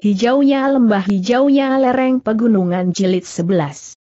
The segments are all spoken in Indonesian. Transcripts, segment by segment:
Hijaunya lembah hijaunya lereng pegunungan jilid 11.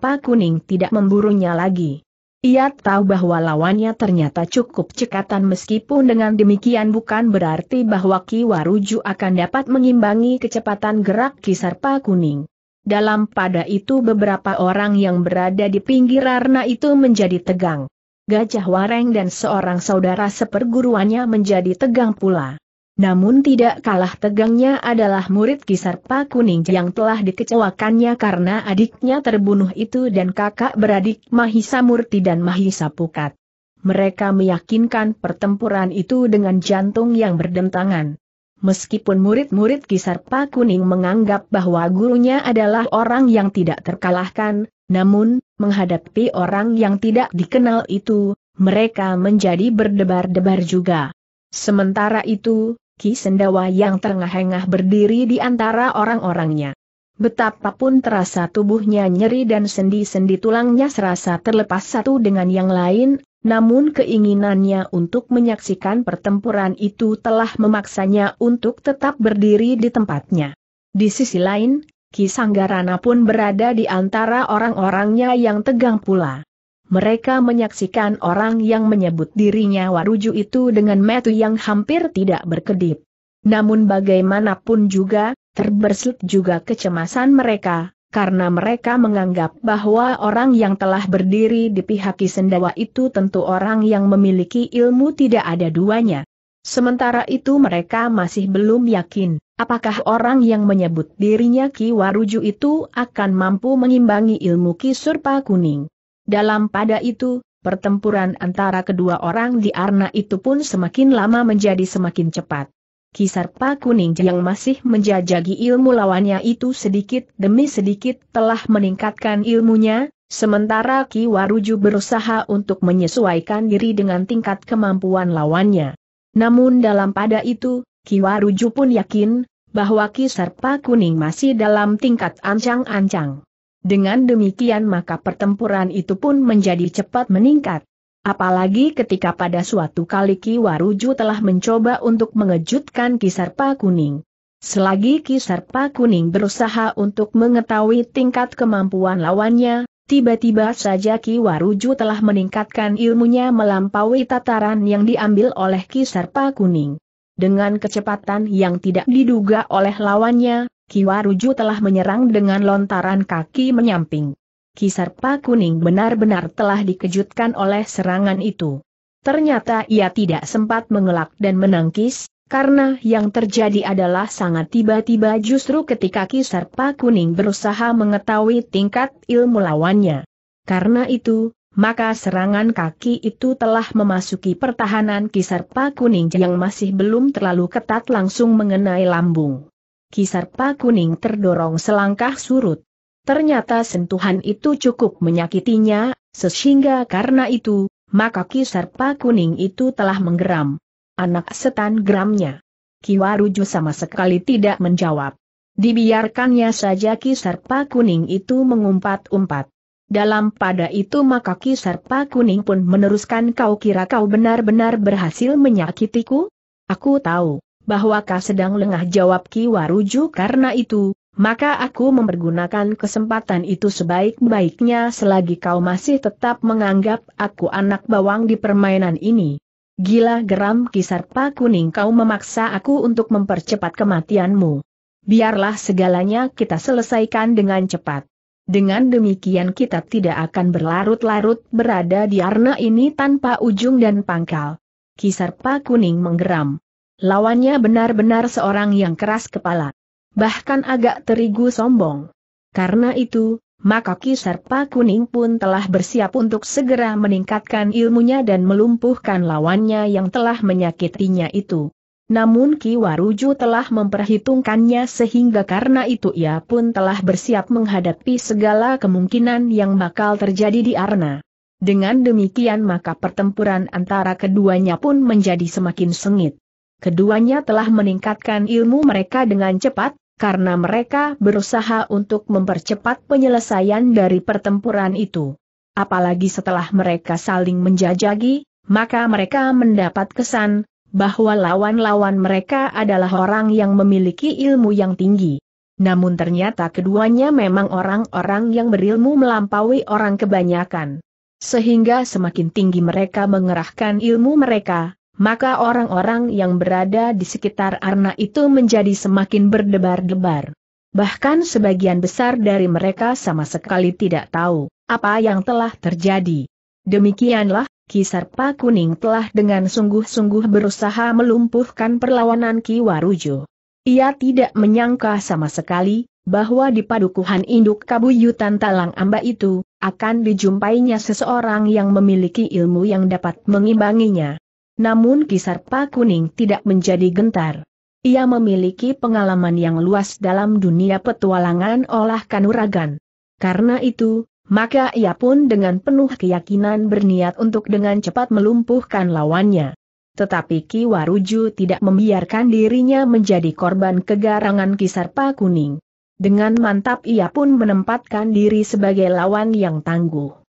Pak kuning tidak memburunya lagi. Ia tahu bahwa lawannya ternyata cukup cekatan meskipun dengan demikian bukan berarti bahwa Ki Waruju akan dapat mengimbangi kecepatan gerak Kisar Pak kuning. Dalam pada itu beberapa orang yang berada di pinggir arna itu menjadi tegang. Gajah Wareng dan seorang saudara seperguruannya menjadi tegang pula. Namun tidak kalah tegangnya adalah murid Kisarpa Kuning yang telah dikecewakannya karena adiknya terbunuh itu dan kakak beradik Mahisa Murti dan Mahisa Pukat. Mereka meyakinkan pertempuran itu dengan jantung yang berdentangan. Meskipun murid-murid Kisarpa Kuning menganggap bahwa gurunya adalah orang yang tidak terkalahkan, namun, menghadapi orang yang tidak dikenal itu, mereka menjadi berdebar-debar juga. Sementara itu, Ki Sendawa yang terengah-engah berdiri di antara orang-orangnya. Betapapun terasa tubuhnya nyeri dan sendi-sendi tulangnya serasa terlepas satu dengan yang lain, namun keinginannya untuk menyaksikan pertempuran itu telah memaksanya untuk tetap berdiri di tempatnya. Di sisi lain, Ki Sanggarana pun berada di antara orang-orangnya yang tegang pula mereka menyaksikan orang yang menyebut dirinya Waruju itu dengan metu yang hampir tidak berkedip. Namun bagaimanapun juga, terbersit juga kecemasan mereka, karena mereka menganggap bahwa orang yang telah berdiri di pihak Kisendawa itu tentu orang yang memiliki ilmu tidak ada duanya. Sementara itu mereka masih belum yakin, apakah orang yang menyebut dirinya Ki Waruju itu akan mampu mengimbangi ilmu Ki Surpa Kuning. Dalam pada itu, pertempuran antara kedua orang di Arna itu pun semakin lama menjadi semakin cepat. Kisarpa Kuning yang masih menjajagi ilmu lawannya itu sedikit demi sedikit telah meningkatkan ilmunya, sementara Ki Waruju berusaha untuk menyesuaikan diri dengan tingkat kemampuan lawannya. Namun dalam pada itu, Ki Waruju pun yakin, bahwa Kisarpa Pak Kuning masih dalam tingkat ancang-ancang. Dengan demikian maka pertempuran itu pun menjadi cepat meningkat. Apalagi ketika pada suatu kali Ki Waruju telah mencoba untuk mengejutkan Kisarpa Kuning. Selagi Kisarpa Kuning berusaha untuk mengetahui tingkat kemampuan lawannya, tiba-tiba saja Ki Waruju telah meningkatkan ilmunya melampaui tataran yang diambil oleh Kisarpa Kuning. Dengan kecepatan yang tidak diduga oleh lawannya, Kiwaruju telah menyerang dengan lontaran kaki menyamping. Kisarpa kuning benar-benar telah dikejutkan oleh serangan itu. Ternyata ia tidak sempat mengelak dan menangkis, karena yang terjadi adalah sangat tiba-tiba justru ketika Kisarpa Kuning berusaha mengetahui tingkat ilmu lawannya. Karena itu, maka serangan kaki itu telah memasuki pertahanan Kisarpa Kuning yang masih belum terlalu ketat langsung mengenai lambung. Kisarpa kuning terdorong selangkah surut. Ternyata sentuhan itu cukup menyakitinya, sehingga karena itu, maka Kisarpa kuning itu telah menggeram. Anak setan geramnya. Kiwaruju sama sekali tidak menjawab. Dibiarkannya saja Kisarpa kuning itu mengumpat-umpat. Dalam pada itu maka Kisarpa kuning pun meneruskan kau kira kau benar-benar berhasil menyakitiku? Aku tahu bahwa kau sedang lengah jawab Ki Waruju karena itu, maka aku mempergunakan kesempatan itu sebaik-baiknya selagi kau masih tetap menganggap aku anak bawang di permainan ini. Gila geram Sarpa Kuning kau memaksa aku untuk mempercepat kematianmu. Biarlah segalanya kita selesaikan dengan cepat. Dengan demikian kita tidak akan berlarut-larut berada di arna ini tanpa ujung dan pangkal. Sarpa Kuning menggeram. Lawannya benar-benar seorang yang keras kepala. Bahkan agak terigu sombong. Karena itu, maka Ki Serpa Kuning pun telah bersiap untuk segera meningkatkan ilmunya dan melumpuhkan lawannya yang telah menyakitinya itu. Namun Ki Waruju telah memperhitungkannya sehingga karena itu ia pun telah bersiap menghadapi segala kemungkinan yang bakal terjadi di Arna. Dengan demikian maka pertempuran antara keduanya pun menjadi semakin sengit keduanya telah meningkatkan ilmu mereka dengan cepat, karena mereka berusaha untuk mempercepat penyelesaian dari pertempuran itu. Apalagi setelah mereka saling menjajagi, maka mereka mendapat kesan bahwa lawan-lawan mereka adalah orang yang memiliki ilmu yang tinggi. Namun ternyata keduanya memang orang-orang yang berilmu melampaui orang kebanyakan. Sehingga semakin tinggi mereka mengerahkan ilmu mereka, maka orang-orang yang berada di sekitar Arna itu menjadi semakin berdebar-debar. Bahkan sebagian besar dari mereka sama sekali tidak tahu apa yang telah terjadi. Demikianlah, Kisarpa Kuning telah dengan sungguh-sungguh berusaha melumpuhkan perlawanan Ki Warujo. Ia tidak menyangka sama sekali bahwa di padukuhan induk kabuyutan Talang Amba itu akan dijumpainya seseorang yang memiliki ilmu yang dapat mengimbanginya. Namun kisar Pak Kuning tidak menjadi gentar. Ia memiliki pengalaman yang luas dalam dunia petualangan olah kanuragan. Karena itu, maka ia pun dengan penuh keyakinan berniat untuk dengan cepat melumpuhkan lawannya. Tetapi Ki Waruju tidak membiarkan dirinya menjadi korban kegarangan kisar Pak Kuning. Dengan mantap ia pun menempatkan diri sebagai lawan yang tangguh.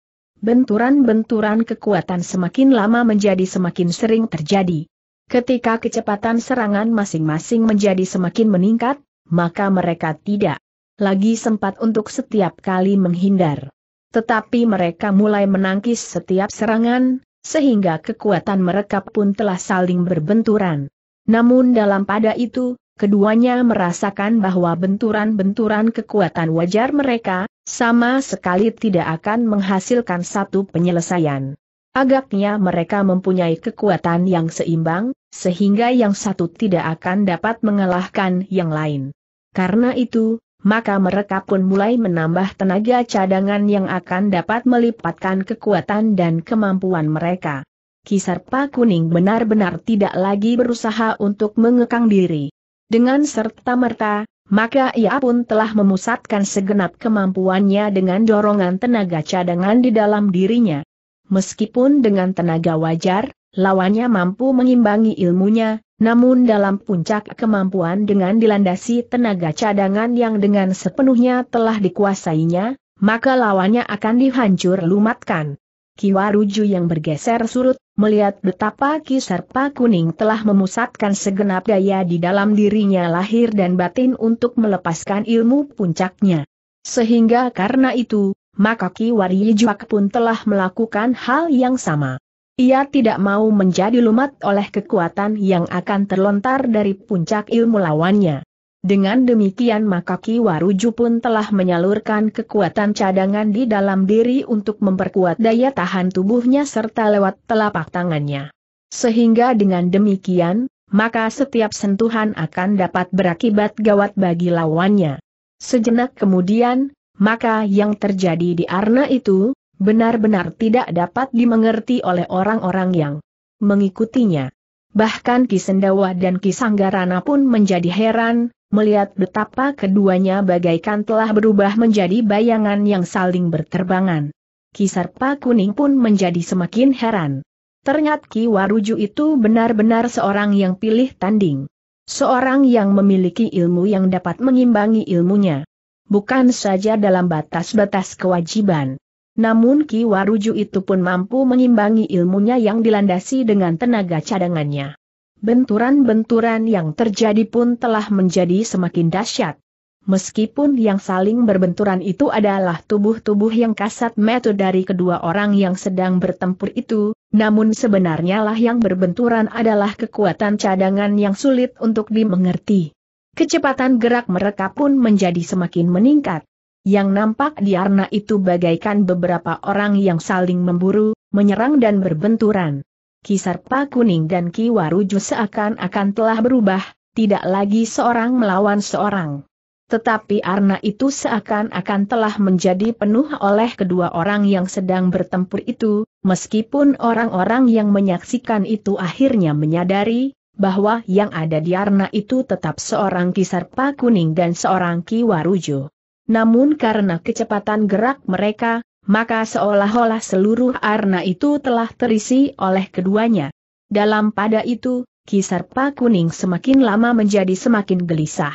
Benturan-benturan kekuatan semakin lama menjadi semakin sering terjadi. Ketika kecepatan serangan masing-masing menjadi semakin meningkat, maka mereka tidak lagi sempat untuk setiap kali menghindar. Tetapi mereka mulai menangkis setiap serangan, sehingga kekuatan mereka pun telah saling berbenturan. Namun dalam pada itu, keduanya merasakan bahwa benturan-benturan kekuatan wajar mereka, sama sekali tidak akan menghasilkan satu penyelesaian. Agaknya mereka mempunyai kekuatan yang seimbang, sehingga yang satu tidak akan dapat mengalahkan yang lain. Karena itu, maka mereka pun mulai menambah tenaga cadangan yang akan dapat melipatkan kekuatan dan kemampuan mereka. Kisarpa Kuning benar-benar tidak lagi berusaha untuk mengekang diri. Dengan serta-merta, maka ia pun telah memusatkan segenap kemampuannya dengan dorongan tenaga cadangan di dalam dirinya. Meskipun dengan tenaga wajar, lawannya mampu mengimbangi ilmunya, namun dalam puncak kemampuan dengan dilandasi tenaga cadangan yang dengan sepenuhnya telah dikuasainya, maka lawannya akan dihancur lumatkan. Kiwaruju yang bergeser surut, melihat betapa Ki Serpa Kuning telah memusatkan segenap daya di dalam dirinya lahir dan batin untuk melepaskan ilmu puncaknya. Sehingga karena itu, maka Kiwarijuak pun telah melakukan hal yang sama. Ia tidak mau menjadi lumat oleh kekuatan yang akan terlontar dari puncak ilmu lawannya. Dengan demikian maka Ki Waruju pun telah menyalurkan kekuatan cadangan di dalam diri untuk memperkuat daya tahan tubuhnya serta lewat telapak tangannya. Sehingga dengan demikian, maka setiap sentuhan akan dapat berakibat gawat bagi lawannya. Sejenak kemudian, maka yang terjadi di Arna itu, benar-benar tidak dapat dimengerti oleh orang-orang yang mengikutinya. Bahkan Kisendawa dan Kisanggarana pun menjadi heran, melihat betapa keduanya bagaikan telah berubah menjadi bayangan yang saling berterbangan. Kisarpa Kuning pun menjadi semakin heran. Ternyata Ki Waruju itu benar-benar seorang yang pilih tanding. Seorang yang memiliki ilmu yang dapat mengimbangi ilmunya. Bukan saja dalam batas-batas kewajiban. Namun Ki Waruju itu pun mampu mengimbangi ilmunya yang dilandasi dengan tenaga cadangannya. Benturan-benturan yang terjadi pun telah menjadi semakin dahsyat. Meskipun yang saling berbenturan itu adalah tubuh-tubuh yang kasat mata dari kedua orang yang sedang bertempur itu, namun sebenarnya lah yang berbenturan adalah kekuatan cadangan yang sulit untuk dimengerti. Kecepatan gerak mereka pun menjadi semakin meningkat. Yang nampak di arna itu bagaikan beberapa orang yang saling memburu, menyerang dan berbenturan. Kisarpa Kuning dan Ki Waruju seakan-akan telah berubah, tidak lagi seorang melawan seorang. Tetapi arna itu seakan-akan telah menjadi penuh oleh kedua orang yang sedang bertempur itu, meskipun orang-orang yang menyaksikan itu akhirnya menyadari, bahwa yang ada di arna itu tetap seorang Kisarpa Kuning dan seorang Ki Waruju namun karena kecepatan gerak mereka, maka seolah-olah seluruh arna itu telah terisi oleh keduanya. Dalam pada itu, Kisarpa kuning semakin lama menjadi semakin gelisah.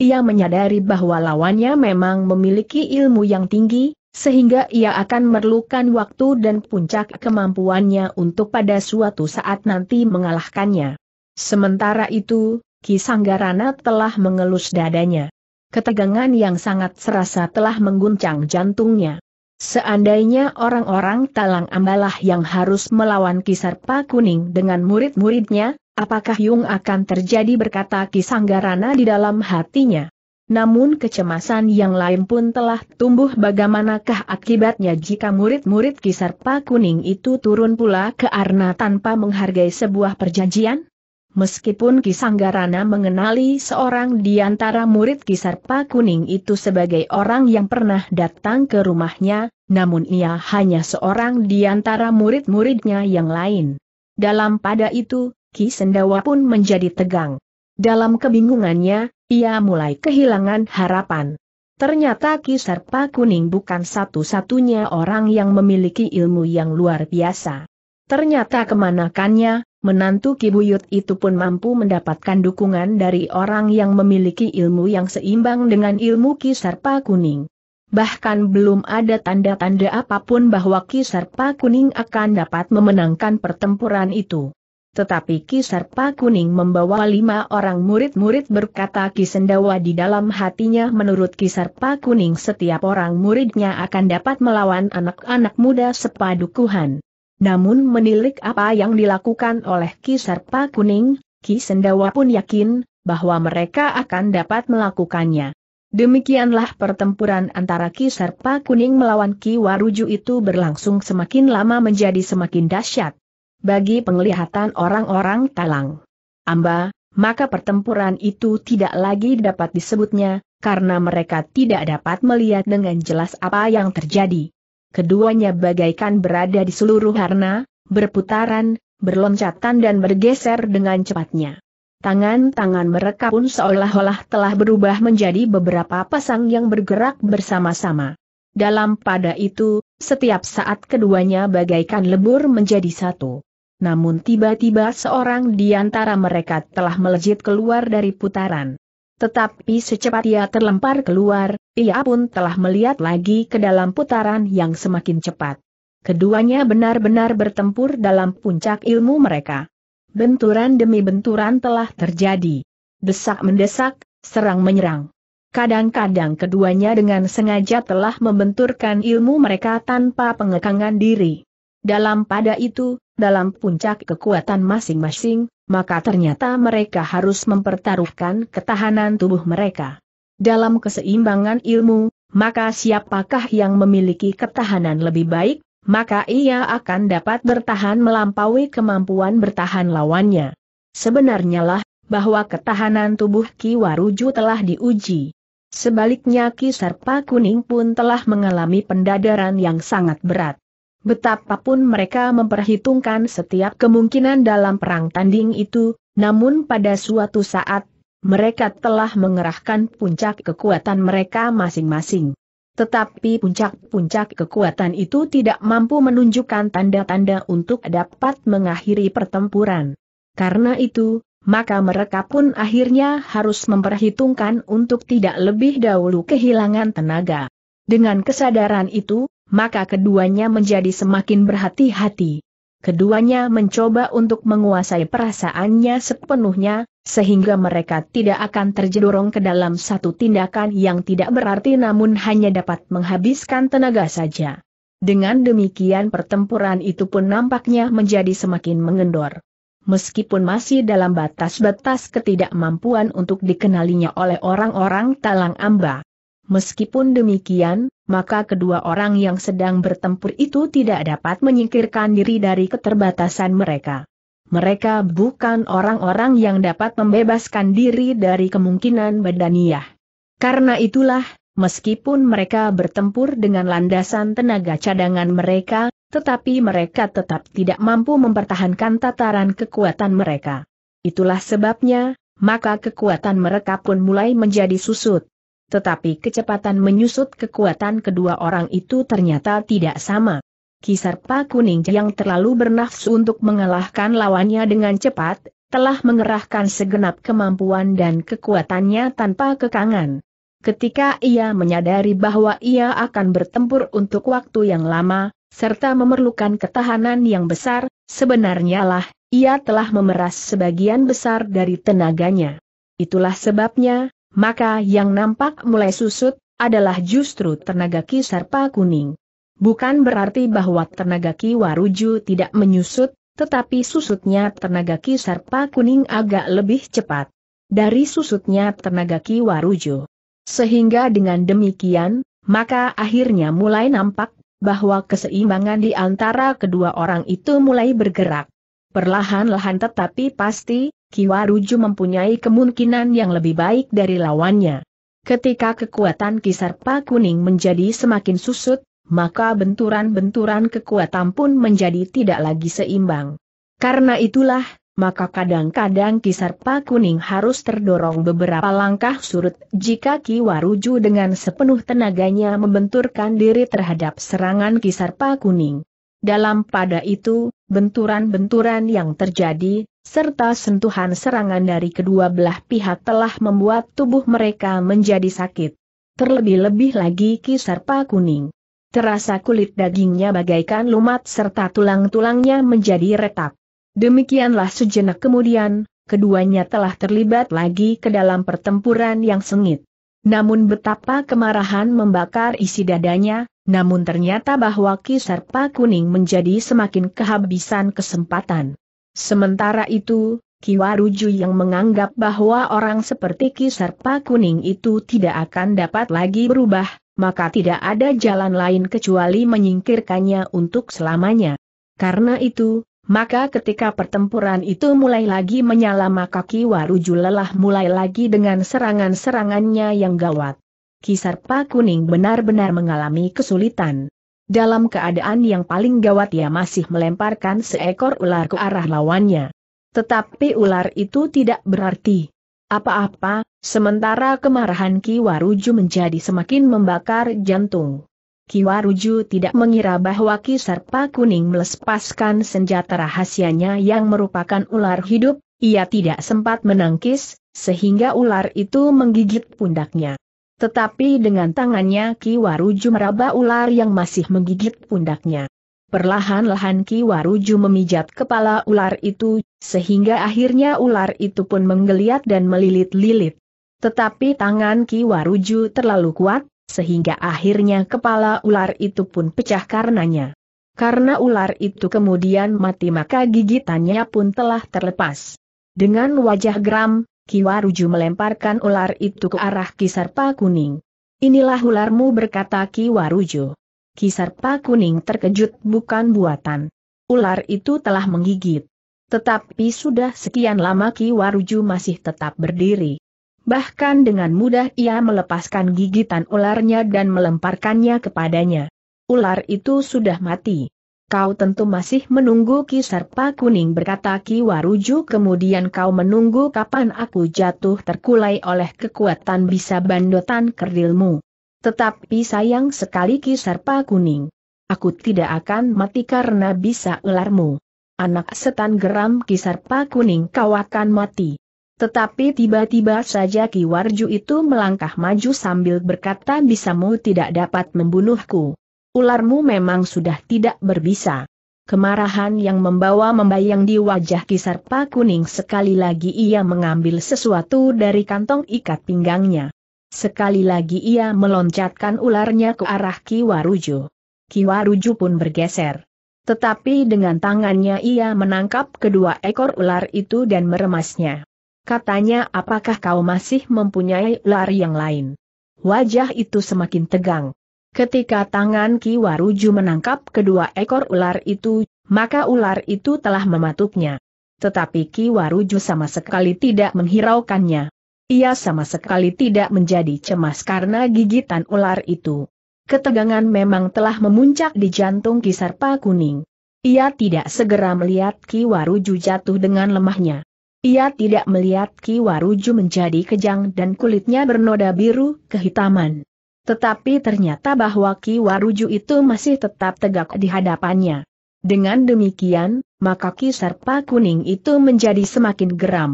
Ia menyadari bahwa lawannya memang memiliki ilmu yang tinggi, sehingga ia akan memerlukan waktu dan puncak kemampuannya untuk pada suatu saat nanti mengalahkannya. Sementara itu, Kisanggarana telah mengelus dadanya ketegangan yang sangat serasa telah mengguncang jantungnya. Seandainya orang-orang talang ambalah yang harus melawan kisar Kuning dengan murid-muridnya, apakah Yung akan terjadi berkata Kisanggarana di dalam hatinya. Namun kecemasan yang lain pun telah tumbuh bagaimanakah akibatnya jika murid-murid kisar Kuning itu turun pula ke arna tanpa menghargai sebuah perjanjian? Meskipun Kisanggarana mengenali seorang di antara murid Kisarpa Kuning itu sebagai orang yang pernah datang ke rumahnya, namun ia hanya seorang di antara murid-muridnya yang lain. Dalam pada itu, Ki Sendawa pun menjadi tegang. Dalam kebingungannya, ia mulai kehilangan harapan. Ternyata Ki Kuning bukan satu-satunya orang yang memiliki ilmu yang luar biasa. Ternyata kemanakannya, Menantu Kibuyut itu pun mampu mendapatkan dukungan dari orang yang memiliki ilmu yang seimbang dengan ilmu Kisarpa Kuning. Bahkan belum ada tanda-tanda apapun bahwa Kisarpa Kuning akan dapat memenangkan pertempuran itu. Tetapi Kisarpa Kuning membawa lima orang murid-murid berkata Kisendawa di dalam hatinya menurut Kisarpa Kuning setiap orang muridnya akan dapat melawan anak-anak muda sepadukuhan. Namun menilik apa yang dilakukan oleh Ki Serpa Kuning, Ki Sendawa pun yakin, bahwa mereka akan dapat melakukannya. Demikianlah pertempuran antara Ki Serpa Kuning melawan Ki Waruju itu berlangsung semakin lama menjadi semakin dahsyat. Bagi penglihatan orang-orang Talang Amba, maka pertempuran itu tidak lagi dapat disebutnya, karena mereka tidak dapat melihat dengan jelas apa yang terjadi keduanya bagaikan berada di seluruh harna, berputaran, berloncatan dan bergeser dengan cepatnya. Tangan-tangan mereka pun seolah-olah telah berubah menjadi beberapa pasang yang bergerak bersama-sama. Dalam pada itu, setiap saat keduanya bagaikan lebur menjadi satu. Namun tiba-tiba seorang di antara mereka telah melejit keluar dari putaran. Tetapi secepat ia terlempar keluar, ia pun telah melihat lagi ke dalam putaran yang semakin cepat. Keduanya benar-benar bertempur dalam puncak ilmu mereka. Benturan demi benturan telah terjadi. Desak mendesak, serang menyerang. Kadang-kadang keduanya dengan sengaja telah membenturkan ilmu mereka tanpa pengekangan diri. Dalam pada itu, dalam puncak kekuatan masing-masing, maka ternyata mereka harus mempertaruhkan ketahanan tubuh mereka. Dalam keseimbangan ilmu, maka siapakah yang memiliki ketahanan lebih baik, maka ia akan dapat bertahan melampaui kemampuan bertahan lawannya. Sebenarnya lah, bahwa ketahanan tubuh Ki Waruju telah diuji. Sebaliknya Ki Serpa Kuning pun telah mengalami pendadaran yang sangat berat. Betapapun mereka memperhitungkan setiap kemungkinan dalam perang tanding itu, namun pada suatu saat, mereka telah mengerahkan puncak kekuatan mereka masing-masing. Tetapi puncak-puncak kekuatan itu tidak mampu menunjukkan tanda-tanda untuk dapat mengakhiri pertempuran. Karena itu, maka mereka pun akhirnya harus memperhitungkan untuk tidak lebih dahulu kehilangan tenaga. Dengan kesadaran itu, maka keduanya menjadi semakin berhati-hati. Keduanya mencoba untuk menguasai perasaannya sepenuhnya, sehingga mereka tidak akan terjedorong ke dalam satu tindakan yang tidak berarti namun hanya dapat menghabiskan tenaga saja. Dengan demikian pertempuran itu pun nampaknya menjadi semakin mengendor. Meskipun masih dalam batas-batas ketidakmampuan untuk dikenalinya oleh orang-orang talang amba Meskipun demikian, maka kedua orang yang sedang bertempur itu tidak dapat menyingkirkan diri dari keterbatasan mereka. Mereka bukan orang-orang yang dapat membebaskan diri dari kemungkinan badaniah. Karena itulah, meskipun mereka bertempur dengan landasan tenaga cadangan mereka, tetapi mereka tetap tidak mampu mempertahankan tataran kekuatan mereka. Itulah sebabnya, maka kekuatan mereka pun mulai menjadi susut. Tetapi kecepatan menyusut kekuatan kedua orang itu ternyata tidak sama. Kisarpa Kuning yang terlalu bernafsu untuk mengalahkan lawannya dengan cepat, telah mengerahkan segenap kemampuan dan kekuatannya tanpa kekangan. Ketika ia menyadari bahwa ia akan bertempur untuk waktu yang lama, serta memerlukan ketahanan yang besar, sebenarnya lah, ia telah memeras sebagian besar dari tenaganya. Itulah sebabnya, maka yang nampak mulai susut, adalah justru tenaga Ki Sarpa Kuning. Bukan berarti bahwa tenaga Ki Waruju tidak menyusut, tetapi susutnya tenaga Ki Sarpa Kuning agak lebih cepat dari susutnya tenaga Ki Waruju. Sehingga dengan demikian, maka akhirnya mulai nampak bahwa keseimbangan di antara kedua orang itu mulai bergerak. Perlahan-lahan tetapi pasti, Kiwaruju mempunyai kemungkinan yang lebih baik dari lawannya. Ketika kekuatan Kisarpa Kuning menjadi semakin susut, maka benturan-benturan kekuatan pun menjadi tidak lagi seimbang. Karena itulah, maka kadang-kadang Kisarpa Kuning harus terdorong beberapa langkah surut jika Kiwaruju dengan sepenuh tenaganya membenturkan diri terhadap serangan Kisarpa Kuning. Dalam pada itu, benturan-benturan yang terjadi, serta sentuhan serangan dari kedua belah pihak telah membuat tubuh mereka menjadi sakit. Terlebih-lebih lagi kisarpa kuning. Terasa kulit dagingnya bagaikan lumat serta tulang-tulangnya menjadi retak. Demikianlah sejenak kemudian, keduanya telah terlibat lagi ke dalam pertempuran yang sengit. Namun betapa kemarahan membakar isi dadanya, namun ternyata bahwa Kisarpa Kuning menjadi semakin kehabisan kesempatan. Sementara itu, Kiwaruju yang menganggap bahwa orang seperti Kisarpa Kuning itu tidak akan dapat lagi berubah, maka tidak ada jalan lain kecuali menyingkirkannya untuk selamanya. Karena itu, maka ketika pertempuran itu mulai lagi menyala maka Waruju lelah mulai lagi dengan serangan-serangannya yang gawat. Kisar Pak Kuning benar-benar mengalami kesulitan. Dalam keadaan yang paling gawat ia masih melemparkan seekor ular ke arah lawannya. Tetapi ular itu tidak berarti apa-apa, sementara kemarahan Ki Waruju menjadi semakin membakar jantung. Kiwaruju tidak mengira bahwa Kisarpa Kuning melepaskan senjata rahasianya yang merupakan ular hidup, ia tidak sempat menangkis, sehingga ular itu menggigit pundaknya. Tetapi dengan tangannya Kiwaruju meraba ular yang masih menggigit pundaknya. Perlahan-lahan Kiwaruju memijat kepala ular itu, sehingga akhirnya ular itu pun menggeliat dan melilit-lilit. Tetapi tangan Kiwaruju terlalu kuat, sehingga akhirnya kepala ular itu pun pecah karenanya. Karena ular itu kemudian mati maka gigitannya pun telah terlepas. Dengan wajah geram, Kiwaruju melemparkan ular itu ke arah Kisarpa Kuning. Inilah ularmu berkata Ki Kiwaruju. Kisarpa Kuning terkejut bukan buatan. Ular itu telah menggigit. Tetapi sudah sekian lama Ki Waruju masih tetap berdiri. Bahkan dengan mudah ia melepaskan gigitan ularnya dan melemparkannya kepadanya. Ular itu sudah mati. Kau tentu masih menunggu Kisarpa Kuning berkata Ki Waruju kemudian kau menunggu kapan aku jatuh terkulai oleh kekuatan bisa bandotan kerdilmu. Tetapi sayang sekali Kisarpa Kuning. Aku tidak akan mati karena bisa ularmu. Anak setan geram Kisarpa Kuning kau akan mati. Tetapi tiba-tiba saja Ki Warju itu melangkah maju sambil berkata bisamu tidak dapat membunuhku. Ularmu memang sudah tidak berbisa. Kemarahan yang membawa membayang di wajah Kisarpa kuning sekali lagi ia mengambil sesuatu dari kantong ikat pinggangnya. Sekali lagi ia meloncatkan ularnya ke arah Ki Warujo. Ki Warujo pun bergeser. Tetapi dengan tangannya ia menangkap kedua ekor ular itu dan meremasnya. Katanya apakah kau masih mempunyai ular yang lain? Wajah itu semakin tegang. Ketika tangan Ki Waruju menangkap kedua ekor ular itu, maka ular itu telah mematuknya. Tetapi Ki Waruju sama sekali tidak menghiraukannya. Ia sama sekali tidak menjadi cemas karena gigitan ular itu. Ketegangan memang telah memuncak di jantung Kisarpa Kuning. Ia tidak segera melihat Ki Waruju jatuh dengan lemahnya. Ia tidak melihat Ki Waruju menjadi kejang dan kulitnya bernoda biru, kehitaman. Tetapi ternyata bahwa Ki Waruju itu masih tetap tegak di hadapannya. Dengan demikian, maka Ki Serpa Kuning itu menjadi semakin geram.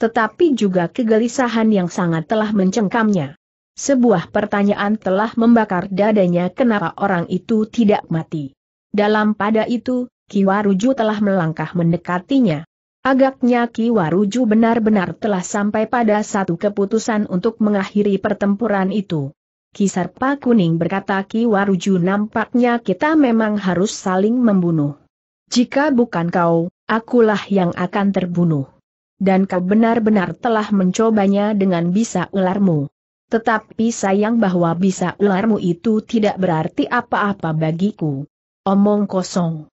Tetapi juga kegelisahan yang sangat telah mencengkamnya. Sebuah pertanyaan telah membakar dadanya kenapa orang itu tidak mati. Dalam pada itu, Ki Waruju telah melangkah mendekatinya. Agaknya Ki Waruju benar-benar telah sampai pada satu keputusan untuk mengakhiri pertempuran itu. Kisarpa Kuning berkata Ki Waruju, nampaknya kita memang harus saling membunuh. Jika bukan kau, akulah yang akan terbunuh. Dan kau benar-benar telah mencobanya dengan bisa ularmu. Tetapi sayang bahwa bisa ularmu itu tidak berarti apa-apa bagiku. Omong kosong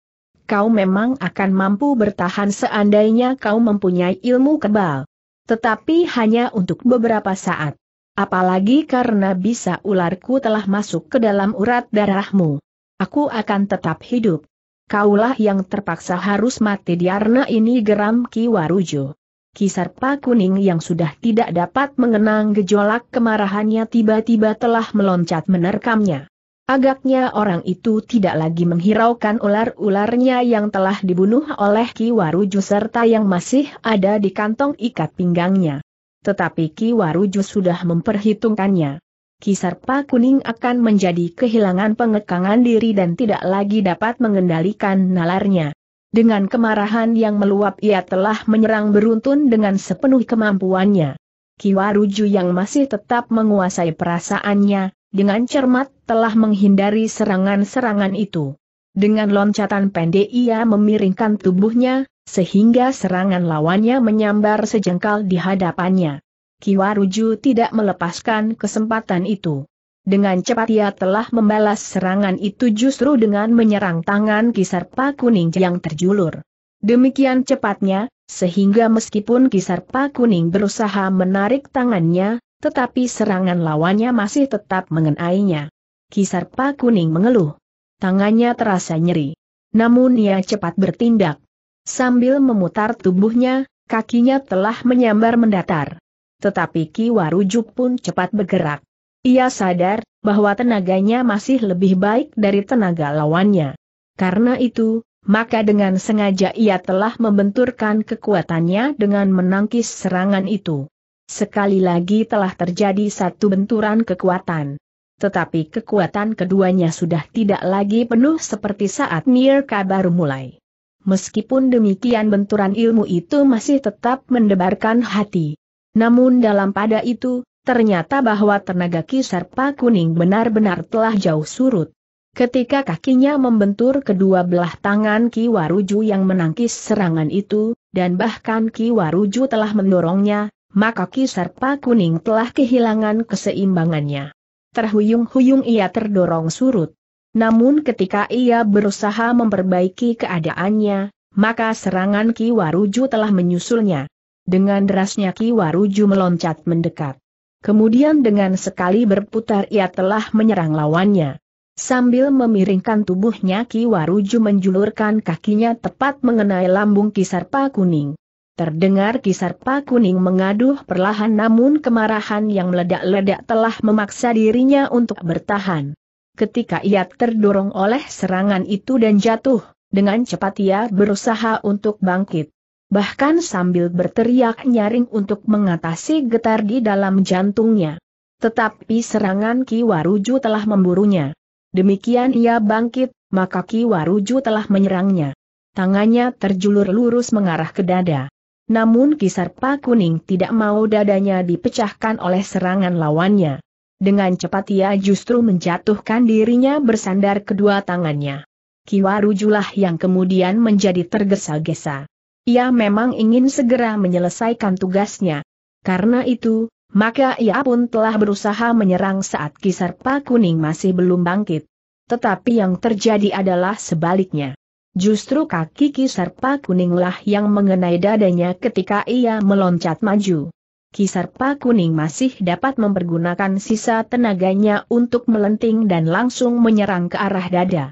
kau memang akan mampu bertahan seandainya kau mempunyai ilmu kebal. Tetapi hanya untuk beberapa saat. Apalagi karena bisa ularku telah masuk ke dalam urat darahmu. Aku akan tetap hidup. Kaulah yang terpaksa harus mati diarna ini geram Kiwarujo. Kisarpa kuning yang sudah tidak dapat mengenang gejolak kemarahannya tiba-tiba telah meloncat menerkamnya. Agaknya orang itu tidak lagi menghiraukan ular-ularnya yang telah dibunuh oleh Ki Waruju serta yang masih ada di kantong ikat pinggangnya. Tetapi Ki Waruju sudah memperhitungkannya. Kisarpa kuning akan menjadi kehilangan pengekangan diri dan tidak lagi dapat mengendalikan nalarnya. Dengan kemarahan yang meluap ia telah menyerang beruntun dengan sepenuh kemampuannya. Kiwaruju yang masih tetap menguasai perasaannya, dengan cermat telah menghindari serangan-serangan itu. Dengan loncatan pendek ia memiringkan tubuhnya, sehingga serangan lawannya menyambar sejengkal di hadapannya. Kiwaruju tidak melepaskan kesempatan itu. Dengan cepat ia telah membalas serangan itu justru dengan menyerang tangan Kisarpa Kuning yang terjulur. Demikian cepatnya, sehingga meskipun Kisarpa Kuning berusaha menarik tangannya, tetapi serangan lawannya masih tetap mengenainya. Kisar Pak kuning mengeluh. Tangannya terasa nyeri. Namun ia cepat bertindak. Sambil memutar tubuhnya, kakinya telah menyambar mendatar. Tetapi Ki Warujuk pun cepat bergerak. Ia sadar bahwa tenaganya masih lebih baik dari tenaga lawannya. Karena itu, maka dengan sengaja ia telah membenturkan kekuatannya dengan menangkis serangan itu. Sekali lagi telah terjadi satu benturan kekuatan. Tetapi kekuatan keduanya sudah tidak lagi penuh seperti saat Mirka baru mulai. Meskipun demikian benturan ilmu itu masih tetap mendebarkan hati. Namun dalam pada itu, ternyata bahwa tenaga kisar kisarpa kuning benar-benar telah jauh surut. Ketika kakinya membentur kedua belah tangan Ki Waruju yang menangkis serangan itu, dan bahkan Ki Waruju telah mendorongnya, maka Kisarpa Kuning telah kehilangan keseimbangannya. Terhuyung-huyung ia terdorong surut. Namun ketika ia berusaha memperbaiki keadaannya, maka serangan Ki Waruju telah menyusulnya. Dengan derasnya Ki Waruju meloncat mendekat. Kemudian dengan sekali berputar ia telah menyerang lawannya. Sambil memiringkan tubuhnya Ki Waruju menjulurkan kakinya tepat mengenai lambung Kisarpa Kuning. Terdengar kisar Pak Kuning mengaduh perlahan namun kemarahan yang meledak-ledak telah memaksa dirinya untuk bertahan. Ketika ia terdorong oleh serangan itu dan jatuh, dengan cepat ia berusaha untuk bangkit. Bahkan sambil berteriak nyaring untuk mengatasi getar di dalam jantungnya. Tetapi serangan Ki Waruju telah memburunya. Demikian ia bangkit, maka Ki Waruju telah menyerangnya. Tangannya terjulur lurus mengarah ke dada. Namun kisar Pak Kuning tidak mau dadanya dipecahkan oleh serangan lawannya. Dengan cepat ia justru menjatuhkan dirinya bersandar kedua tangannya. Kiwarujulah yang kemudian menjadi tergesa-gesa. Ia memang ingin segera menyelesaikan tugasnya. Karena itu, maka ia pun telah berusaha menyerang saat kisar Pak Kuning masih belum bangkit. Tetapi yang terjadi adalah sebaliknya. Justru kaki Kisarpa kuninglah yang mengenai dadanya ketika ia meloncat maju. Kisarpa kuning masih dapat mempergunakan sisa tenaganya untuk melenting dan langsung menyerang ke arah dada.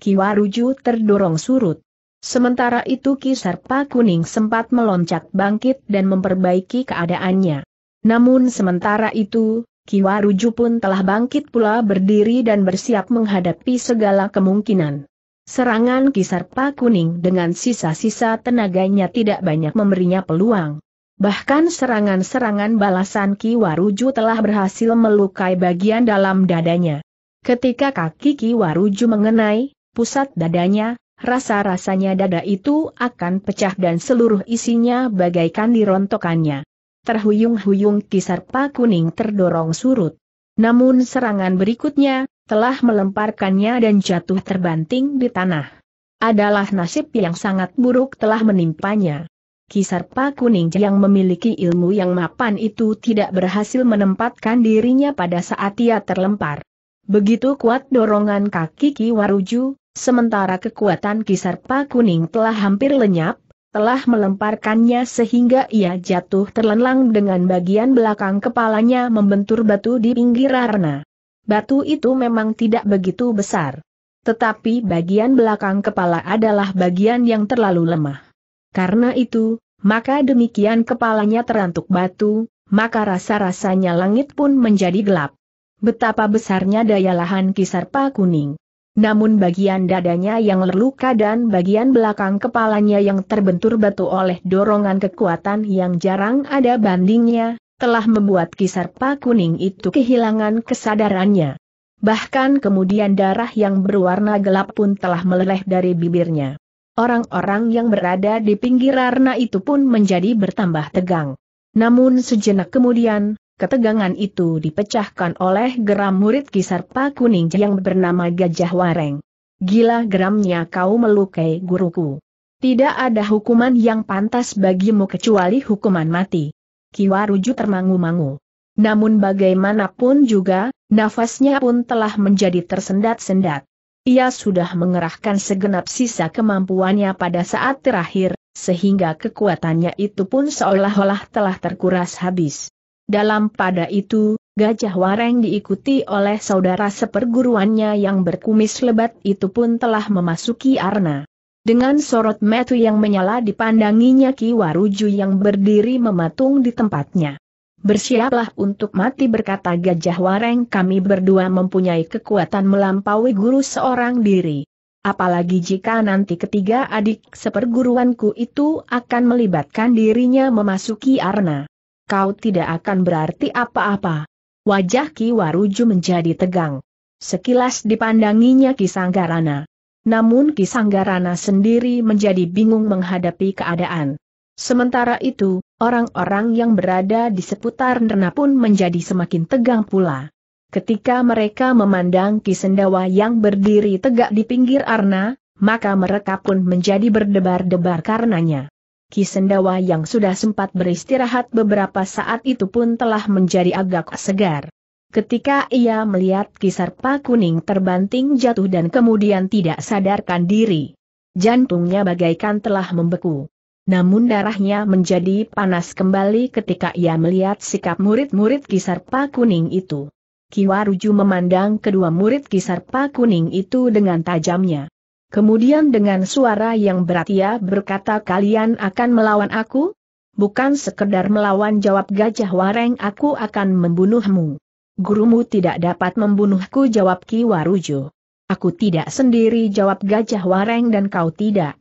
Kiwaruju terdorong surut. Sementara itu Kisarpa kuning sempat meloncat bangkit dan memperbaiki keadaannya. Namun sementara itu, Kiwaruju pun telah bangkit pula berdiri dan bersiap menghadapi segala kemungkinan. Serangan Kisarpa Kuning dengan sisa-sisa tenaganya tidak banyak memberinya peluang. Bahkan serangan-serangan balasan Ki Waruju telah berhasil melukai bagian dalam dadanya. Ketika kaki Ki Waruju mengenai pusat dadanya, rasa-rasanya dada itu akan pecah dan seluruh isinya bagaikan dirontokannya. Terhuyung-huyung Kisarpa Kuning terdorong surut. Namun serangan berikutnya, telah melemparkannya dan jatuh terbanting di tanah. Adalah nasib yang sangat buruk telah menimpanya. Kisarpa Kuning yang memiliki ilmu yang mapan itu tidak berhasil menempatkan dirinya pada saat ia terlempar. Begitu kuat dorongan kaki Ki Waruju, sementara kekuatan Kisarpa Kuning telah hampir lenyap, telah melemparkannya sehingga ia jatuh terlenlang dengan bagian belakang kepalanya membentur batu di pinggir arena. Batu itu memang tidak begitu besar. Tetapi bagian belakang kepala adalah bagian yang terlalu lemah. Karena itu, maka demikian kepalanya terantuk batu, maka rasa-rasanya langit pun menjadi gelap. Betapa besarnya daya lahan kisarpa kuning. Namun bagian dadanya yang terluka dan bagian belakang kepalanya yang terbentur batu oleh dorongan kekuatan yang jarang ada bandingnya, telah membuat kisarpa kuning itu kehilangan kesadarannya. Bahkan kemudian darah yang berwarna gelap pun telah meleleh dari bibirnya. Orang-orang yang berada di pinggir arna itu pun menjadi bertambah tegang. Namun sejenak kemudian, ketegangan itu dipecahkan oleh geram murid kisarpa kuning yang bernama Gajah Wareng. Gila geramnya kau melukai guruku. Tidak ada hukuman yang pantas bagimu kecuali hukuman mati. Kiwaruju termangu-mangu. Namun bagaimanapun juga, nafasnya pun telah menjadi tersendat-sendat. Ia sudah mengerahkan segenap sisa kemampuannya pada saat terakhir, sehingga kekuatannya itu pun seolah-olah telah terkuras habis. Dalam pada itu, Gajah Wareng diikuti oleh saudara seperguruannya yang berkumis lebat itu pun telah memasuki arna. Dengan sorot metu yang menyala dipandanginya Ki Waruju yang berdiri mematung di tempatnya. Bersiaplah untuk mati berkata Gajah Wareng kami berdua mempunyai kekuatan melampaui guru seorang diri. Apalagi jika nanti ketiga adik seperguruanku itu akan melibatkan dirinya memasuki arna. Kau tidak akan berarti apa-apa. Wajah Ki Waruju menjadi tegang. Sekilas dipandanginya Ki Sanggarana. Namun Ki Sanggarana sendiri menjadi bingung menghadapi keadaan. Sementara itu, orang-orang yang berada di seputar Nerna pun menjadi semakin tegang pula. Ketika mereka memandang Ki Sendawa yang berdiri tegak di pinggir Arna, maka mereka pun menjadi berdebar-debar karenanya. Ki Sendawa yang sudah sempat beristirahat beberapa saat itu pun telah menjadi agak segar. Ketika ia melihat Kisarpa kuning terbanting jatuh dan kemudian tidak sadarkan diri. Jantungnya bagaikan telah membeku. Namun darahnya menjadi panas kembali ketika ia melihat sikap murid-murid Kisarpa kuning itu. Kiwaruju memandang kedua murid Kisarpa kuning itu dengan tajamnya. Kemudian dengan suara yang berat ia berkata kalian akan melawan aku? Bukan sekedar melawan jawab gajah wareng aku akan membunuhmu gurumu tidak dapat membunuhku jawab Ki Warujo. Aku tidak sendiri jawab Gajah Wareng dan kau tidak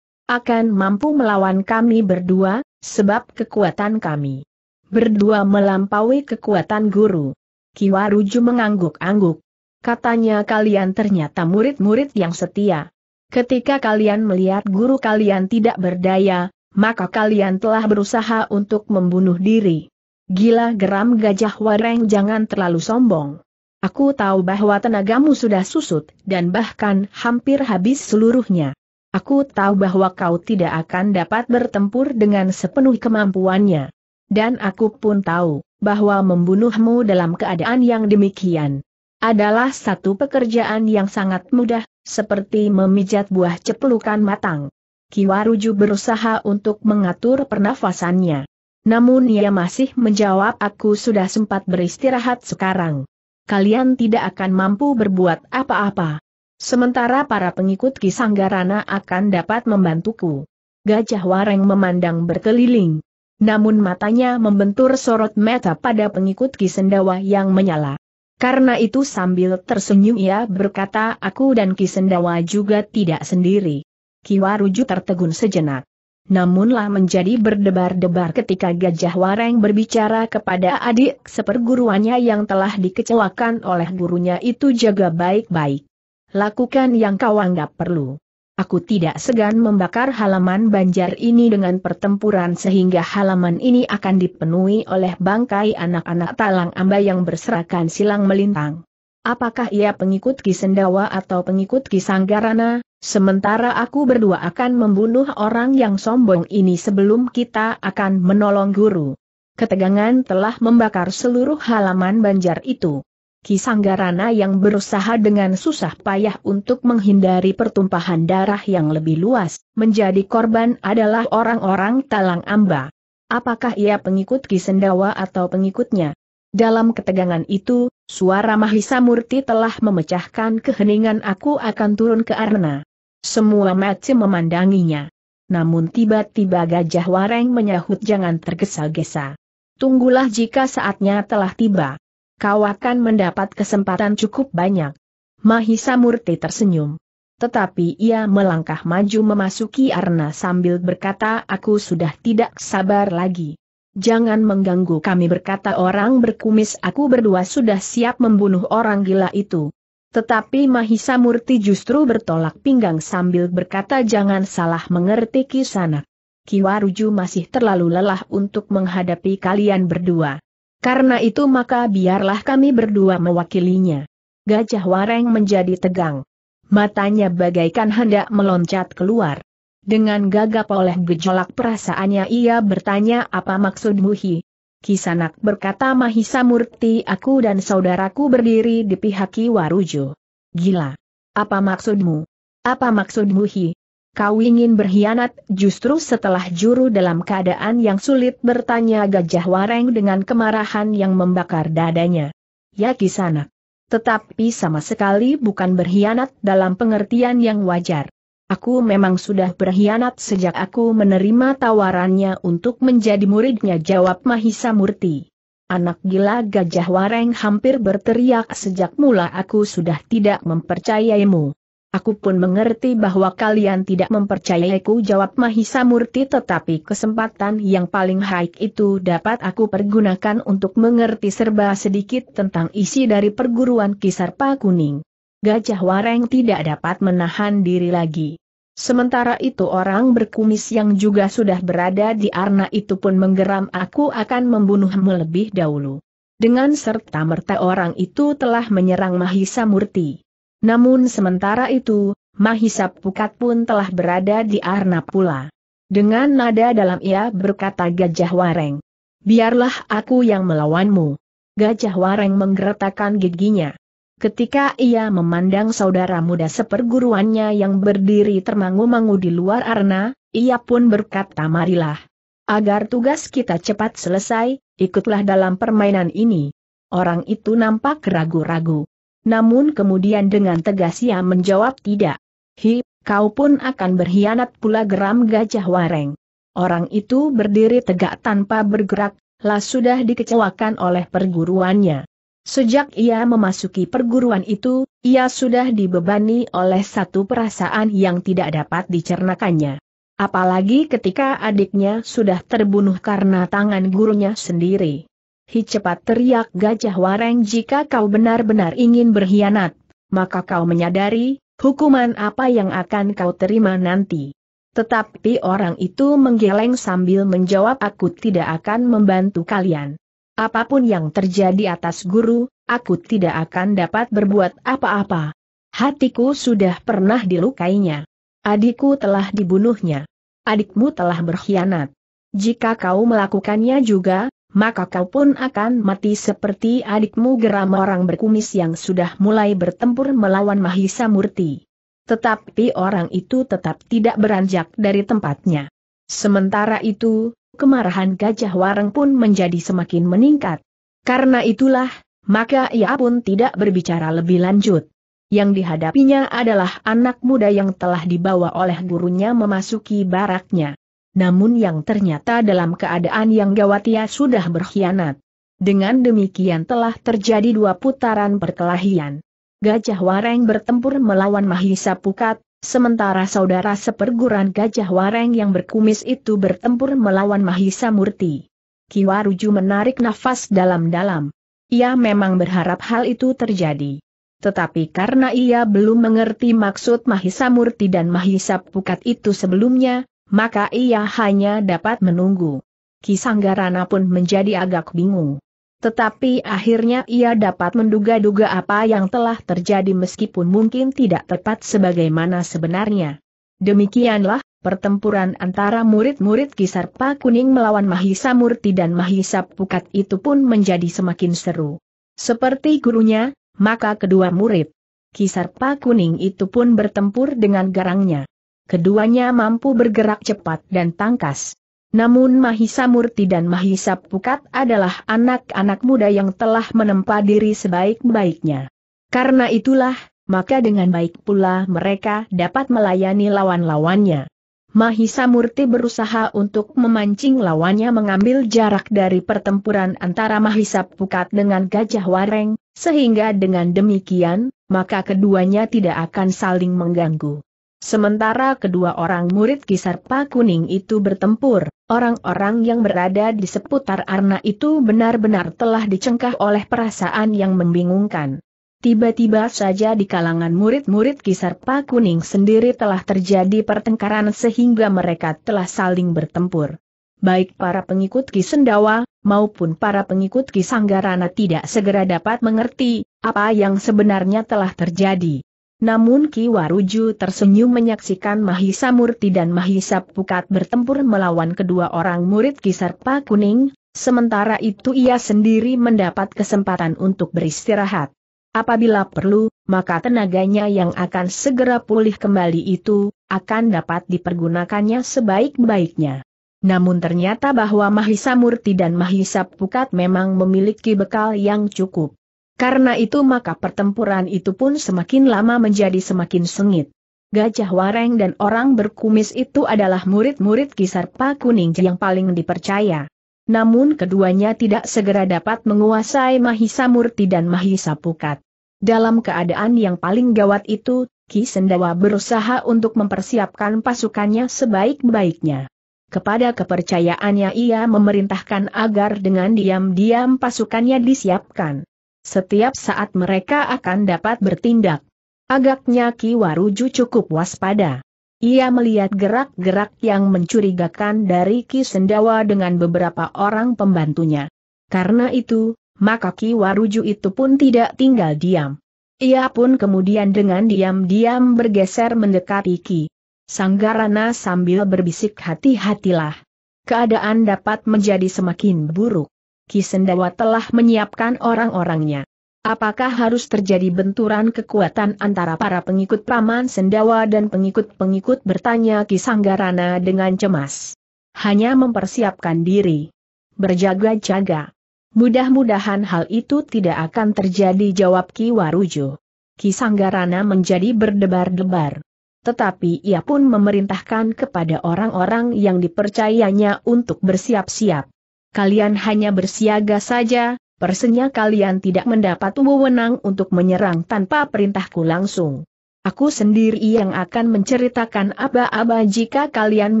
akan mampu melawan kami berdua, sebab kekuatan kami berdua melampaui kekuatan guru. Ki Warujo mengangguk-angguk. Katanya kalian ternyata murid-murid yang setia. Ketika kalian melihat guru kalian tidak berdaya, maka kalian telah berusaha untuk membunuh diri. Gila geram gajah wareng jangan terlalu sombong. Aku tahu bahwa tenagamu sudah susut dan bahkan hampir habis seluruhnya. Aku tahu bahwa kau tidak akan dapat bertempur dengan sepenuh kemampuannya. Dan aku pun tahu bahwa membunuhmu dalam keadaan yang demikian adalah satu pekerjaan yang sangat mudah, seperti memijat buah cepelukan matang. Kiwaruju berusaha untuk mengatur pernafasannya. Namun ia masih menjawab aku sudah sempat beristirahat sekarang. Kalian tidak akan mampu berbuat apa-apa. Sementara para pengikut Kisanggarana akan dapat membantuku. Gajah Wareng memandang berkeliling. Namun matanya membentur sorot mata pada pengikut Kisendawa yang menyala. Karena itu sambil tersenyum ia berkata aku dan Kisendawa juga tidak sendiri. Kiwaruju tertegun sejenak namunlah menjadi berdebar-debar ketika Gajah Wareng berbicara kepada adik seperguruannya yang telah dikecewakan oleh gurunya itu jaga baik-baik. Lakukan yang kau anggap perlu. Aku tidak segan membakar halaman banjar ini dengan pertempuran sehingga halaman ini akan dipenuhi oleh bangkai anak-anak talang amba yang berserakan silang melintang. Apakah ia pengikut Kisendawa atau pengikut Kisanggarana, Sementara aku berdua akan membunuh orang yang sombong ini sebelum kita akan menolong guru. Ketegangan telah membakar seluruh halaman banjar itu. Kisanggarana yang berusaha dengan susah payah untuk menghindari pertumpahan darah yang lebih luas, menjadi korban adalah orang-orang Talang Amba. Apakah ia pengikut Ki Sendawa atau pengikutnya? Dalam ketegangan itu, suara Mahisa Murti telah memecahkan keheningan aku akan turun ke arena. Semua macam memandanginya. Namun tiba-tiba gajah wareng menyahut jangan tergesa-gesa. Tunggulah jika saatnya telah tiba. Kau akan mendapat kesempatan cukup banyak. Mahisa Murti tersenyum. Tetapi ia melangkah maju memasuki arna sambil berkata aku sudah tidak sabar lagi. Jangan mengganggu kami berkata orang berkumis aku berdua sudah siap membunuh orang gila itu. Tetapi Mahisa Murti justru bertolak pinggang sambil berkata jangan salah mengerti kisanak. Kiwaruju masih terlalu lelah untuk menghadapi kalian berdua. Karena itu maka biarlah kami berdua mewakilinya. Gajah Wareng menjadi tegang. Matanya bagaikan hendak meloncat keluar. Dengan gagap oleh gejolak perasaannya ia bertanya apa maksudmu hi. Kisanak berkata Mahisa Murti aku dan saudaraku berdiri di pihak Kiwarujo. Gila. Apa maksudmu? Apa maksudmu Hi? Kau ingin berkhianat justru setelah juru dalam keadaan yang sulit bertanya gajah wareng dengan kemarahan yang membakar dadanya. Ya Kisanak. Tetapi sama sekali bukan berkhianat dalam pengertian yang wajar. Aku memang sudah berkhianat sejak aku menerima tawarannya untuk menjadi muridnya jawab Mahisa Murti. Anak gila gajah wareng hampir berteriak sejak mula aku sudah tidak mempercayaimu. Aku pun mengerti bahwa kalian tidak mempercayaiku jawab Mahisa Murti tetapi kesempatan yang paling baik itu dapat aku pergunakan untuk mengerti serba sedikit tentang isi dari perguruan Kisarpa Kuning. Gajah Wareng tidak dapat menahan diri lagi. Sementara itu orang berkumis yang juga sudah berada di arna itu pun menggeram aku akan membunuhmu lebih dahulu. Dengan serta-merta orang itu telah menyerang Mahisa Murti. Namun sementara itu, Mahisa Pukat pun telah berada di arna pula. Dengan nada dalam ia berkata Gajah Wareng. Biarlah aku yang melawanmu. Gajah Wareng menggertakkan giginya. Ketika ia memandang saudara muda seperguruannya yang berdiri termangu-mangu di luar arena, ia pun berkata marilah. Agar tugas kita cepat selesai, ikutlah dalam permainan ini. Orang itu nampak ragu-ragu. Namun kemudian dengan tegas ia menjawab tidak. Hi, kau pun akan berkhianat pula geram gajah wareng. Orang itu berdiri tegak tanpa bergerak, lah sudah dikecewakan oleh perguruannya. Sejak ia memasuki perguruan itu, ia sudah dibebani oleh satu perasaan yang tidak dapat dicernakannya. Apalagi ketika adiknya sudah terbunuh karena tangan gurunya sendiri. Hi cepat teriak gajah wareng jika kau benar-benar ingin berkhianat, maka kau menyadari, hukuman apa yang akan kau terima nanti. Tetapi orang itu menggeleng sambil menjawab aku tidak akan membantu kalian. Apapun yang terjadi atas guru, aku tidak akan dapat berbuat apa-apa. Hatiku sudah pernah dilukainya. Adikku telah dibunuhnya. Adikmu telah berkhianat. Jika kau melakukannya juga, maka kau pun akan mati seperti adikmu geram orang berkumis yang sudah mulai bertempur melawan Mahisa Murti. Tetapi orang itu tetap tidak beranjak dari tempatnya. Sementara itu, Kemarahan Gajah Wareng pun menjadi semakin meningkat. Karena itulah, maka ia pun tidak berbicara lebih lanjut. Yang dihadapinya adalah anak muda yang telah dibawa oleh gurunya memasuki baraknya. Namun yang ternyata dalam keadaan yang gawat ia sudah berkhianat. Dengan demikian telah terjadi dua putaran perkelahian. Gajah Wareng bertempur melawan Mahisa Pukat, Sementara saudara seperguruan Gajah Wareng yang berkumis itu bertempur melawan Mahisa Murti. Kiwaruju menarik nafas dalam-dalam. Ia memang berharap hal itu terjadi. Tetapi karena ia belum mengerti maksud Mahisa Murti dan Mahisa Pukat itu sebelumnya, maka ia hanya dapat menunggu. Kisanggarana pun menjadi agak bingung. Tetapi akhirnya ia dapat menduga-duga apa yang telah terjadi meskipun mungkin tidak tepat sebagaimana sebenarnya. Demikianlah, pertempuran antara murid-murid Kisarpa Kuning melawan Mahisa Murti dan Mahisa Pukat itu pun menjadi semakin seru. Seperti gurunya, maka kedua murid Kisarpa Kuning itu pun bertempur dengan garangnya. Keduanya mampu bergerak cepat dan tangkas. Namun Mahisa Murti dan Mahisa Pukat adalah anak-anak muda yang telah menempa diri sebaik-baiknya. Karena itulah, maka dengan baik pula mereka dapat melayani lawan-lawannya. Mahisa Murti berusaha untuk memancing lawannya mengambil jarak dari pertempuran antara Mahisa Pukat dengan Gajah Wareng, sehingga dengan demikian, maka keduanya tidak akan saling mengganggu. Sementara kedua orang murid Kisarpa Kuning itu bertempur, orang-orang yang berada di seputar Arna itu benar-benar telah dicengkah oleh perasaan yang membingungkan. Tiba-tiba saja di kalangan murid-murid Kisarpa Kuning sendiri telah terjadi pertengkaran sehingga mereka telah saling bertempur. Baik para pengikut Kisendawa, maupun para pengikut Kisanggarana tidak segera dapat mengerti, apa yang sebenarnya telah terjadi. Namun Ki Waruju tersenyum menyaksikan Mahisa Murti dan Mahisa Pukat bertempur melawan kedua orang murid Kisarpa Kuning, sementara itu ia sendiri mendapat kesempatan untuk beristirahat. Apabila perlu, maka tenaganya yang akan segera pulih kembali itu, akan dapat dipergunakannya sebaik-baiknya. Namun ternyata bahwa Mahisa Murti dan Mahisa Pukat memang memiliki bekal yang cukup. Karena itu maka pertempuran itu pun semakin lama menjadi semakin sengit. Gajah Wareng dan orang berkumis itu adalah murid-murid Kisarpa Kuning yang paling dipercaya. Namun keduanya tidak segera dapat menguasai Mahisa Murti dan Mahisa Pukat. Dalam keadaan yang paling gawat itu, Ki Sendawa berusaha untuk mempersiapkan pasukannya sebaik-baiknya. Kepada kepercayaannya ia memerintahkan agar dengan diam-diam pasukannya disiapkan. Setiap saat mereka akan dapat bertindak. Agaknya Ki Waruju cukup waspada. Ia melihat gerak-gerak yang mencurigakan dari Ki Sendawa dengan beberapa orang pembantunya. Karena itu, maka Ki Waruju itu pun tidak tinggal diam. Ia pun kemudian dengan diam-diam bergeser mendekati Ki. Sanggarana sambil berbisik hati-hatilah. Keadaan dapat menjadi semakin buruk. Kisendawa telah menyiapkan orang-orangnya. Apakah harus terjadi benturan kekuatan antara para pengikut Paman Sendawa dan pengikut-pengikut bertanya Kisanggarana dengan cemas? Hanya mempersiapkan diri. Berjaga-jaga. Mudah-mudahan hal itu tidak akan terjadi jawab Ki Warujo. Kisanggarana menjadi berdebar-debar. Tetapi ia pun memerintahkan kepada orang-orang yang dipercayanya untuk bersiap-siap kalian hanya bersiaga saja, persennya kalian tidak mendapat wewenang untuk menyerang tanpa perintahku langsung. Aku sendiri yang akan menceritakan aba-aba jika kalian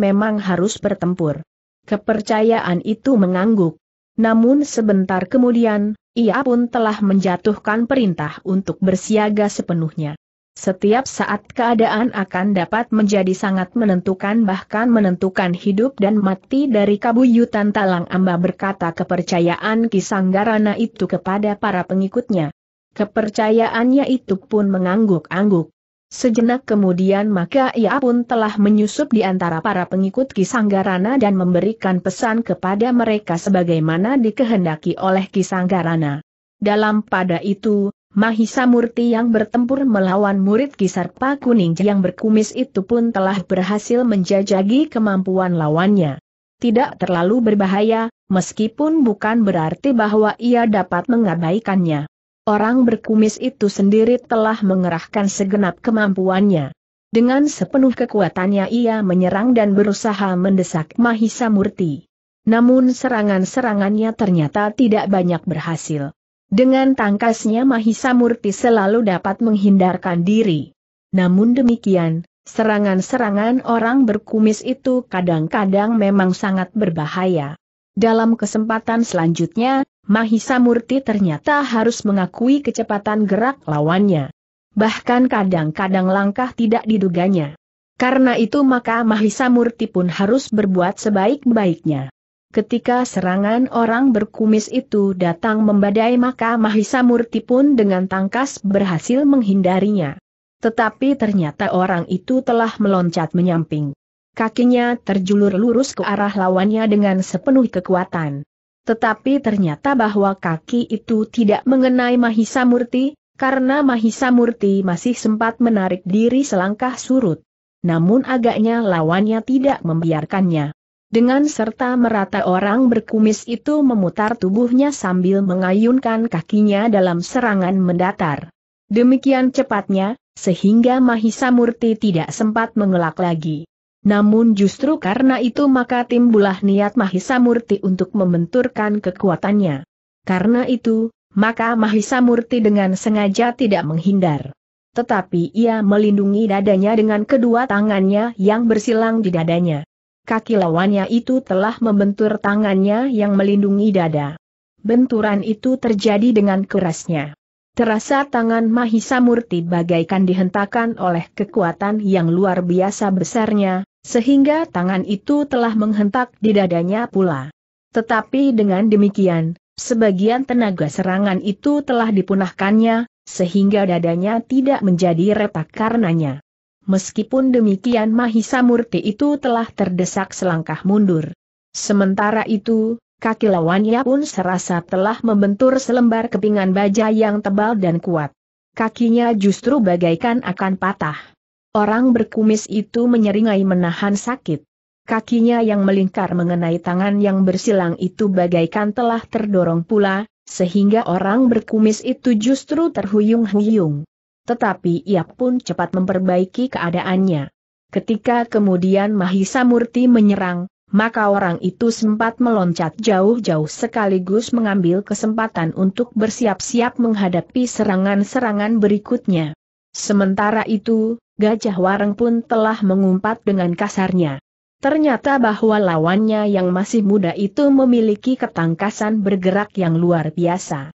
memang harus bertempur. Kepercayaan itu mengangguk. Namun sebentar kemudian, ia pun telah menjatuhkan perintah untuk bersiaga sepenuhnya. Setiap saat keadaan akan dapat menjadi sangat menentukan bahkan menentukan hidup dan mati dari kabuyutan Talang Amba berkata kepercayaan Kisanggarana itu kepada para pengikutnya. Kepercayaannya itu pun mengangguk-angguk. Sejenak kemudian maka ia pun telah menyusup di antara para pengikut Kisanggarana dan memberikan pesan kepada mereka sebagaimana dikehendaki oleh Kisanggarana. Dalam pada itu, Mahisa Murti yang bertempur melawan murid Kisarpa Kuning yang berkumis itu pun telah berhasil menjajagi kemampuan lawannya. Tidak terlalu berbahaya, meskipun bukan berarti bahwa ia dapat mengabaikannya. Orang berkumis itu sendiri telah mengerahkan segenap kemampuannya. Dengan sepenuh kekuatannya ia menyerang dan berusaha mendesak Mahisa Murti. Namun serangan-serangannya ternyata tidak banyak berhasil. Dengan tangkasnya Mahisa Murti selalu dapat menghindarkan diri. Namun demikian, serangan-serangan orang berkumis itu kadang-kadang memang sangat berbahaya. Dalam kesempatan selanjutnya, Mahisa Murti ternyata harus mengakui kecepatan gerak lawannya. Bahkan kadang-kadang langkah tidak diduganya. Karena itu maka Mahisa Murti pun harus berbuat sebaik-baiknya. Ketika serangan orang berkumis itu datang membadai maka Mahisa Murti pun dengan tangkas berhasil menghindarinya. Tetapi ternyata orang itu telah meloncat menyamping. Kakinya terjulur lurus ke arah lawannya dengan sepenuh kekuatan. Tetapi ternyata bahwa kaki itu tidak mengenai Mahisa Murti, karena Mahisa Murti masih sempat menarik diri selangkah surut. Namun agaknya lawannya tidak membiarkannya. Dengan serta merata orang berkumis itu memutar tubuhnya sambil mengayunkan kakinya dalam serangan mendatar. Demikian cepatnya, sehingga Mahisa Murti tidak sempat mengelak lagi. Namun justru karena itu maka timbulah niat Mahisa Murti untuk membenturkan kekuatannya. Karena itu, maka Mahisa Murti dengan sengaja tidak menghindar tetapi ia melindungi dadanya dengan kedua tangannya yang bersilang di dadanya kaki lawannya itu telah membentur tangannya yang melindungi dada. Benturan itu terjadi dengan kerasnya. Terasa tangan Mahisa Murti bagaikan dihentakkan oleh kekuatan yang luar biasa besarnya, sehingga tangan itu telah menghentak di dadanya pula. Tetapi dengan demikian, sebagian tenaga serangan itu telah dipunahkannya, sehingga dadanya tidak menjadi retak karenanya. Meskipun demikian Mahisa Murti itu telah terdesak selangkah mundur. Sementara itu, kaki lawannya pun serasa telah membentur selembar kepingan baja yang tebal dan kuat. Kakinya justru bagaikan akan patah. Orang berkumis itu menyeringai menahan sakit. Kakinya yang melingkar mengenai tangan yang bersilang itu bagaikan telah terdorong pula, sehingga orang berkumis itu justru terhuyung-huyung tetapi ia pun cepat memperbaiki keadaannya. Ketika kemudian Mahisa Murti menyerang, maka orang itu sempat meloncat jauh-jauh sekaligus mengambil kesempatan untuk bersiap-siap menghadapi serangan-serangan berikutnya. Sementara itu, Gajah Wareng pun telah mengumpat dengan kasarnya. Ternyata bahwa lawannya yang masih muda itu memiliki ketangkasan bergerak yang luar biasa.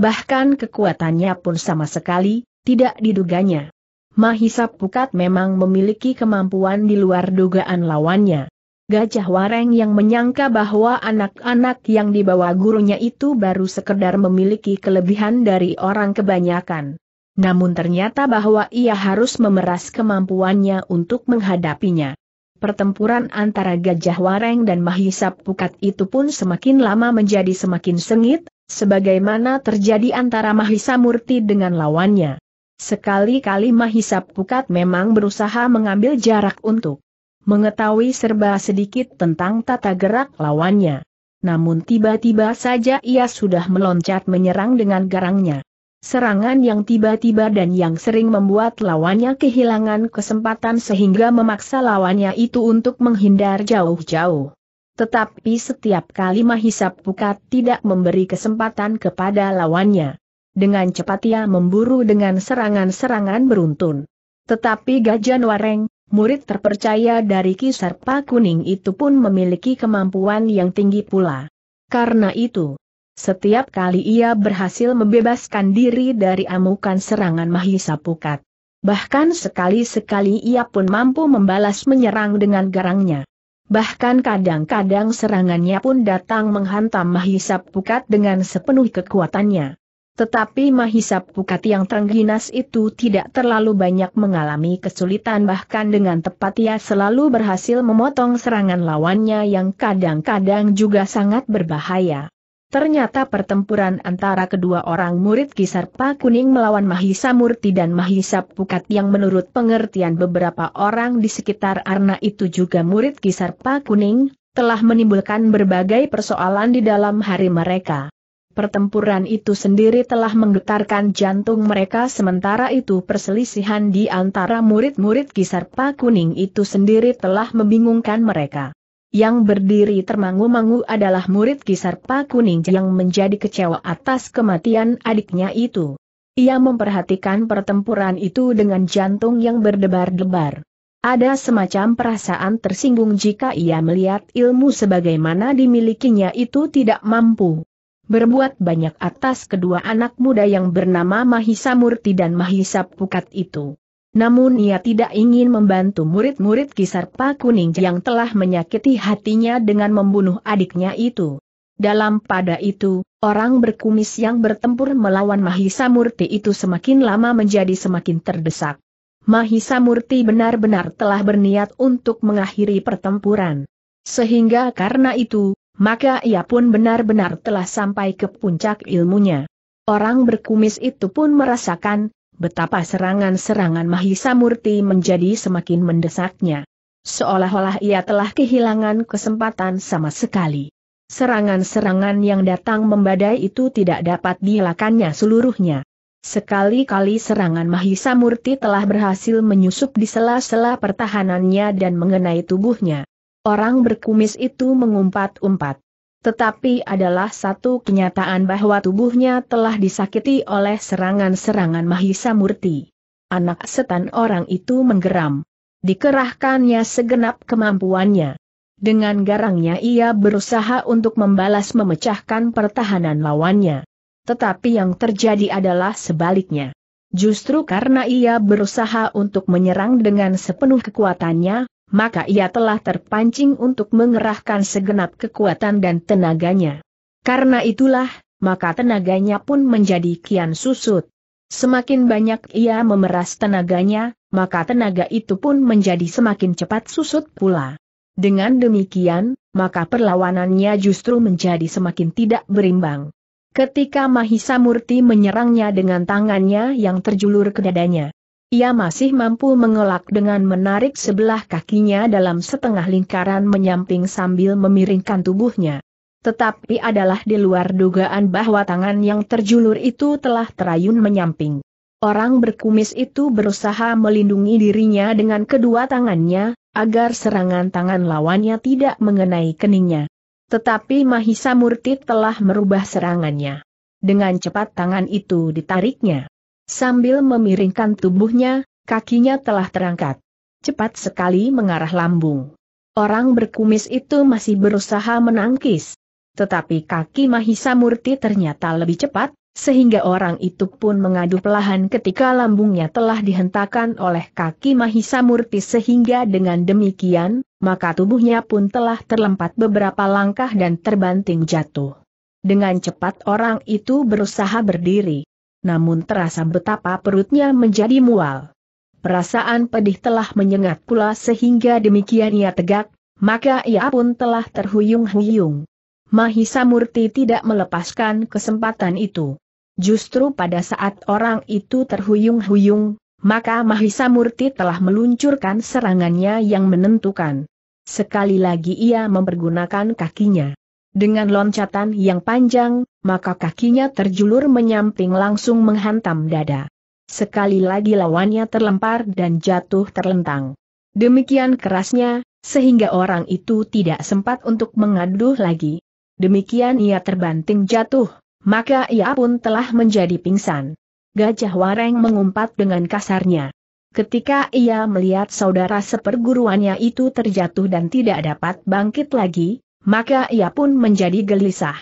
Bahkan kekuatannya pun sama sekali, tidak diduganya. Mahisa Pukat memang memiliki kemampuan di luar dugaan lawannya. Gajah Wareng yang menyangka bahwa anak-anak yang dibawa gurunya itu baru sekedar memiliki kelebihan dari orang kebanyakan. Namun ternyata bahwa ia harus memeras kemampuannya untuk menghadapinya. Pertempuran antara Gajah Wareng dan Mahisa Pukat itu pun semakin lama menjadi semakin sengit, sebagaimana terjadi antara Mahisa Murti dengan lawannya. Sekali-kali Mahisa Pukat memang berusaha mengambil jarak untuk mengetahui serba sedikit tentang tata gerak lawannya. Namun tiba-tiba saja ia sudah meloncat menyerang dengan garangnya. Serangan yang tiba-tiba dan yang sering membuat lawannya kehilangan kesempatan sehingga memaksa lawannya itu untuk menghindar jauh-jauh. Tetapi setiap kali Mahisa Pukat tidak memberi kesempatan kepada lawannya. Dengan cepat ia memburu dengan serangan-serangan beruntun. Tetapi Gajan Wareng, murid terpercaya dari Pak Kuning itu pun memiliki kemampuan yang tinggi pula. Karena itu, setiap kali ia berhasil membebaskan diri dari amukan serangan Mahisa Pukat. Bahkan sekali-sekali ia pun mampu membalas menyerang dengan garangnya. Bahkan kadang-kadang serangannya pun datang menghantam Mahisa Pukat dengan sepenuh kekuatannya. Tetapi Mahisa Pukati yang terengginas itu tidak terlalu banyak mengalami kesulitan bahkan dengan tepat ia selalu berhasil memotong serangan lawannya yang kadang-kadang juga sangat berbahaya. Ternyata pertempuran antara kedua orang murid Kisar Kuning melawan Mahisa Murti dan Mahisa Pukat yang menurut pengertian beberapa orang di sekitar Arna itu juga murid Kisar Kuning, telah menimbulkan berbagai persoalan di dalam hari mereka. Pertempuran itu sendiri telah menggetarkan jantung mereka sementara itu perselisihan di antara murid-murid Kisarpa Kuning itu sendiri telah membingungkan mereka. Yang berdiri termangu-mangu adalah murid Kisarpa Kuning yang menjadi kecewa atas kematian adiknya itu. Ia memperhatikan pertempuran itu dengan jantung yang berdebar-debar. Ada semacam perasaan tersinggung jika ia melihat ilmu sebagaimana dimilikinya itu tidak mampu berbuat banyak atas kedua anak muda yang bernama Mahisa Murti dan Mahisa Pukat itu. Namun ia tidak ingin membantu murid-murid Pak Kuning yang telah menyakiti hatinya dengan membunuh adiknya itu. Dalam pada itu, orang berkumis yang bertempur melawan Mahisa Murti itu semakin lama menjadi semakin terdesak. Mahisa Murti benar-benar telah berniat untuk mengakhiri pertempuran. Sehingga karena itu, maka ia pun benar-benar telah sampai ke puncak ilmunya. Orang berkumis itu pun merasakan betapa serangan-serangan Mahisa Murti menjadi semakin mendesaknya. Seolah-olah ia telah kehilangan kesempatan sama sekali. Serangan-serangan yang datang membadai itu tidak dapat dihilangkannya seluruhnya. Sekali-kali serangan Mahisa Murti telah berhasil menyusup di sela-sela pertahanannya dan mengenai tubuhnya. Orang berkumis itu mengumpat-umpat. Tetapi adalah satu kenyataan bahwa tubuhnya telah disakiti oleh serangan-serangan Mahisa Murti. Anak setan orang itu menggeram. Dikerahkannya segenap kemampuannya. Dengan garangnya ia berusaha untuk membalas memecahkan pertahanan lawannya. Tetapi yang terjadi adalah sebaliknya. Justru karena ia berusaha untuk menyerang dengan sepenuh kekuatannya, maka ia telah terpancing untuk mengerahkan segenap kekuatan dan tenaganya. Karena itulah, maka tenaganya pun menjadi kian susut. Semakin banyak ia memeras tenaganya, maka tenaga itu pun menjadi semakin cepat susut pula. Dengan demikian, maka perlawanannya justru menjadi semakin tidak berimbang. Ketika Mahisa Murti menyerangnya dengan tangannya yang terjulur ke dadanya, ia masih mampu mengelak dengan menarik sebelah kakinya dalam setengah lingkaran menyamping sambil memiringkan tubuhnya. Tetapi adalah di luar dugaan bahwa tangan yang terjulur itu telah terayun menyamping. Orang berkumis itu berusaha melindungi dirinya dengan kedua tangannya, agar serangan tangan lawannya tidak mengenai keningnya. Tetapi Mahisa Murti telah merubah serangannya. Dengan cepat tangan itu ditariknya. Sambil memiringkan tubuhnya, kakinya telah terangkat. Cepat sekali mengarah lambung. Orang berkumis itu masih berusaha menangkis. Tetapi kaki Mahisa Murti ternyata lebih cepat, sehingga orang itu pun mengadu pelahan ketika lambungnya telah dihentakkan oleh kaki Mahisa Murti sehingga dengan demikian, maka tubuhnya pun telah terlempat beberapa langkah dan terbanting jatuh. Dengan cepat orang itu berusaha berdiri namun terasa betapa perutnya menjadi mual. Perasaan pedih telah menyengat pula sehingga demikian ia tegak, maka ia pun telah terhuyung-huyung. Mahisa Murti tidak melepaskan kesempatan itu. Justru pada saat orang itu terhuyung-huyung, maka Mahisa Murti telah meluncurkan serangannya yang menentukan. Sekali lagi ia mempergunakan kakinya. Dengan loncatan yang panjang, maka kakinya terjulur menyamping langsung menghantam dada. Sekali lagi lawannya terlempar dan jatuh terlentang. Demikian kerasnya, sehingga orang itu tidak sempat untuk mengaduh lagi. Demikian ia terbanting jatuh, maka ia pun telah menjadi pingsan. Gajah Wareng mengumpat dengan kasarnya. Ketika ia melihat saudara seperguruannya itu terjatuh dan tidak dapat bangkit lagi, maka ia pun menjadi gelisah.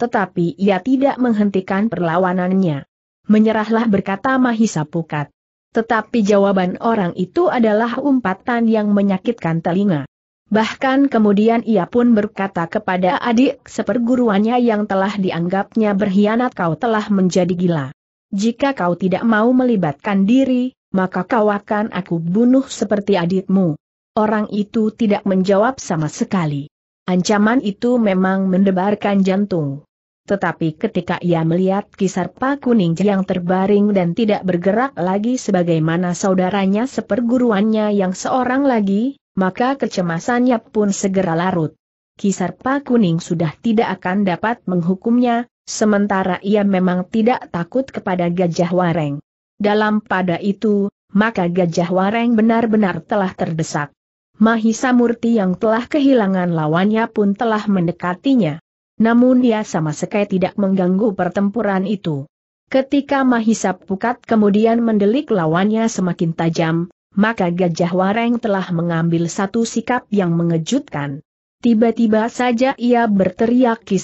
Tetapi ia tidak menghentikan perlawanannya. Menyerahlah berkata Mahisa Pukat. Tetapi jawaban orang itu adalah umpatan yang menyakitkan telinga. Bahkan kemudian ia pun berkata kepada adik seperguruannya yang telah dianggapnya berkhianat kau telah menjadi gila. Jika kau tidak mau melibatkan diri, maka kau akan aku bunuh seperti adikmu. Orang itu tidak menjawab sama sekali. Ancaman itu memang mendebarkan jantung. Tetapi ketika ia melihat Kisarpa Kuning yang terbaring dan tidak bergerak lagi sebagaimana saudaranya seperguruannya yang seorang lagi, maka kecemasannya pun segera larut. Kisarpa Kuning sudah tidak akan dapat menghukumnya, sementara ia memang tidak takut kepada Gajah Wareng. Dalam pada itu, maka Gajah Wareng benar-benar telah terdesak. Mahisa Murti yang telah kehilangan lawannya pun telah mendekatinya. Namun dia sama sekali tidak mengganggu pertempuran itu. Ketika Mahisa Pukat kemudian mendelik lawannya semakin tajam, maka Gajah Wareng telah mengambil satu sikap yang mengejutkan. Tiba-tiba saja ia berteriak Ki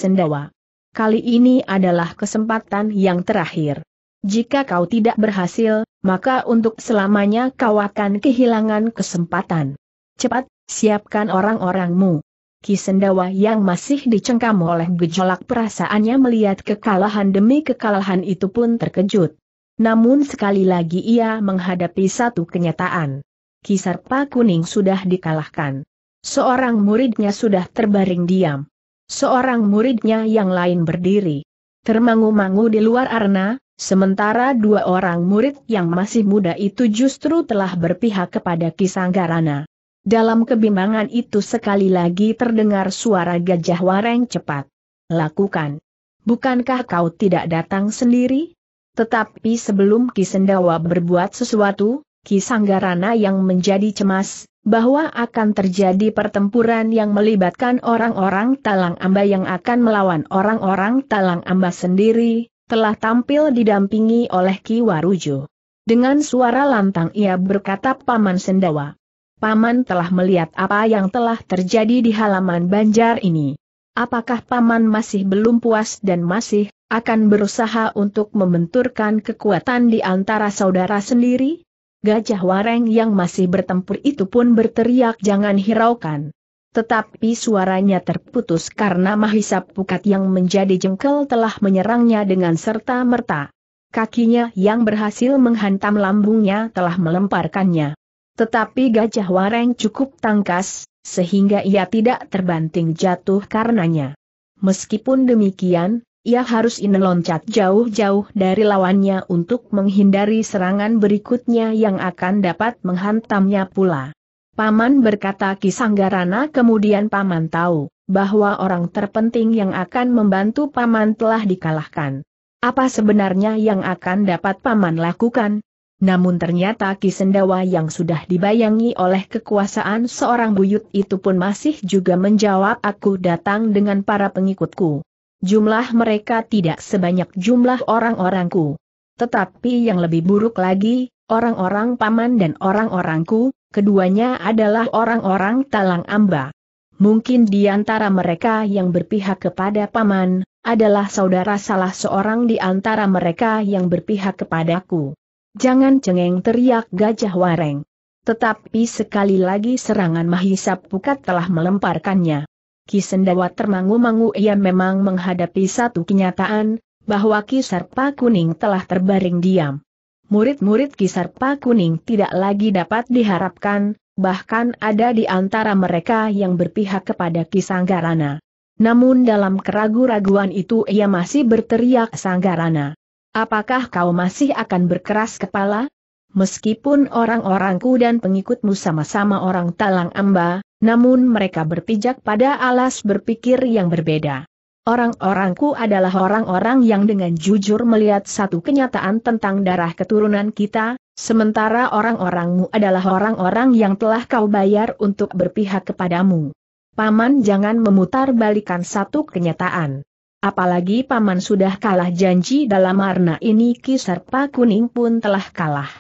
Kali ini adalah kesempatan yang terakhir. Jika kau tidak berhasil, maka untuk selamanya kau akan kehilangan kesempatan. Cepat, siapkan orang-orangmu. Kisendawa yang masih dicengkam oleh gejolak perasaannya melihat kekalahan demi kekalahan itu pun terkejut. Namun sekali lagi ia menghadapi satu kenyataan. Kisarpa kuning sudah dikalahkan. Seorang muridnya sudah terbaring diam. Seorang muridnya yang lain berdiri. Termangu-mangu di luar arena, sementara dua orang murid yang masih muda itu justru telah berpihak kepada Kisanggarana. Dalam kebimbangan itu sekali lagi terdengar suara gajah wareng cepat. Lakukan. Bukankah kau tidak datang sendiri? Tetapi sebelum Ki Sendawa berbuat sesuatu, Ki Sanggarana yang menjadi cemas, bahwa akan terjadi pertempuran yang melibatkan orang-orang Talang Amba yang akan melawan orang-orang Talang Amba sendiri, telah tampil didampingi oleh Ki Warujo. Dengan suara lantang ia berkata Paman Sendawa. Paman telah melihat apa yang telah terjadi di halaman banjar ini. Apakah Paman masih belum puas dan masih akan berusaha untuk membenturkan kekuatan di antara saudara sendiri? Gajah Wareng yang masih bertempur itu pun berteriak jangan hiraukan. Tetapi suaranya terputus karena Mahisa Pukat yang menjadi jengkel telah menyerangnya dengan serta-merta. Kakinya yang berhasil menghantam lambungnya telah melemparkannya. Tetapi gajah wareng cukup tangkas, sehingga ia tidak terbanting jatuh karenanya. Meskipun demikian, ia harus ineloncat jauh-jauh dari lawannya untuk menghindari serangan berikutnya yang akan dapat menghantamnya pula. Paman berkata Kisanggarana kemudian Paman tahu, bahwa orang terpenting yang akan membantu Paman telah dikalahkan. Apa sebenarnya yang akan dapat Paman lakukan? Namun ternyata Kisendawa yang sudah dibayangi oleh kekuasaan seorang buyut itu pun masih juga menjawab aku datang dengan para pengikutku. Jumlah mereka tidak sebanyak jumlah orang-orangku. Tetapi yang lebih buruk lagi, orang-orang paman dan orang-orangku, keduanya adalah orang-orang talang amba. Mungkin di antara mereka yang berpihak kepada paman, adalah saudara salah seorang di antara mereka yang berpihak kepadaku. Jangan cengeng teriak gajah wareng. Tetapi sekali lagi serangan Mahisa Pukat telah melemparkannya. Kisendawa termangu-mangu ia memang menghadapi satu kenyataan, bahwa Kisarpa Kuning telah terbaring diam. Murid-murid Kisarpa Kuning tidak lagi dapat diharapkan, bahkan ada di antara mereka yang berpihak kepada Kisanggarana. Namun dalam keragu-raguan itu ia masih berteriak Sanggarana. Apakah kau masih akan berkeras kepala? Meskipun orang-orangku dan pengikutmu sama-sama orang talang amba, namun mereka berpijak pada alas berpikir yang berbeda. Orang-orangku adalah orang-orang yang dengan jujur melihat satu kenyataan tentang darah keturunan kita, sementara orang-orangmu adalah orang-orang yang telah kau bayar untuk berpihak kepadamu. Paman jangan memutar balikan satu kenyataan. Apalagi Paman sudah kalah janji dalam arna ini Kisarpa Kuning pun telah kalah.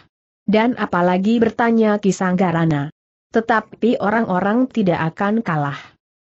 Dan apalagi bertanya Kisanggarana. Tetapi orang-orang tidak akan kalah.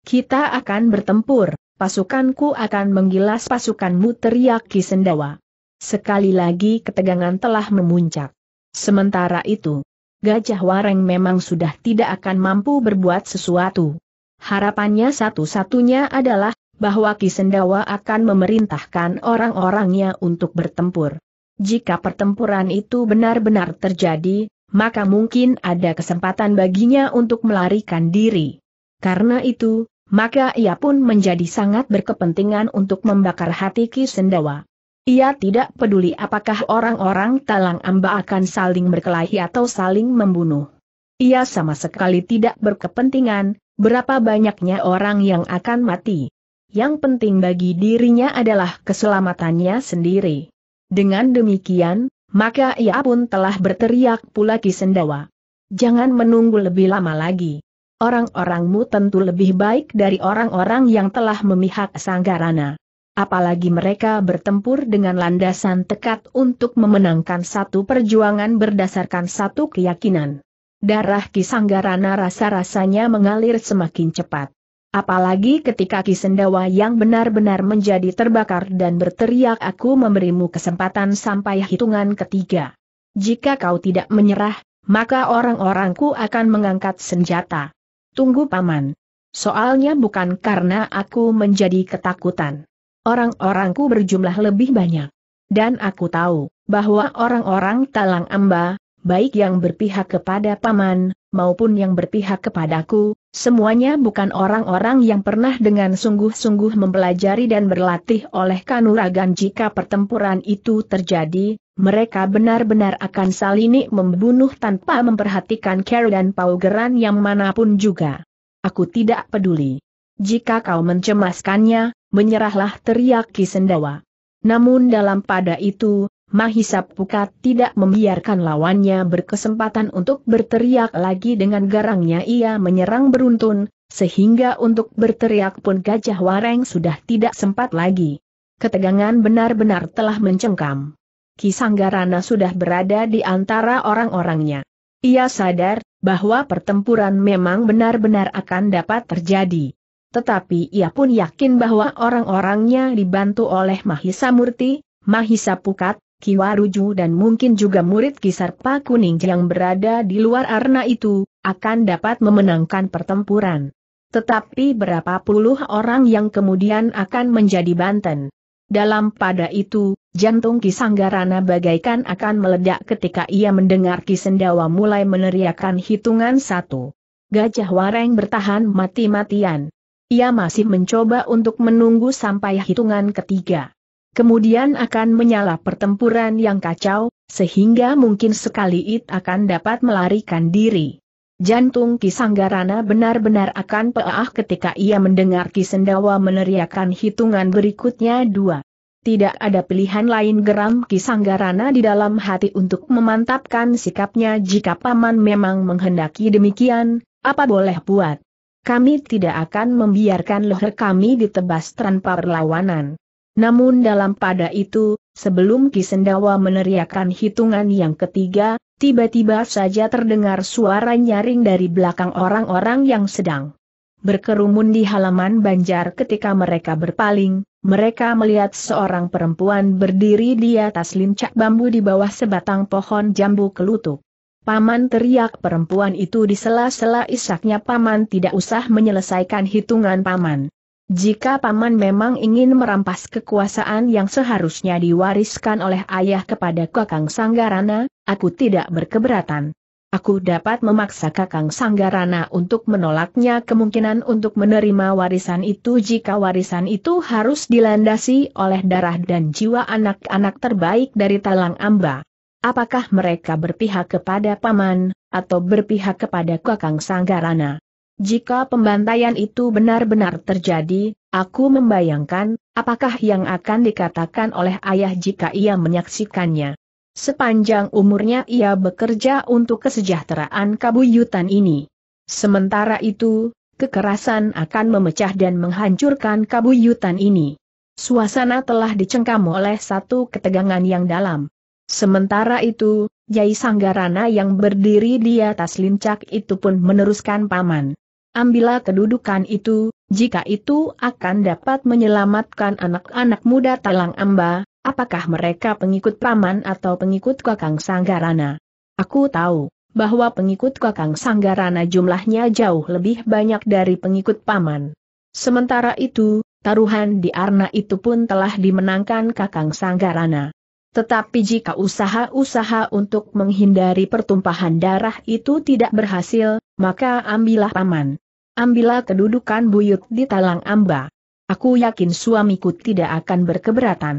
Kita akan bertempur, pasukanku akan menggilas pasukanmu teriak Kisendawa. Sekali lagi ketegangan telah memuncak. Sementara itu, Gajah Wareng memang sudah tidak akan mampu berbuat sesuatu. Harapannya satu-satunya adalah bahwa Kisendawa akan memerintahkan orang-orangnya untuk bertempur. Jika pertempuran itu benar-benar terjadi, maka mungkin ada kesempatan baginya untuk melarikan diri. Karena itu, maka ia pun menjadi sangat berkepentingan untuk membakar hati Kisendawa. Ia tidak peduli apakah orang-orang Talang Amba akan saling berkelahi atau saling membunuh. Ia sama sekali tidak berkepentingan, berapa banyaknya orang yang akan mati yang penting bagi dirinya adalah keselamatannya sendiri. Dengan demikian, maka ia pun telah berteriak pula Kisendawa. Jangan menunggu lebih lama lagi. Orang-orangmu tentu lebih baik dari orang-orang yang telah memihak Sanggarana. Apalagi mereka bertempur dengan landasan tekad untuk memenangkan satu perjuangan berdasarkan satu keyakinan. Darah Kisanggarana rasa-rasanya mengalir semakin cepat apalagi ketika Kisendawa yang benar-benar menjadi terbakar dan berteriak aku memberimu kesempatan sampai hitungan ketiga. Jika kau tidak menyerah, maka orang-orangku akan mengangkat senjata. Tunggu paman. Soalnya bukan karena aku menjadi ketakutan. Orang-orangku berjumlah lebih banyak. Dan aku tahu, bahwa orang-orang Talang Amba, baik yang berpihak kepada paman, maupun yang berpihak kepadaku, semuanya bukan orang-orang yang pernah dengan sungguh-sungguh mempelajari dan berlatih oleh kanuragan jika pertempuran itu terjadi, mereka benar-benar akan salini membunuh tanpa memperhatikan Carol dan Paugeran yang manapun juga. Aku tidak peduli. Jika kau mencemaskannya, menyerahlah teriak Kisendawa. Namun dalam pada itu, Mahisa Pukat tidak membiarkan lawannya berkesempatan untuk berteriak lagi dengan garangnya ia menyerang beruntun, sehingga untuk berteriak pun gajah wareng sudah tidak sempat lagi. Ketegangan benar-benar telah mencengkam. Kisanggarana sudah berada di antara orang-orangnya. Ia sadar bahwa pertempuran memang benar-benar akan dapat terjadi. Tetapi ia pun yakin bahwa orang-orangnya dibantu oleh Mahisa Murti, Mahisa Pukat, Kiwaruju dan mungkin juga murid Kisarpa Kuning yang berada di luar arena itu, akan dapat memenangkan pertempuran. Tetapi berapa puluh orang yang kemudian akan menjadi Banten. Dalam pada itu, jantung Kisanggarana bagaikan akan meledak ketika ia mendengar Ki Sendawa mulai meneriakkan hitungan satu. Gajah Wareng bertahan mati-matian. Ia masih mencoba untuk menunggu sampai hitungan ketiga kemudian akan menyala pertempuran yang kacau, sehingga mungkin sekali It akan dapat melarikan diri. Jantung Ki Sanggarana benar-benar akan peah ketika ia mendengar Ki Sendawa meneriakkan hitungan berikutnya dua. Tidak ada pilihan lain geram Ki Sanggarana di dalam hati untuk memantapkan sikapnya jika paman memang menghendaki demikian, apa boleh buat. Kami tidak akan membiarkan leher kami ditebas tanpa perlawanan. Namun dalam pada itu, sebelum Kisendawa meneriakkan hitungan yang ketiga, tiba-tiba saja terdengar suara nyaring dari belakang orang-orang yang sedang berkerumun di halaman banjar ketika mereka berpaling, mereka melihat seorang perempuan berdiri di atas lincak bambu di bawah sebatang pohon jambu kelutuk. Paman teriak perempuan itu di sela-sela isaknya paman tidak usah menyelesaikan hitungan paman. Jika paman memang ingin merampas kekuasaan yang seharusnya diwariskan oleh ayah kepada Kakang Sanggarana, aku tidak berkeberatan. Aku dapat memaksa Kakang Sanggarana untuk menolaknya kemungkinan untuk menerima warisan itu jika warisan itu harus dilandasi oleh darah dan jiwa anak-anak terbaik dari Talang Amba. Apakah mereka berpihak kepada paman, atau berpihak kepada Kakang Sanggarana? Jika pembantaian itu benar-benar terjadi, aku membayangkan, apakah yang akan dikatakan oleh ayah jika ia menyaksikannya. Sepanjang umurnya ia bekerja untuk kesejahteraan kabuyutan ini. Sementara itu, kekerasan akan memecah dan menghancurkan kabuyutan ini. Suasana telah dicengkam oleh satu ketegangan yang dalam. Sementara itu, Jai Sanggarana yang berdiri di atas lincak itu pun meneruskan paman ambillah kedudukan itu, jika itu akan dapat menyelamatkan anak-anak muda Talang Amba, apakah mereka pengikut paman atau pengikut Kakang Sanggarana? Aku tahu bahwa pengikut Kakang Sanggarana jumlahnya jauh lebih banyak dari pengikut paman. Sementara itu, taruhan di Arna itu pun telah dimenangkan Kakang Sanggarana. Tetapi jika usaha-usaha untuk menghindari pertumpahan darah itu tidak berhasil, maka ambillah paman ambillah kedudukan buyut di Talang Amba. Aku yakin suamiku tidak akan berkeberatan.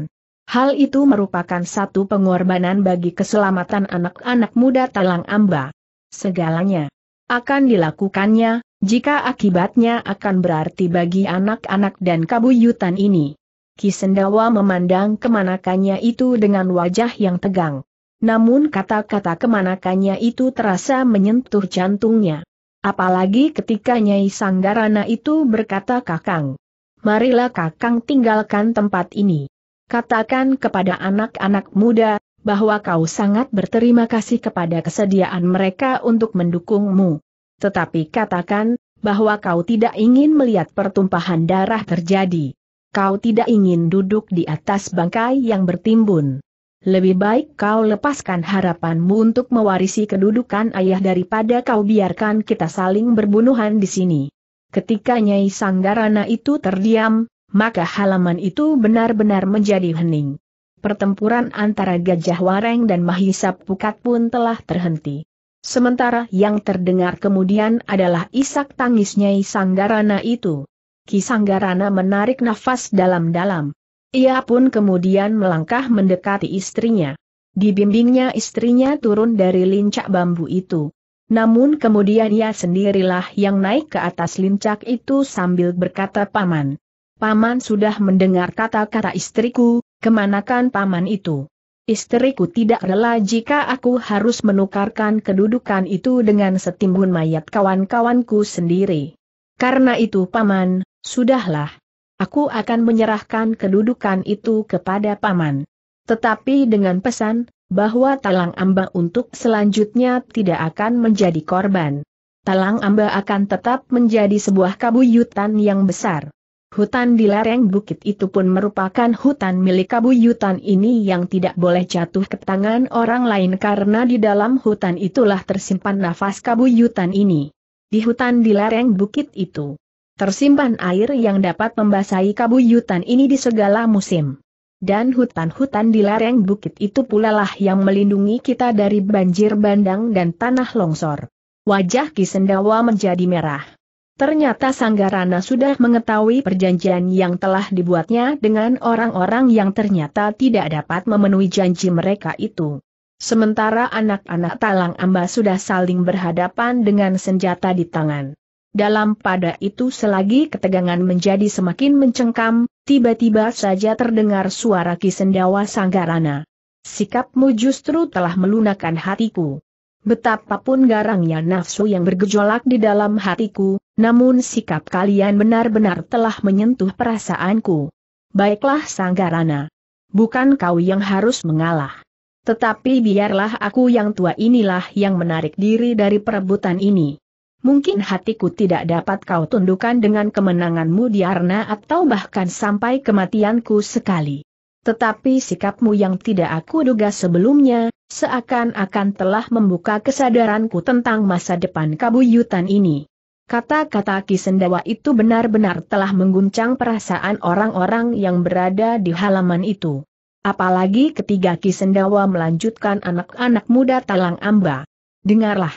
Hal itu merupakan satu pengorbanan bagi keselamatan anak-anak muda Talang Amba. Segalanya akan dilakukannya, jika akibatnya akan berarti bagi anak-anak dan kabuyutan ini. Kisendawa memandang kemanakannya itu dengan wajah yang tegang. Namun kata-kata kemanakannya itu terasa menyentuh jantungnya. Apalagi ketika Nyai Sanggarana itu berkata Kakang. Marilah Kakang tinggalkan tempat ini. Katakan kepada anak-anak muda, bahwa kau sangat berterima kasih kepada kesediaan mereka untuk mendukungmu. Tetapi katakan, bahwa kau tidak ingin melihat pertumpahan darah terjadi. Kau tidak ingin duduk di atas bangkai yang bertimbun lebih baik kau lepaskan harapanmu untuk mewarisi kedudukan ayah daripada kau biarkan kita saling berbunuhan di sini. Ketika Nyai Sanggarana itu terdiam, maka halaman itu benar-benar menjadi hening. Pertempuran antara Gajah Wareng dan mahisap Pukat pun telah terhenti. Sementara yang terdengar kemudian adalah isak tangis Nyai Sanggarana itu. Ki Sanggarana menarik nafas dalam-dalam. Ia pun kemudian melangkah mendekati istrinya. Dibimbingnya istrinya turun dari lincak bambu itu. Namun kemudian ia sendirilah yang naik ke atas lincak itu sambil berkata paman. Paman sudah mendengar kata-kata istriku, kemanakan paman itu? Istriku tidak rela jika aku harus menukarkan kedudukan itu dengan setimbun mayat kawan-kawanku sendiri. Karena itu paman, sudahlah, Aku akan menyerahkan kedudukan itu kepada Paman. Tetapi dengan pesan, bahwa Talang Amba untuk selanjutnya tidak akan menjadi korban. Talang Amba akan tetap menjadi sebuah kabuyutan yang besar. Hutan di lereng bukit itu pun merupakan hutan milik kabuyutan ini yang tidak boleh jatuh ke tangan orang lain karena di dalam hutan itulah tersimpan nafas kabuyutan ini. Di hutan di lereng bukit itu, Tersimpan air yang dapat membasahi kabuyutan ini di segala musim. Dan hutan-hutan di lereng bukit itu pula lah yang melindungi kita dari banjir bandang dan tanah longsor. Wajah Ki Sendawa menjadi merah. Ternyata Sanggarana sudah mengetahui perjanjian yang telah dibuatnya dengan orang-orang yang ternyata tidak dapat memenuhi janji mereka itu. Sementara anak-anak Talang Amba sudah saling berhadapan dengan senjata di tangan. Dalam pada itu selagi ketegangan menjadi semakin mencengkam, tiba-tiba saja terdengar suara Kisendawa Sanggarana. Sikapmu justru telah melunakkan hatiku. Betapapun garangnya nafsu yang bergejolak di dalam hatiku, namun sikap kalian benar-benar telah menyentuh perasaanku. Baiklah Sanggarana. Bukan kau yang harus mengalah. Tetapi biarlah aku yang tua inilah yang menarik diri dari perebutan ini mungkin hatiku tidak dapat kau tundukkan dengan kemenanganmu di atau bahkan sampai kematianku sekali. Tetapi sikapmu yang tidak aku duga sebelumnya, seakan-akan telah membuka kesadaranku tentang masa depan kabuyutan ini. Kata-kata Kisendawa itu benar-benar telah mengguncang perasaan orang-orang yang berada di halaman itu. Apalagi ketiga Kisendawa melanjutkan anak-anak muda Talang Amba. Dengarlah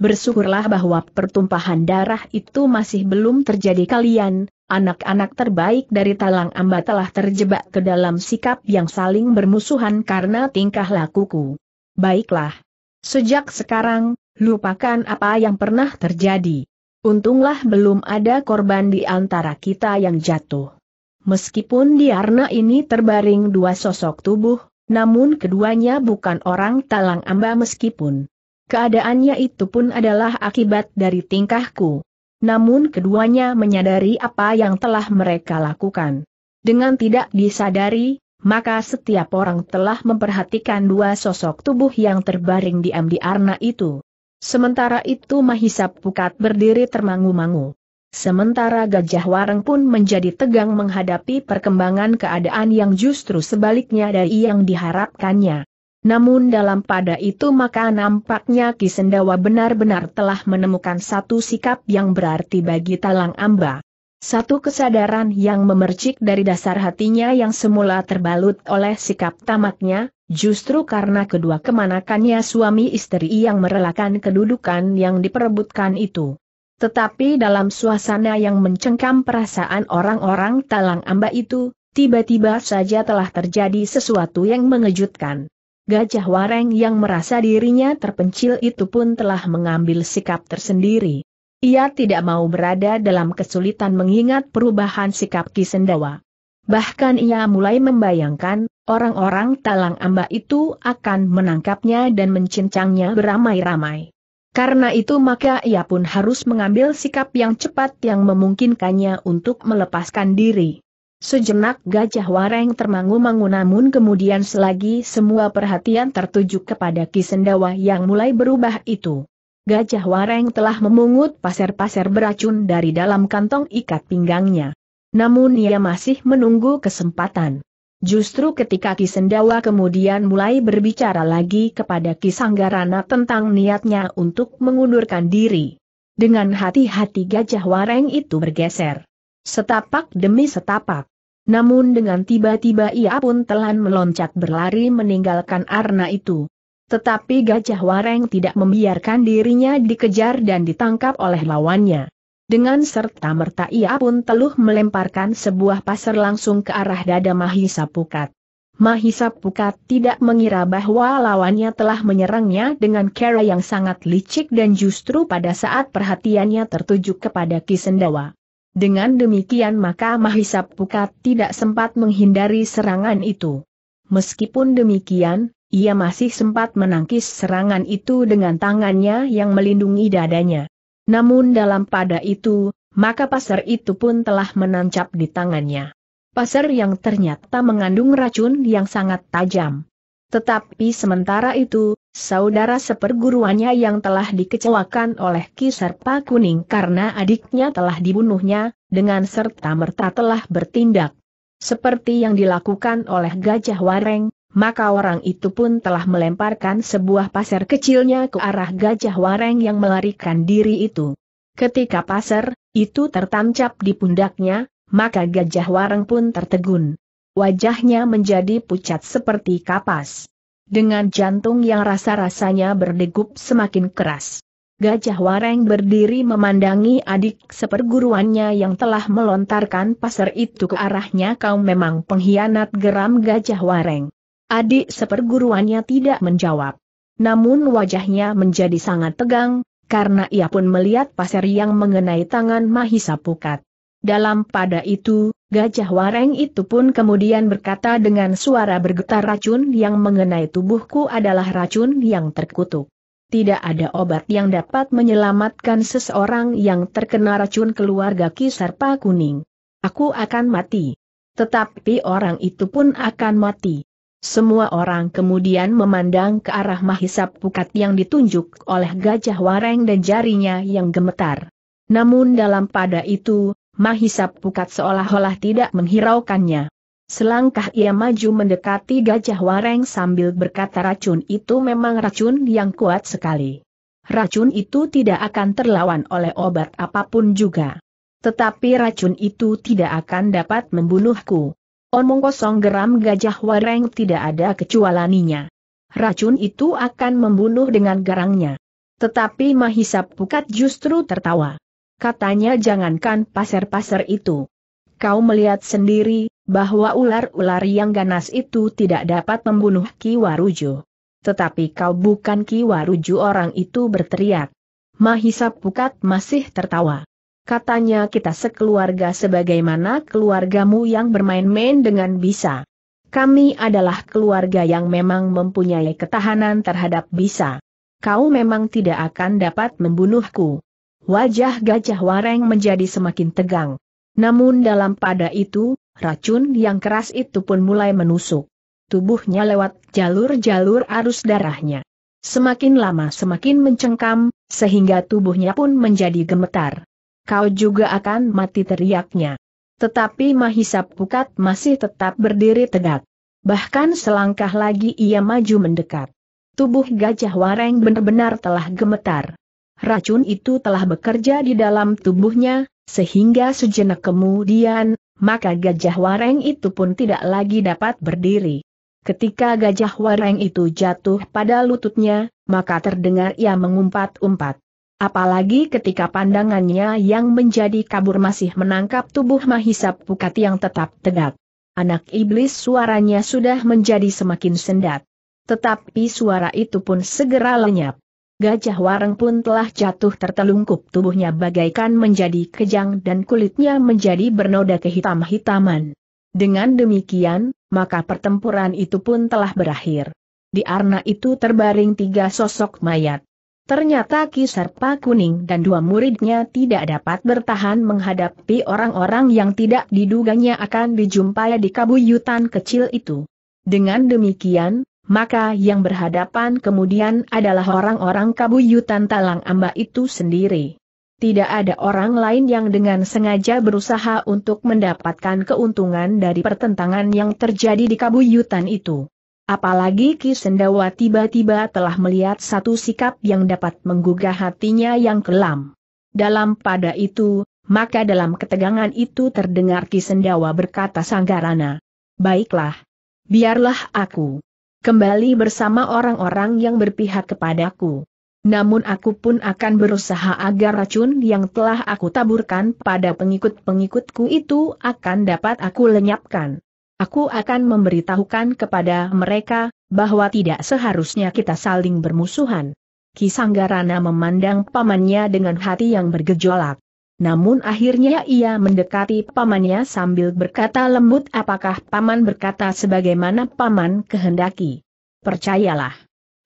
bersyukurlah bahwa pertumpahan darah itu masih belum terjadi kalian, anak-anak terbaik dari Talang Amba telah terjebak ke dalam sikap yang saling bermusuhan karena tingkah lakuku. Baiklah. Sejak sekarang, lupakan apa yang pernah terjadi. Untunglah belum ada korban di antara kita yang jatuh. Meskipun di arna ini terbaring dua sosok tubuh, namun keduanya bukan orang Talang Amba meskipun Keadaannya itu pun adalah akibat dari tingkahku. Namun keduanya menyadari apa yang telah mereka lakukan. Dengan tidak disadari, maka setiap orang telah memperhatikan dua sosok tubuh yang terbaring diam di arna itu. Sementara itu Mahisa Pukat berdiri termangu-mangu. Sementara Gajah Wareng pun menjadi tegang menghadapi perkembangan keadaan yang justru sebaliknya dari yang diharapkannya. Namun dalam pada itu maka nampaknya Kisendawa benar-benar telah menemukan satu sikap yang berarti bagi Talang Amba. Satu kesadaran yang memercik dari dasar hatinya yang semula terbalut oleh sikap tamaknya, justru karena kedua kemanakannya suami istri yang merelakan kedudukan yang diperebutkan itu. Tetapi dalam suasana yang mencengkam perasaan orang-orang talang amba itu, tiba-tiba saja telah terjadi sesuatu yang mengejutkan. Gajah Wareng yang merasa dirinya terpencil itu pun telah mengambil sikap tersendiri. Ia tidak mau berada dalam kesulitan mengingat perubahan sikap Kisendawa. Bahkan ia mulai membayangkan, orang-orang talang amba itu akan menangkapnya dan mencincangnya beramai-ramai. Karena itu maka ia pun harus mengambil sikap yang cepat yang memungkinkannya untuk melepaskan diri. Sejenak gajah wareng termangu-mangu namun kemudian selagi semua perhatian tertuju kepada Kisendawa yang mulai berubah itu. Gajah wareng telah memungut pasir-pasir beracun dari dalam kantong ikat pinggangnya. Namun ia masih menunggu kesempatan. Justru ketika Kisendawa kemudian mulai berbicara lagi kepada Kisanggarana tentang niatnya untuk mengundurkan diri. Dengan hati-hati gajah wareng itu bergeser. Setapak demi setapak. Namun dengan tiba-tiba ia pun telan meloncat berlari meninggalkan arna itu. Tetapi Gajah Wareng tidak membiarkan dirinya dikejar dan ditangkap oleh lawannya. Dengan serta-merta ia pun teluh melemparkan sebuah pasar langsung ke arah dada Mahisa Pukat. Mahisa Pukat tidak mengira bahwa lawannya telah menyerangnya dengan cara yang sangat licik dan justru pada saat perhatiannya tertuju kepada Kisendawa. Dengan demikian maka Mahisa Pukat tidak sempat menghindari serangan itu. Meskipun demikian, ia masih sempat menangkis serangan itu dengan tangannya yang melindungi dadanya. Namun dalam pada itu, maka pasar itu pun telah menancap di tangannya. Pasar yang ternyata mengandung racun yang sangat tajam. Tetapi sementara itu, Saudara seperguruannya yang telah dikecewakan oleh Kisarpa Kuning karena adiknya telah dibunuhnya, dengan serta-merta telah bertindak. Seperti yang dilakukan oleh Gajah Wareng, maka orang itu pun telah melemparkan sebuah pasir kecilnya ke arah gajah wareng yang melarikan diri itu. Ketika pasir itu tertancap di pundaknya, maka gajah wareng pun tertegun. Wajahnya menjadi pucat seperti kapas dengan jantung yang rasa-rasanya berdegup semakin keras. Gajah Wareng berdiri memandangi adik seperguruannya yang telah melontarkan pasar itu ke arahnya kau memang pengkhianat geram Gajah Wareng. Adik seperguruannya tidak menjawab. Namun wajahnya menjadi sangat tegang, karena ia pun melihat pasar yang mengenai tangan Mahisa Pukat. Dalam pada itu, gajah wareng itu pun kemudian berkata dengan suara bergetar racun yang mengenai tubuhku adalah racun yang terkutuk. Tidak ada obat yang dapat menyelamatkan seseorang yang terkena racun keluarga Kisarpa Kuning. Aku akan mati. Tetapi orang itu pun akan mati. Semua orang kemudian memandang ke arah mahisap Pukat yang ditunjuk oleh gajah wareng dan jarinya yang gemetar. Namun dalam pada itu, Mahisa Pukat seolah-olah tidak menghiraukannya. Selangkah ia maju mendekati gajah wareng sambil berkata racun itu memang racun yang kuat sekali. Racun itu tidak akan terlawan oleh obat apapun juga. Tetapi racun itu tidak akan dapat membunuhku. Omong kosong geram gajah wareng tidak ada kecualaninya. Racun itu akan membunuh dengan garangnya. Tetapi Mahisa Pukat justru tertawa. Katanya jangankan pasir-pasir itu. Kau melihat sendiri, bahwa ular-ular yang ganas itu tidak dapat membunuh Kiwaruju. Tetapi kau bukan Kiwaruju orang itu berteriak. Mahisa Pukat masih tertawa. Katanya kita sekeluarga sebagaimana keluargamu yang bermain-main dengan bisa. Kami adalah keluarga yang memang mempunyai ketahanan terhadap bisa. Kau memang tidak akan dapat membunuhku wajah gajah wareng menjadi semakin tegang. Namun dalam pada itu, racun yang keras itu pun mulai menusuk. Tubuhnya lewat jalur-jalur arus darahnya. Semakin lama semakin mencengkam, sehingga tubuhnya pun menjadi gemetar. Kau juga akan mati teriaknya. Tetapi Mahisap Pukat masih tetap berdiri tegak. Bahkan selangkah lagi ia maju mendekat. Tubuh gajah wareng benar-benar telah gemetar racun itu telah bekerja di dalam tubuhnya, sehingga sejenak kemudian, maka gajah wareng itu pun tidak lagi dapat berdiri. Ketika gajah wareng itu jatuh pada lututnya, maka terdengar ia mengumpat-umpat. Apalagi ketika pandangannya yang menjadi kabur masih menangkap tubuh Mahisa Pukati yang tetap tegak. Anak iblis suaranya sudah menjadi semakin sendat. Tetapi suara itu pun segera lenyap. Gajah wareng pun telah jatuh tertelungkup tubuhnya bagaikan menjadi kejang dan kulitnya menjadi bernoda kehitam-hitaman. Dengan demikian, maka pertempuran itu pun telah berakhir. Di arna itu terbaring tiga sosok mayat. Ternyata Ki Serpa Kuning dan dua muridnya tidak dapat bertahan menghadapi orang-orang yang tidak diduganya akan dijumpai di kabuyutan kecil itu. Dengan demikian, maka yang berhadapan kemudian adalah orang-orang kabuyutan talang amba itu sendiri. Tidak ada orang lain yang dengan sengaja berusaha untuk mendapatkan keuntungan dari pertentangan yang terjadi di kabuyutan itu. Apalagi Ki Sendawa tiba-tiba telah melihat satu sikap yang dapat menggugah hatinya yang kelam. Dalam pada itu, maka dalam ketegangan itu terdengar Ki Sendawa berkata Sanggarana, Baiklah. Biarlah aku kembali bersama orang-orang yang berpihak kepadaku. Namun aku pun akan berusaha agar racun yang telah aku taburkan pada pengikut-pengikutku itu akan dapat aku lenyapkan. Aku akan memberitahukan kepada mereka, bahwa tidak seharusnya kita saling bermusuhan. Kisanggarana memandang pamannya dengan hati yang bergejolak. Namun akhirnya ia mendekati pamannya sambil berkata lembut apakah paman berkata sebagaimana paman kehendaki. Percayalah.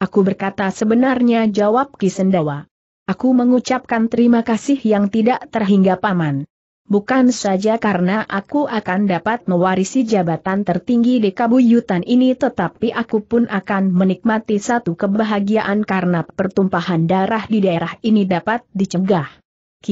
Aku berkata sebenarnya jawab Kisendawa. Aku mengucapkan terima kasih yang tidak terhingga paman. Bukan saja karena aku akan dapat mewarisi jabatan tertinggi di kabuyutan ini tetapi aku pun akan menikmati satu kebahagiaan karena pertumpahan darah di daerah ini dapat dicegah.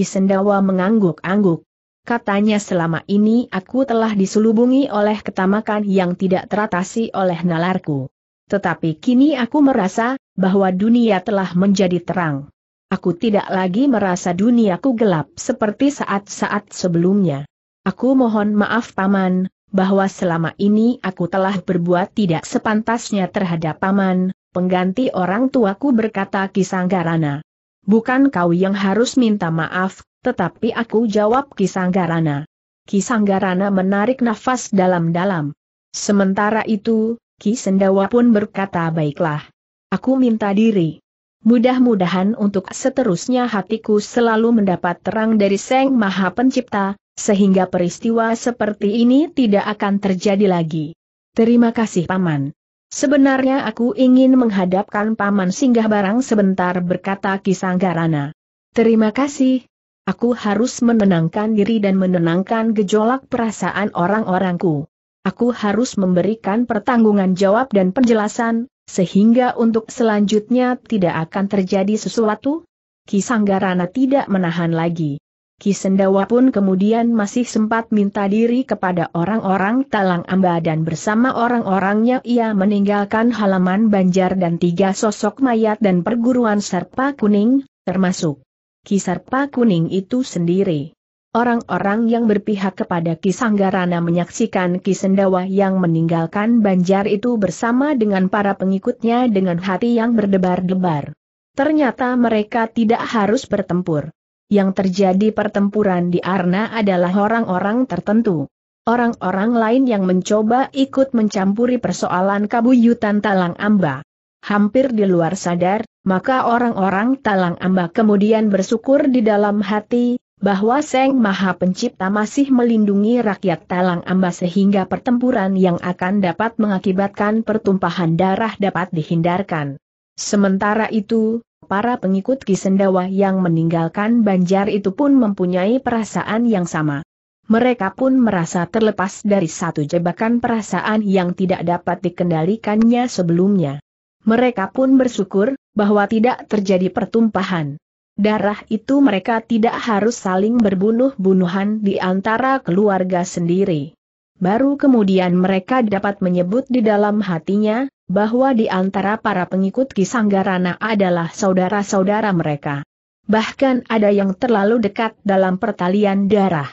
Sendawa mengangguk-angguk. Katanya selama ini aku telah diselubungi oleh ketamakan yang tidak teratasi oleh nalarku. Tetapi kini aku merasa, bahwa dunia telah menjadi terang. Aku tidak lagi merasa duniaku gelap seperti saat-saat sebelumnya. Aku mohon maaf Paman, bahwa selama ini aku telah berbuat tidak sepantasnya terhadap Paman, pengganti orang tuaku berkata Kisanggarana bukan kau yang harus minta maaf, tetapi aku jawab Kisanggarana. Kisanggarana menarik nafas dalam-dalam. Sementara itu, Ki Sendawa pun berkata baiklah. Aku minta diri. Mudah-mudahan untuk seterusnya hatiku selalu mendapat terang dari Seng Maha Pencipta, sehingga peristiwa seperti ini tidak akan terjadi lagi. Terima kasih Paman. Sebenarnya aku ingin menghadapkan Paman Singgah Barang sebentar berkata Kisanggarana. Terima kasih. Aku harus menenangkan diri dan menenangkan gejolak perasaan orang-orangku. Aku harus memberikan pertanggungan jawab dan penjelasan, sehingga untuk selanjutnya tidak akan terjadi sesuatu? Kisanggarana tidak menahan lagi. Kisendawa pun kemudian masih sempat minta diri kepada orang-orang Talang Amba dan bersama orang-orangnya ia meninggalkan halaman Banjar dan tiga sosok mayat dan perguruan Serpa Kuning, termasuk Kisarpa Kuning itu sendiri. Orang-orang yang berpihak kepada Kisanggarana menyaksikan Kisendawa yang meninggalkan Banjar itu bersama dengan para pengikutnya dengan hati yang berdebar-debar. Ternyata mereka tidak harus bertempur yang terjadi pertempuran di Arna adalah orang-orang tertentu. Orang-orang lain yang mencoba ikut mencampuri persoalan kabuyutan Talang Amba. Hampir di luar sadar, maka orang-orang Talang Amba kemudian bersyukur di dalam hati, bahwa Seng Maha Pencipta masih melindungi rakyat Talang Amba sehingga pertempuran yang akan dapat mengakibatkan pertumpahan darah dapat dihindarkan. Sementara itu, Para pengikut Kisendawa yang meninggalkan Banjar itu pun mempunyai perasaan yang sama. Mereka pun merasa terlepas dari satu jebakan perasaan yang tidak dapat dikendalikannya sebelumnya. Mereka pun bersyukur bahwa tidak terjadi pertumpahan darah itu mereka tidak harus saling berbunuh-bunuhan di antara keluarga sendiri. Baru kemudian mereka dapat menyebut di dalam hatinya, bahwa di antara para pengikut Kisanggarana adalah saudara-saudara mereka. Bahkan ada yang terlalu dekat dalam pertalian darah.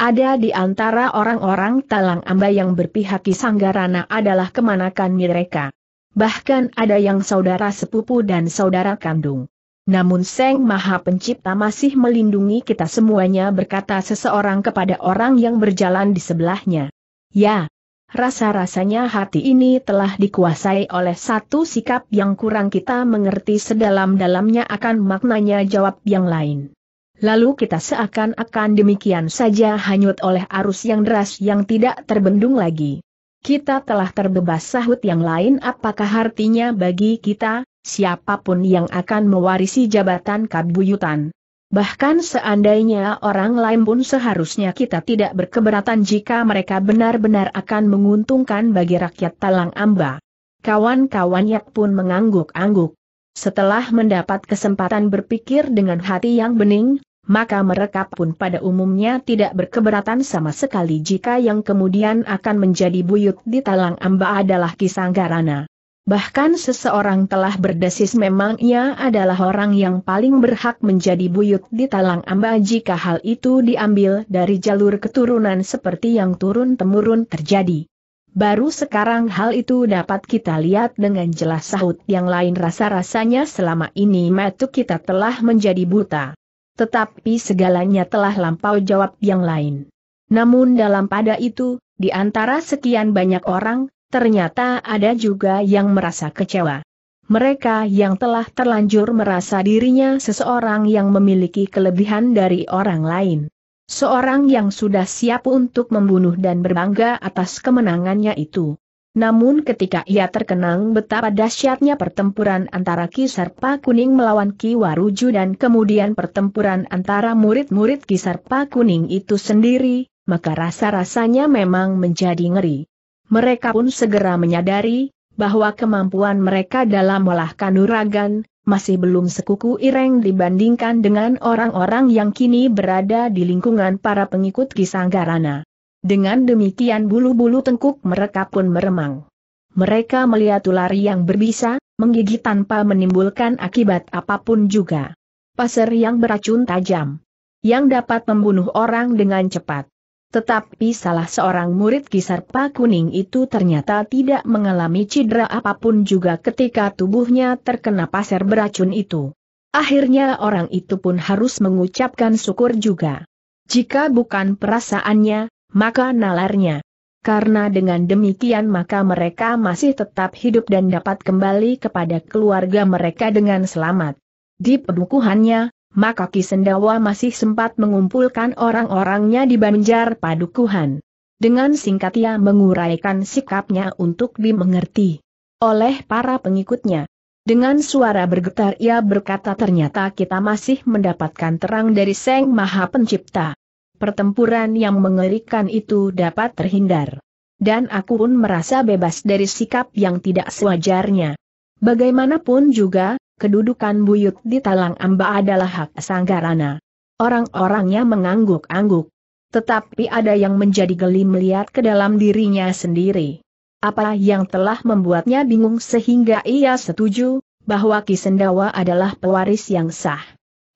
Ada di antara orang-orang Talang Amba yang berpihak Kisanggarana adalah kemanakan mereka. Bahkan ada yang saudara sepupu dan saudara kandung. Namun Seng Maha Pencipta masih melindungi kita semuanya berkata seseorang kepada orang yang berjalan di sebelahnya. Ya, Rasa-rasanya hati ini telah dikuasai oleh satu sikap yang kurang kita mengerti sedalam-dalamnya akan maknanya jawab yang lain. Lalu kita seakan-akan demikian saja hanyut oleh arus yang deras yang tidak terbendung lagi. Kita telah terbebas sahut yang lain apakah artinya bagi kita, siapapun yang akan mewarisi jabatan kabuyutan. Bahkan seandainya orang lain pun seharusnya kita tidak berkeberatan jika mereka benar-benar akan menguntungkan bagi rakyat Talang Amba. Kawan-kawannya pun mengangguk-angguk. Setelah mendapat kesempatan berpikir dengan hati yang bening, maka mereka pun pada umumnya tidak berkeberatan sama sekali jika yang kemudian akan menjadi buyut di Talang Amba adalah Kisanggarana. Bahkan seseorang telah berdesis memang ia adalah orang yang paling berhak menjadi buyut di Talang Amba jika hal itu diambil dari jalur keturunan seperti yang turun-temurun terjadi. Baru sekarang hal itu dapat kita lihat dengan jelas sahut yang lain rasa-rasanya selama ini metu kita telah menjadi buta. Tetapi segalanya telah lampau jawab yang lain. Namun dalam pada itu, di antara sekian banyak orang, ternyata ada juga yang merasa kecewa. Mereka yang telah terlanjur merasa dirinya seseorang yang memiliki kelebihan dari orang lain. Seorang yang sudah siap untuk membunuh dan berbangga atas kemenangannya itu. Namun ketika ia terkenang betapa dahsyatnya pertempuran antara Ki Sarpa Kuning melawan Ki Waruju dan kemudian pertempuran antara murid-murid Ki Sarpa Kuning itu sendiri, maka rasa-rasanya memang menjadi ngeri. Mereka pun segera menyadari, bahwa kemampuan mereka dalam olah kanuragan, masih belum sekuku ireng dibandingkan dengan orang-orang yang kini berada di lingkungan para pengikut Kisanggarana. Dengan demikian bulu-bulu tengkuk mereka pun meremang. Mereka melihat ular yang berbisa, menggigit tanpa menimbulkan akibat apapun juga. Pasir yang beracun tajam. Yang dapat membunuh orang dengan cepat. Tetapi salah seorang murid Kisarpa Kuning itu ternyata tidak mengalami cedera apapun juga ketika tubuhnya terkena pasir beracun itu. Akhirnya orang itu pun harus mengucapkan syukur juga. Jika bukan perasaannya, maka nalarnya. Karena dengan demikian maka mereka masih tetap hidup dan dapat kembali kepada keluarga mereka dengan selamat. Di pedukuhannya, maka Sendawa masih sempat mengumpulkan orang-orangnya di Banjar Padukuhan. Dengan singkat ia menguraikan sikapnya untuk dimengerti oleh para pengikutnya. Dengan suara bergetar ia berkata ternyata kita masih mendapatkan terang dari Seng Maha Pencipta. Pertempuran yang mengerikan itu dapat terhindar. Dan aku pun merasa bebas dari sikap yang tidak sewajarnya. Bagaimanapun juga, kedudukan buyut di Talang Amba adalah hak Sanggarana. Orang-orangnya mengangguk-angguk. Tetapi ada yang menjadi geli melihat ke dalam dirinya sendiri. Apa yang telah membuatnya bingung sehingga ia setuju, bahwa Ki Sendawa adalah pewaris yang sah.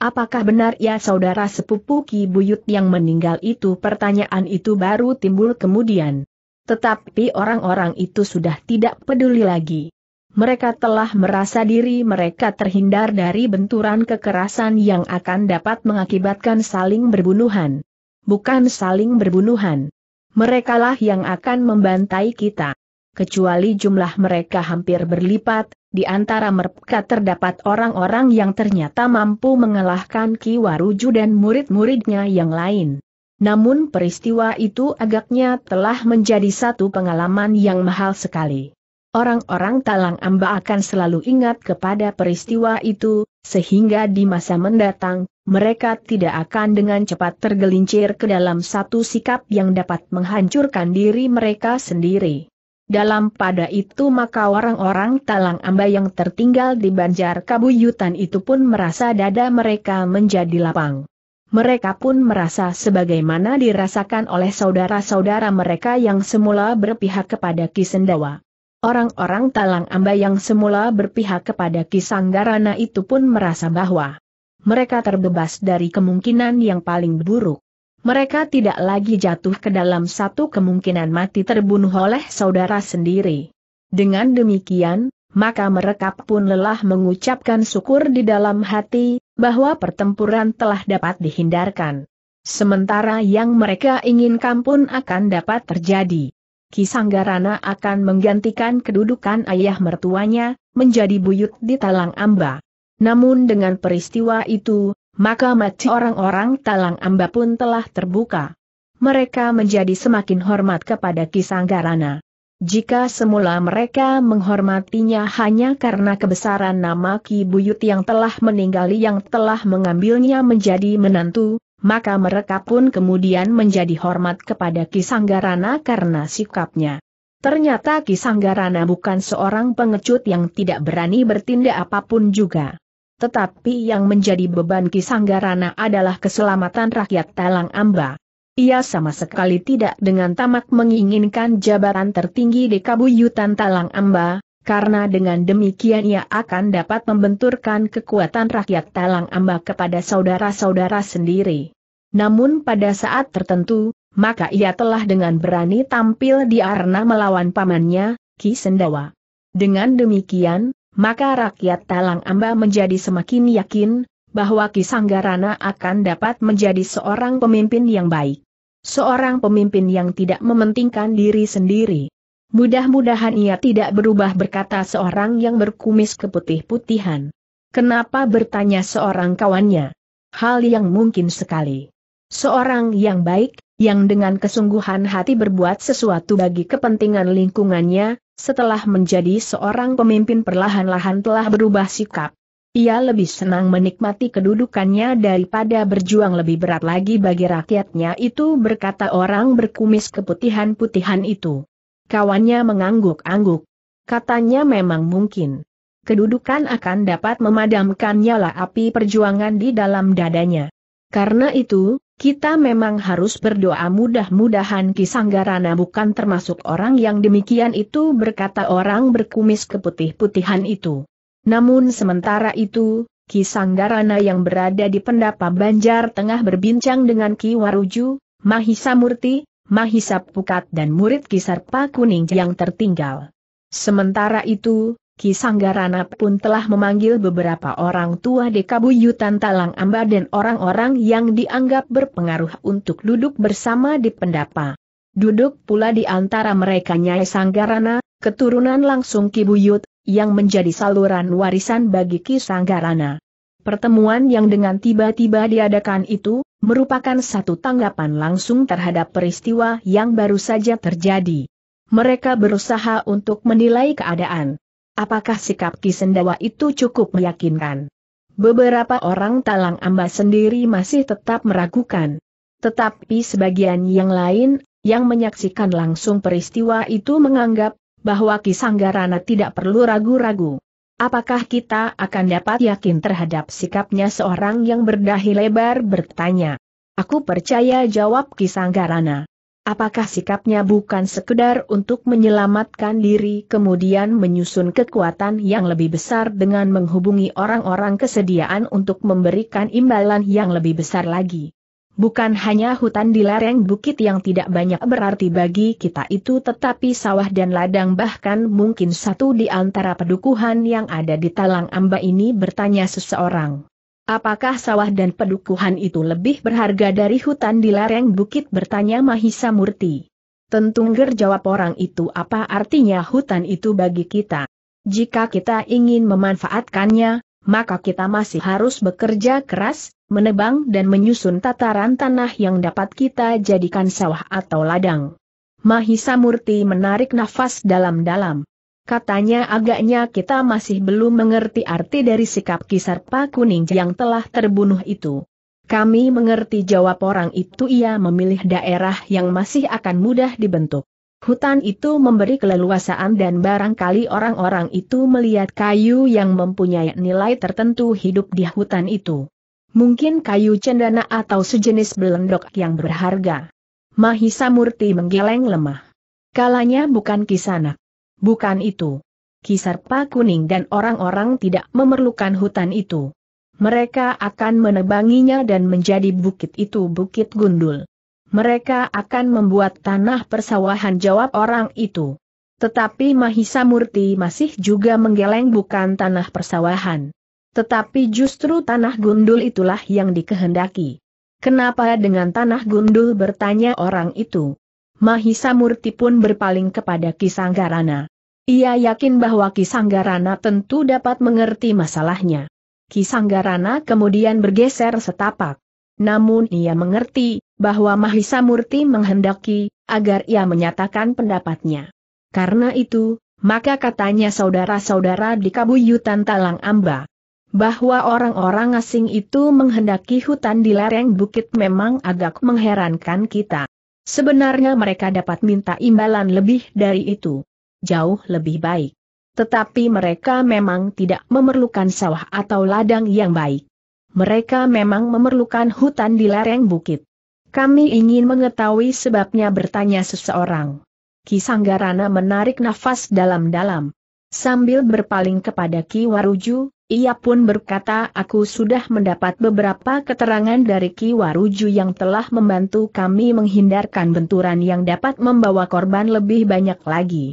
Apakah benar ia ya saudara sepupu Ki Buyut yang meninggal itu? Pertanyaan itu baru timbul kemudian. Tetapi orang-orang itu sudah tidak peduli lagi mereka telah merasa diri mereka terhindar dari benturan kekerasan yang akan dapat mengakibatkan saling berbunuhan. Bukan saling berbunuhan. Merekalah yang akan membantai kita. Kecuali jumlah mereka hampir berlipat, di antara mereka terdapat orang-orang yang ternyata mampu mengalahkan Ki Waruju dan murid-muridnya yang lain. Namun peristiwa itu agaknya telah menjadi satu pengalaman yang mahal sekali. Orang-orang Talang Amba akan selalu ingat kepada peristiwa itu, sehingga di masa mendatang, mereka tidak akan dengan cepat tergelincir ke dalam satu sikap yang dapat menghancurkan diri mereka sendiri. Dalam pada itu maka orang-orang Talang Amba yang tertinggal di Banjar Kabuyutan itu pun merasa dada mereka menjadi lapang. Mereka pun merasa sebagaimana dirasakan oleh saudara-saudara mereka yang semula berpihak kepada Kisendawa. Orang-orang Talang Amba yang semula berpihak kepada Kisanggarana itu pun merasa bahwa mereka terbebas dari kemungkinan yang paling buruk. Mereka tidak lagi jatuh ke dalam satu kemungkinan mati terbunuh oleh saudara sendiri. Dengan demikian, maka mereka pun lelah mengucapkan syukur di dalam hati, bahwa pertempuran telah dapat dihindarkan. Sementara yang mereka inginkan pun akan dapat terjadi. Kisanggarana akan menggantikan kedudukan ayah mertuanya, menjadi buyut di Talang Amba. Namun dengan peristiwa itu, maka mati orang-orang Talang Amba pun telah terbuka. Mereka menjadi semakin hormat kepada Kisanggarana. Jika semula mereka menghormatinya hanya karena kebesaran nama Ki Buyut yang telah meninggali yang telah mengambilnya menjadi menantu, maka mereka pun kemudian menjadi hormat kepada Kisanggarana karena sikapnya. Ternyata Kisanggarana bukan seorang pengecut yang tidak berani bertindak apapun juga. Tetapi yang menjadi beban Kisanggarana adalah keselamatan rakyat Talang Amba. Ia sama sekali tidak dengan tamak menginginkan jabatan tertinggi di Kabuyutan Talang Amba, karena dengan demikian ia akan dapat membenturkan kekuatan rakyat Talang Amba kepada saudara-saudara sendiri. Namun pada saat tertentu, maka ia telah dengan berani tampil di arena melawan pamannya, Ki Sendawa. Dengan demikian, maka rakyat Talang Amba menjadi semakin yakin, bahwa Ki Sanggarana akan dapat menjadi seorang pemimpin yang baik. Seorang pemimpin yang tidak mementingkan diri sendiri. Mudah-mudahan ia tidak berubah berkata seorang yang berkumis keputih-putihan. Kenapa bertanya seorang kawannya? Hal yang mungkin sekali. Seorang yang baik, yang dengan kesungguhan hati berbuat sesuatu bagi kepentingan lingkungannya, setelah menjadi seorang pemimpin perlahan-lahan telah berubah sikap. Ia lebih senang menikmati kedudukannya daripada berjuang lebih berat lagi bagi rakyatnya itu berkata orang berkumis keputihan-putihan itu. Kawannya mengangguk-angguk. Katanya memang mungkin. Kedudukan akan dapat memadamkan nyala api perjuangan di dalam dadanya. Karena itu, kita memang harus berdoa mudah-mudahan Ki Sanggarana bukan termasuk orang yang demikian itu berkata orang berkumis keputih-putihan itu. Namun sementara itu, Ki Sanggarana yang berada di pendapa Banjar tengah berbincang dengan Ki Waruju, Mahisa Murti. Mahisa Pukat dan murid Kisarpa Kuning yang tertinggal. Sementara itu, Kisanggarana pun telah memanggil beberapa orang tua Dekabuyutan Talang Amba dan orang-orang yang dianggap berpengaruh untuk duduk bersama di pendapa. Duduk pula di antara mereka Nyai Sanggarana, keturunan langsung Kibuyut, yang menjadi saluran warisan bagi Kisanggarana. Pertemuan yang dengan tiba-tiba diadakan itu, merupakan satu tanggapan langsung terhadap peristiwa yang baru saja terjadi. Mereka berusaha untuk menilai keadaan. Apakah sikap Kisendawa itu cukup meyakinkan? Beberapa orang talang amba sendiri masih tetap meragukan. Tetapi sebagian yang lain, yang menyaksikan langsung peristiwa itu menganggap, bahwa Kisanggarana tidak perlu ragu-ragu. Apakah kita akan dapat yakin terhadap sikapnya seorang yang berdahi lebar bertanya? Aku percaya jawab Kisanggarana. Apakah sikapnya bukan sekedar untuk menyelamatkan diri kemudian menyusun kekuatan yang lebih besar dengan menghubungi orang-orang kesediaan untuk memberikan imbalan yang lebih besar lagi? Bukan hanya hutan di lereng bukit yang tidak banyak berarti bagi kita itu tetapi sawah dan ladang bahkan mungkin satu di antara pedukuhan yang ada di Talang Amba ini bertanya seseorang. Apakah sawah dan pedukuhan itu lebih berharga dari hutan di lereng bukit bertanya Mahisa Murti. Tentu jawab orang itu apa artinya hutan itu bagi kita. Jika kita ingin memanfaatkannya, maka kita masih harus bekerja keras, menebang dan menyusun tataran tanah yang dapat kita jadikan sawah atau ladang. Mahisa Murti menarik nafas dalam-dalam. Katanya agaknya kita masih belum mengerti arti dari sikap kisar kuning yang telah terbunuh itu. Kami mengerti jawab orang itu ia memilih daerah yang masih akan mudah dibentuk. Hutan itu memberi keleluasaan dan barangkali orang-orang itu melihat kayu yang mempunyai nilai tertentu hidup di hutan itu. Mungkin kayu cendana atau sejenis belendok yang berharga. Mahisa Murti menggeleng lemah. Kalanya bukan kisana. Bukan itu. Kisar Kisarpa kuning dan orang-orang tidak memerlukan hutan itu. Mereka akan menebanginya dan menjadi bukit itu bukit gundul mereka akan membuat tanah persawahan jawab orang itu. Tetapi Mahisa Murti masih juga menggeleng bukan tanah persawahan. Tetapi justru tanah gundul itulah yang dikehendaki. Kenapa dengan tanah gundul bertanya orang itu? Mahisa Murti pun berpaling kepada Kisanggarana. Ia yakin bahwa Kisanggarana tentu dapat mengerti masalahnya. Kisanggarana kemudian bergeser setapak namun ia mengerti bahwa Mahisa Murti menghendaki agar ia menyatakan pendapatnya. Karena itu, maka katanya saudara-saudara di Kabuyutan Talang Amba bahwa orang-orang asing itu menghendaki hutan di lereng bukit memang agak mengherankan kita. Sebenarnya mereka dapat minta imbalan lebih dari itu. Jauh lebih baik. Tetapi mereka memang tidak memerlukan sawah atau ladang yang baik. Mereka memang memerlukan hutan di lereng bukit. Kami ingin mengetahui sebabnya bertanya seseorang. Kisanggarana menarik nafas dalam-dalam. Sambil berpaling kepada Ki Waruju, ia pun berkata aku sudah mendapat beberapa keterangan dari Ki Waruju yang telah membantu kami menghindarkan benturan yang dapat membawa korban lebih banyak lagi.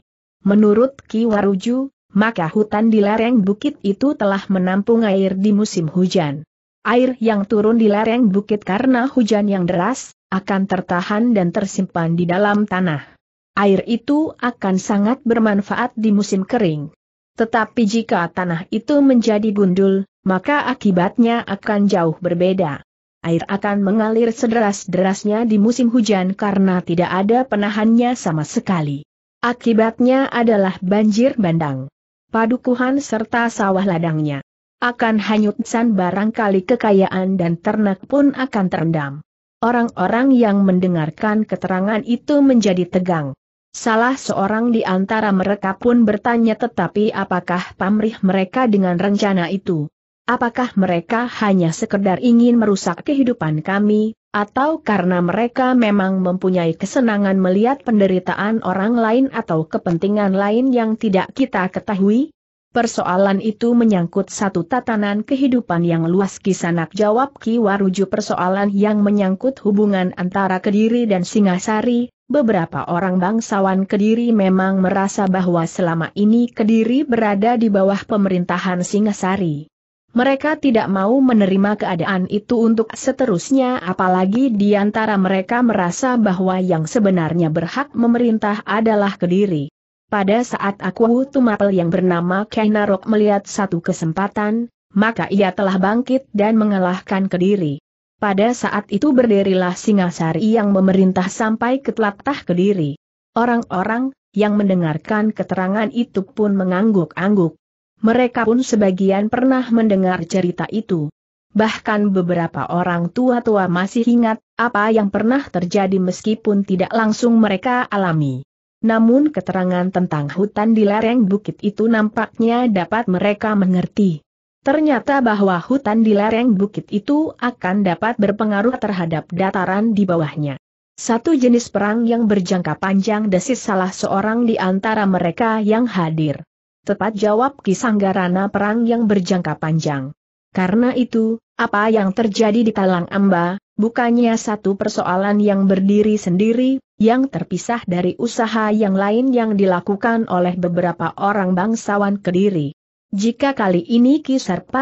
Menurut Ki Waruju, maka hutan di lereng bukit itu telah menampung air di musim hujan. Air yang turun di lereng bukit karena hujan yang deras, akan tertahan dan tersimpan di dalam tanah. Air itu akan sangat bermanfaat di musim kering. Tetapi jika tanah itu menjadi gundul, maka akibatnya akan jauh berbeda. Air akan mengalir sederas-derasnya di musim hujan karena tidak ada penahannya sama sekali. Akibatnya adalah banjir bandang, padukuhan serta sawah ladangnya akan hanyut san barangkali kekayaan dan ternak pun akan terendam. Orang-orang yang mendengarkan keterangan itu menjadi tegang. Salah seorang di antara mereka pun bertanya tetapi apakah pamrih mereka dengan rencana itu? Apakah mereka hanya sekedar ingin merusak kehidupan kami, atau karena mereka memang mempunyai kesenangan melihat penderitaan orang lain atau kepentingan lain yang tidak kita ketahui? Persoalan itu menyangkut satu tatanan kehidupan yang luas kisanak jawab Ki Waruju persoalan yang menyangkut hubungan antara Kediri dan Singasari, beberapa orang bangsawan Kediri memang merasa bahwa selama ini Kediri berada di bawah pemerintahan Singasari. Mereka tidak mau menerima keadaan itu untuk seterusnya apalagi di antara mereka merasa bahwa yang sebenarnya berhak memerintah adalah Kediri. Pada saat aku Tumapel yang bernama Kainarok melihat satu kesempatan, maka ia telah bangkit dan mengalahkan Kediri. Pada saat itu berdirilah Singasari yang memerintah sampai ke telatah Kediri. Orang-orang yang mendengarkan keterangan itu pun mengangguk-angguk. Mereka pun sebagian pernah mendengar cerita itu. Bahkan beberapa orang tua-tua masih ingat apa yang pernah terjadi meskipun tidak langsung mereka alami. Namun keterangan tentang hutan di lereng bukit itu nampaknya dapat mereka mengerti. Ternyata bahwa hutan di lereng bukit itu akan dapat berpengaruh terhadap dataran di bawahnya. Satu jenis perang yang berjangka panjang desis salah seorang di antara mereka yang hadir. Tepat jawab Kisanggarana perang yang berjangka panjang. Karena itu, apa yang terjadi di Talang Amba, bukannya satu persoalan yang berdiri sendiri, yang terpisah dari usaha yang lain yang dilakukan oleh beberapa orang bangsawan Kediri. Jika kali ini Ki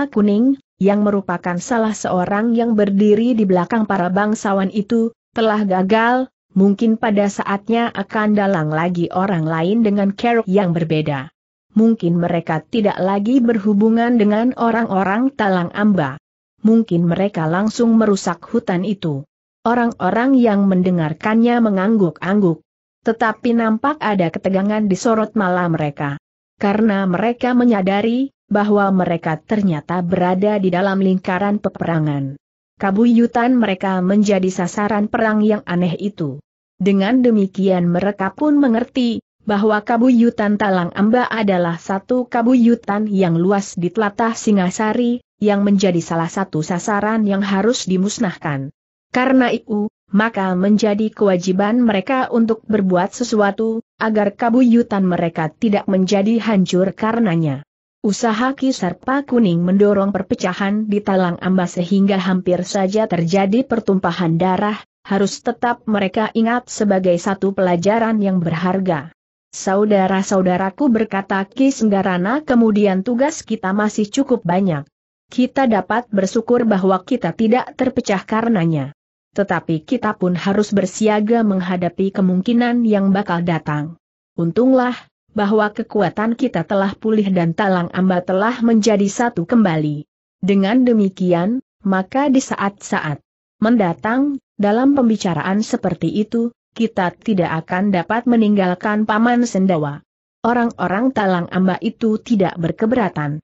Kuning, yang merupakan salah seorang yang berdiri di belakang para bangsawan itu, telah gagal, mungkin pada saatnya akan dalang lagi orang lain dengan keruk yang berbeda. Mungkin mereka tidak lagi berhubungan dengan orang-orang talang amba. Mungkin mereka langsung merusak hutan itu. Orang-orang yang mendengarkannya mengangguk-angguk. Tetapi nampak ada ketegangan di sorot malam mereka. Karena mereka menyadari, bahwa mereka ternyata berada di dalam lingkaran peperangan. Kabuyutan mereka menjadi sasaran perang yang aneh itu. Dengan demikian mereka pun mengerti, bahwa kabuyutan Talang Amba adalah satu kabuyutan yang luas di telatah Singasari, yang menjadi salah satu sasaran yang harus dimusnahkan. Karena itu, maka menjadi kewajiban mereka untuk berbuat sesuatu, agar kabuyutan mereka tidak menjadi hancur karenanya. Usaha Kisarpa Kuning mendorong perpecahan di Talang Amba sehingga hampir saja terjadi pertumpahan darah, harus tetap mereka ingat sebagai satu pelajaran yang berharga. Saudara-saudaraku berkata Ki Senggarana kemudian tugas kita masih cukup banyak. Kita dapat bersyukur bahwa kita tidak terpecah karenanya tetapi kita pun harus bersiaga menghadapi kemungkinan yang bakal datang. Untunglah, bahwa kekuatan kita telah pulih dan talang amba telah menjadi satu kembali. Dengan demikian, maka di saat-saat mendatang, dalam pembicaraan seperti itu, kita tidak akan dapat meninggalkan Paman Sendawa. Orang-orang Talang Amba itu tidak berkeberatan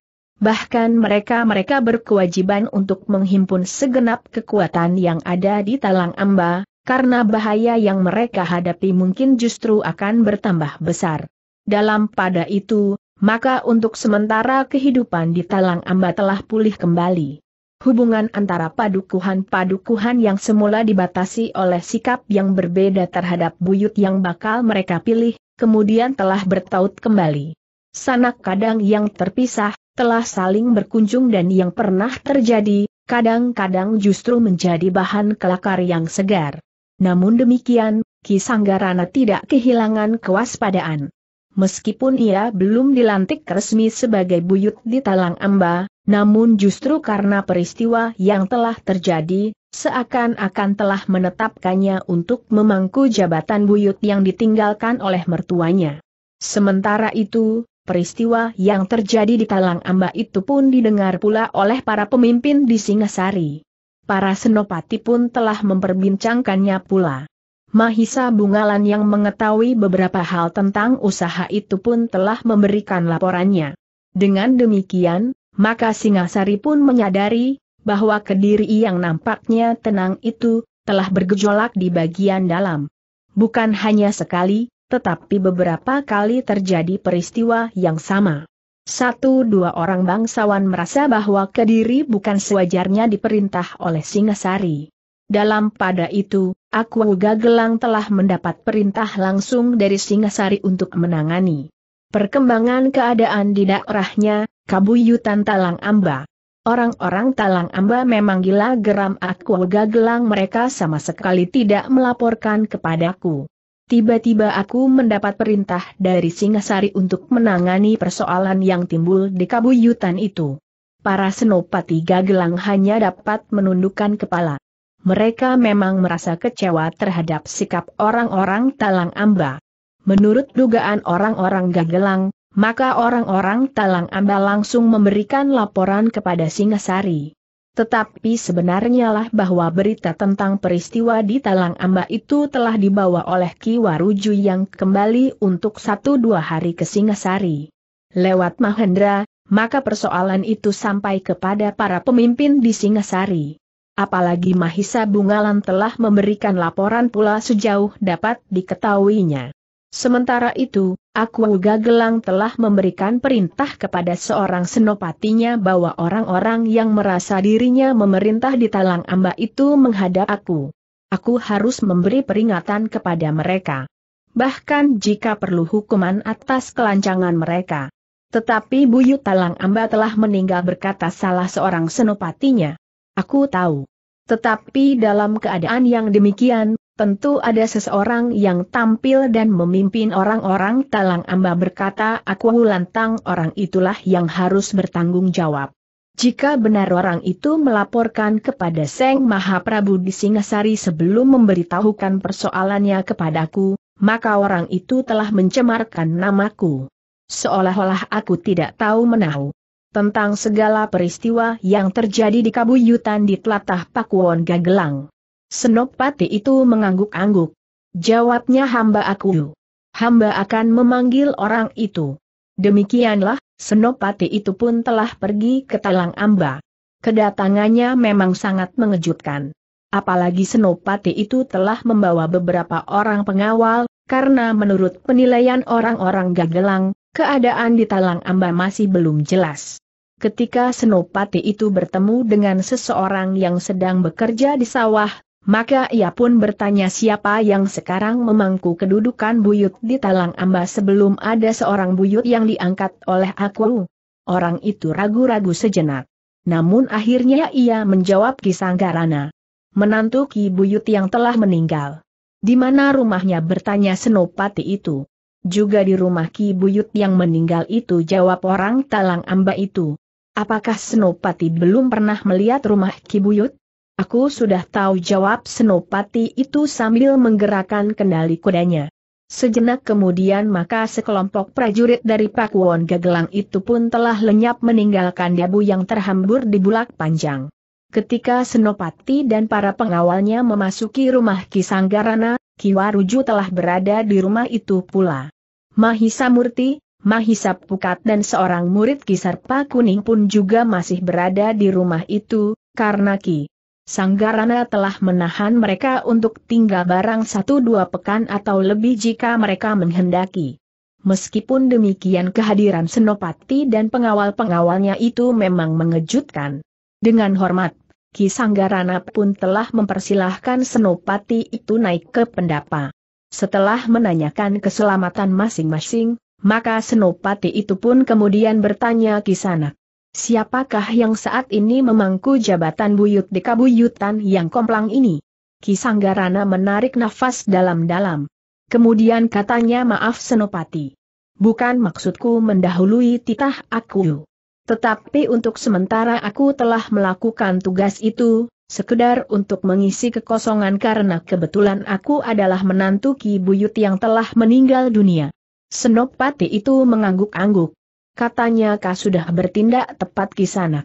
bahkan mereka-mereka berkewajiban untuk menghimpun segenap kekuatan yang ada di Talang Amba, karena bahaya yang mereka hadapi mungkin justru akan bertambah besar. Dalam pada itu, maka untuk sementara kehidupan di Talang Amba telah pulih kembali. Hubungan antara padukuhan-padukuhan yang semula dibatasi oleh sikap yang berbeda terhadap buyut yang bakal mereka pilih, kemudian telah bertaut kembali. Sanak kadang yang terpisah, telah saling berkunjung dan yang pernah terjadi, kadang-kadang justru menjadi bahan kelakar yang segar. Namun demikian, Ki Kisanggarana tidak kehilangan kewaspadaan. Meskipun ia belum dilantik resmi sebagai buyut di Talang Amba, namun justru karena peristiwa yang telah terjadi, seakan-akan telah menetapkannya untuk memangku jabatan buyut yang ditinggalkan oleh mertuanya. Sementara itu, Peristiwa yang terjadi di Talang Amba itu pun didengar pula oleh para pemimpin di Singasari. Para senopati pun telah memperbincangkannya pula. Mahisa Bungalan yang mengetahui beberapa hal tentang usaha itu pun telah memberikan laporannya. Dengan demikian, maka Singasari pun menyadari bahwa Kediri yang nampaknya tenang itu telah bergejolak di bagian dalam. Bukan hanya sekali, tetapi beberapa kali terjadi peristiwa yang sama. Satu dua orang bangsawan merasa bahwa Kediri bukan sewajarnya diperintah oleh Singasari. Dalam pada itu, Aku Gelang telah mendapat perintah langsung dari Singasari untuk menangani perkembangan keadaan di daerahnya, Kabuyutan Talang Amba. Orang-orang Talang Amba memang gila geram Aku Gelang mereka sama sekali tidak melaporkan kepadaku. Tiba-tiba aku mendapat perintah dari Singasari untuk menangani persoalan yang timbul di kabuyutan itu. Para senopati Gagelang hanya dapat menundukkan kepala. Mereka memang merasa kecewa terhadap sikap orang-orang Talang Amba. Menurut dugaan orang-orang Gagelang, maka orang-orang Talang Amba langsung memberikan laporan kepada Singasari. Tetapi sebenarnya lah bahwa berita tentang peristiwa di Talang Amba itu telah dibawa oleh Ki Waruju yang kembali untuk satu dua hari ke Singasari. Lewat Mahendra, maka persoalan itu sampai kepada para pemimpin di Singasari. Apalagi Mahisa Bungalan telah memberikan laporan pula sejauh dapat diketahuinya. Sementara itu, Akuaga Gelang telah memberikan perintah kepada seorang senopatinya bahwa orang-orang yang merasa dirinya memerintah di Talang Amba itu menghadap aku. Aku harus memberi peringatan kepada mereka. Bahkan jika perlu hukuman atas kelancangan mereka. Tetapi Buyut Talang Amba telah meninggal berkata salah seorang senopatinya. Aku tahu. Tetapi dalam keadaan yang demikian, Tentu ada seseorang yang tampil dan memimpin orang-orang talang amba berkata aku lantang orang itulah yang harus bertanggung jawab. Jika benar orang itu melaporkan kepada Seng Maha di Singasari sebelum memberitahukan persoalannya kepadaku, maka orang itu telah mencemarkan namaku. Seolah-olah aku tidak tahu menahu tentang segala peristiwa yang terjadi di kabuyutan di telatah Pakuwon Gagelang. Senopati itu mengangguk-angguk. Jawabnya hamba aku. Hamba akan memanggil orang itu. Demikianlah, Senopati itu pun telah pergi ke Talang Amba. Kedatangannya memang sangat mengejutkan. Apalagi Senopati itu telah membawa beberapa orang pengawal, karena menurut penilaian orang-orang gagelang, keadaan di Talang Amba masih belum jelas. Ketika Senopati itu bertemu dengan seseorang yang sedang bekerja di sawah, maka ia pun bertanya siapa yang sekarang memangku kedudukan buyut di Talang Amba sebelum ada seorang buyut yang diangkat oleh aku. Orang itu ragu-ragu sejenak. Namun akhirnya ia menjawab Kisanggarana. Menantu Ki Buyut yang telah meninggal. Di mana rumahnya bertanya Senopati itu. Juga di rumah Ki Buyut yang meninggal itu jawab orang Talang Amba itu. Apakah Senopati belum pernah melihat rumah Ki Buyut? Aku sudah tahu jawab Senopati itu sambil menggerakkan kendali kudanya. Sejenak kemudian maka sekelompok prajurit dari Pakuwon Gagelang itu pun telah lenyap meninggalkan debu yang terhambur di bulak panjang. Ketika Senopati dan para pengawalnya memasuki rumah Kisanggarana, Kiwaruju telah berada di rumah itu pula. Mahisa Murti, Mahisa Pukat dan seorang murid Kisarpa Kuning pun juga masih berada di rumah itu, karena Ki Sanggarana telah menahan mereka untuk tinggal barang satu dua pekan atau lebih jika mereka menghendaki. Meskipun demikian kehadiran Senopati dan pengawal-pengawalnya itu memang mengejutkan. Dengan hormat, Ki Sanggarana pun telah mempersilahkan Senopati itu naik ke pendapa. Setelah menanyakan keselamatan masing-masing, maka Senopati itu pun kemudian bertanya Ki Sanak. Siapakah yang saat ini memangku jabatan buyut di kabuyutan yang komplang ini? Kisanggarana menarik nafas dalam-dalam. Kemudian katanya maaf Senopati. Bukan maksudku mendahului titah aku. Tetapi untuk sementara aku telah melakukan tugas itu, sekedar untuk mengisi kekosongan karena kebetulan aku adalah menantu Ki Buyut yang telah meninggal dunia. Senopati itu mengangguk-angguk katanya kau sudah bertindak tepat di sana.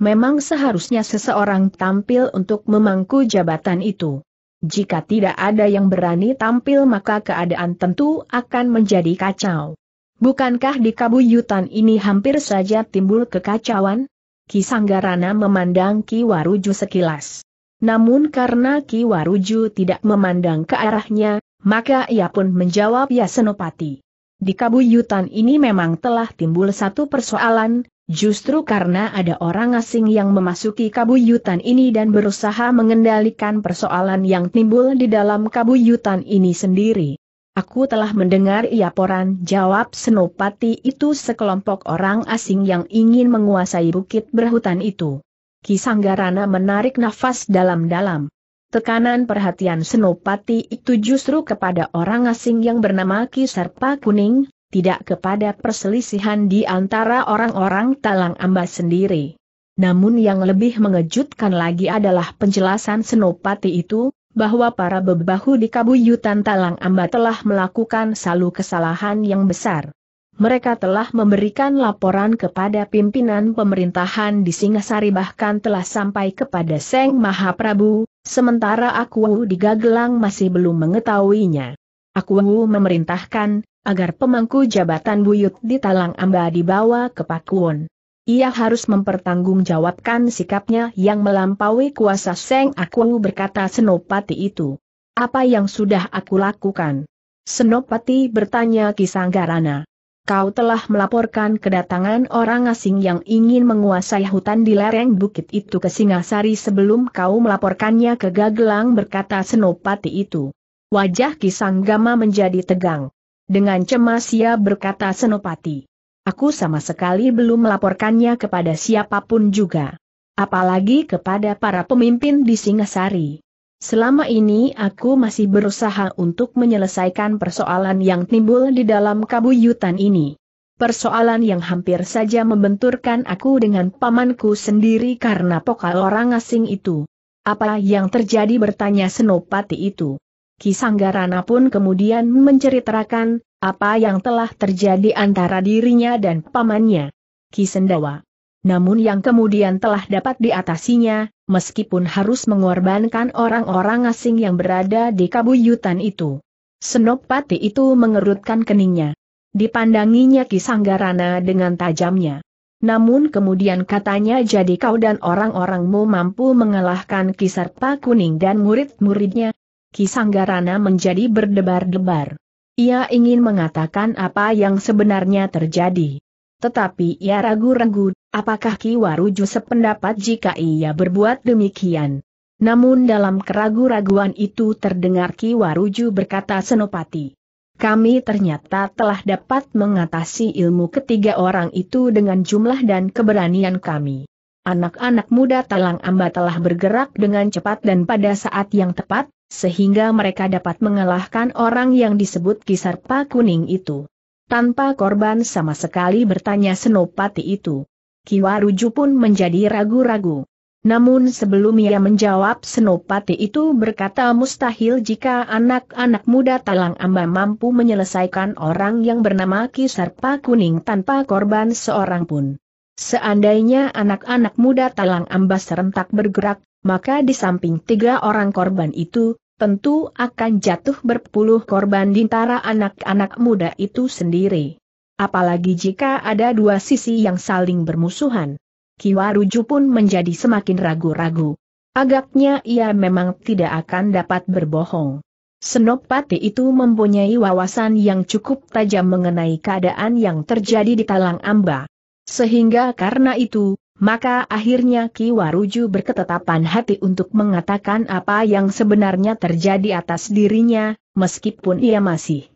Memang seharusnya seseorang tampil untuk memangku jabatan itu. Jika tidak ada yang berani tampil maka keadaan tentu akan menjadi kacau. Bukankah di kabuyutan ini hampir saja timbul kekacauan? Ki Sanggarana memandang Ki Waruju sekilas. Namun karena Ki Waruju tidak memandang ke arahnya, maka ia pun menjawab ya Senopati. Di kabuyutan ini memang telah timbul satu persoalan, justru karena ada orang asing yang memasuki kabuyutan ini dan berusaha mengendalikan persoalan yang timbul di dalam kabuyutan ini sendiri. Aku telah mendengar iaporan jawab Senopati itu sekelompok orang asing yang ingin menguasai bukit berhutan itu. Kisanggarana menarik nafas dalam-dalam. Tekanan perhatian Senopati itu justru kepada orang asing yang bernama Ki Kuning, tidak kepada perselisihan di antara orang-orang Talang Amba sendiri. Namun yang lebih mengejutkan lagi adalah penjelasan Senopati itu, bahwa para bebahu di Kabuyutan Talang Amba telah melakukan salu kesalahan yang besar. Mereka telah memberikan laporan kepada pimpinan pemerintahan di Singasari bahkan telah sampai kepada Seng Mahaprabu, Sementara Aku di Gagelang masih belum mengetahuinya. Aku memerintahkan, agar pemangku jabatan buyut di Talang Amba dibawa ke Pakuon. Ia harus mempertanggungjawabkan sikapnya yang melampaui kuasa Seng Aku berkata Senopati itu. Apa yang sudah aku lakukan? Senopati bertanya Kisanggarana kau telah melaporkan kedatangan orang asing yang ingin menguasai hutan di lereng bukit itu ke Singasari sebelum kau melaporkannya ke Gagelang berkata Senopati itu. Wajah Kisanggama menjadi tegang. Dengan cemas ia berkata Senopati. Aku sama sekali belum melaporkannya kepada siapapun juga. Apalagi kepada para pemimpin di Singasari. Selama ini aku masih berusaha untuk menyelesaikan persoalan yang timbul di dalam kabuyutan ini. Persoalan yang hampir saja membenturkan aku dengan pamanku sendiri karena pokal orang asing itu. Apa yang terjadi bertanya Senopati itu. Kisanggarana pun kemudian menceritakan apa yang telah terjadi antara dirinya dan pamannya. Kisendawa namun yang kemudian telah dapat diatasinya, meskipun harus mengorbankan orang-orang asing yang berada di kabuyutan itu. Senopati itu mengerutkan keningnya. Dipandanginya Kisanggarana dengan tajamnya. Namun kemudian katanya jadi kau dan orang-orangmu mampu mengalahkan Kisarpa Kuning dan murid-muridnya. Kisanggarana menjadi berdebar-debar. Ia ingin mengatakan apa yang sebenarnya terjadi. Tetapi ia ragu-ragu, Apakah Ki Waruju sependapat jika ia berbuat demikian? Namun dalam keragu-raguan itu terdengar Ki Waruju berkata Senopati. Kami ternyata telah dapat mengatasi ilmu ketiga orang itu dengan jumlah dan keberanian kami. Anak-anak muda Talang Amba telah bergerak dengan cepat dan pada saat yang tepat, sehingga mereka dapat mengalahkan orang yang disebut Kisarpa Kuning itu. Tanpa korban sama sekali bertanya Senopati itu. Kiwaruju pun menjadi ragu-ragu. Namun sebelum ia menjawab Senopati itu berkata mustahil jika anak-anak muda Talang Amba mampu menyelesaikan orang yang bernama Kisarpa Kuning tanpa korban seorang pun. Seandainya anak-anak muda Talang Amba serentak bergerak, maka di samping tiga orang korban itu, tentu akan jatuh berpuluh korban di antara anak-anak muda itu sendiri apalagi jika ada dua sisi yang saling bermusuhan. Kiwaruju pun menjadi semakin ragu-ragu. Agaknya ia memang tidak akan dapat berbohong. Senopati itu mempunyai wawasan yang cukup tajam mengenai keadaan yang terjadi di Talang Amba. Sehingga karena itu, maka akhirnya Ki Waruju berketetapan hati untuk mengatakan apa yang sebenarnya terjadi atas dirinya, meskipun ia masih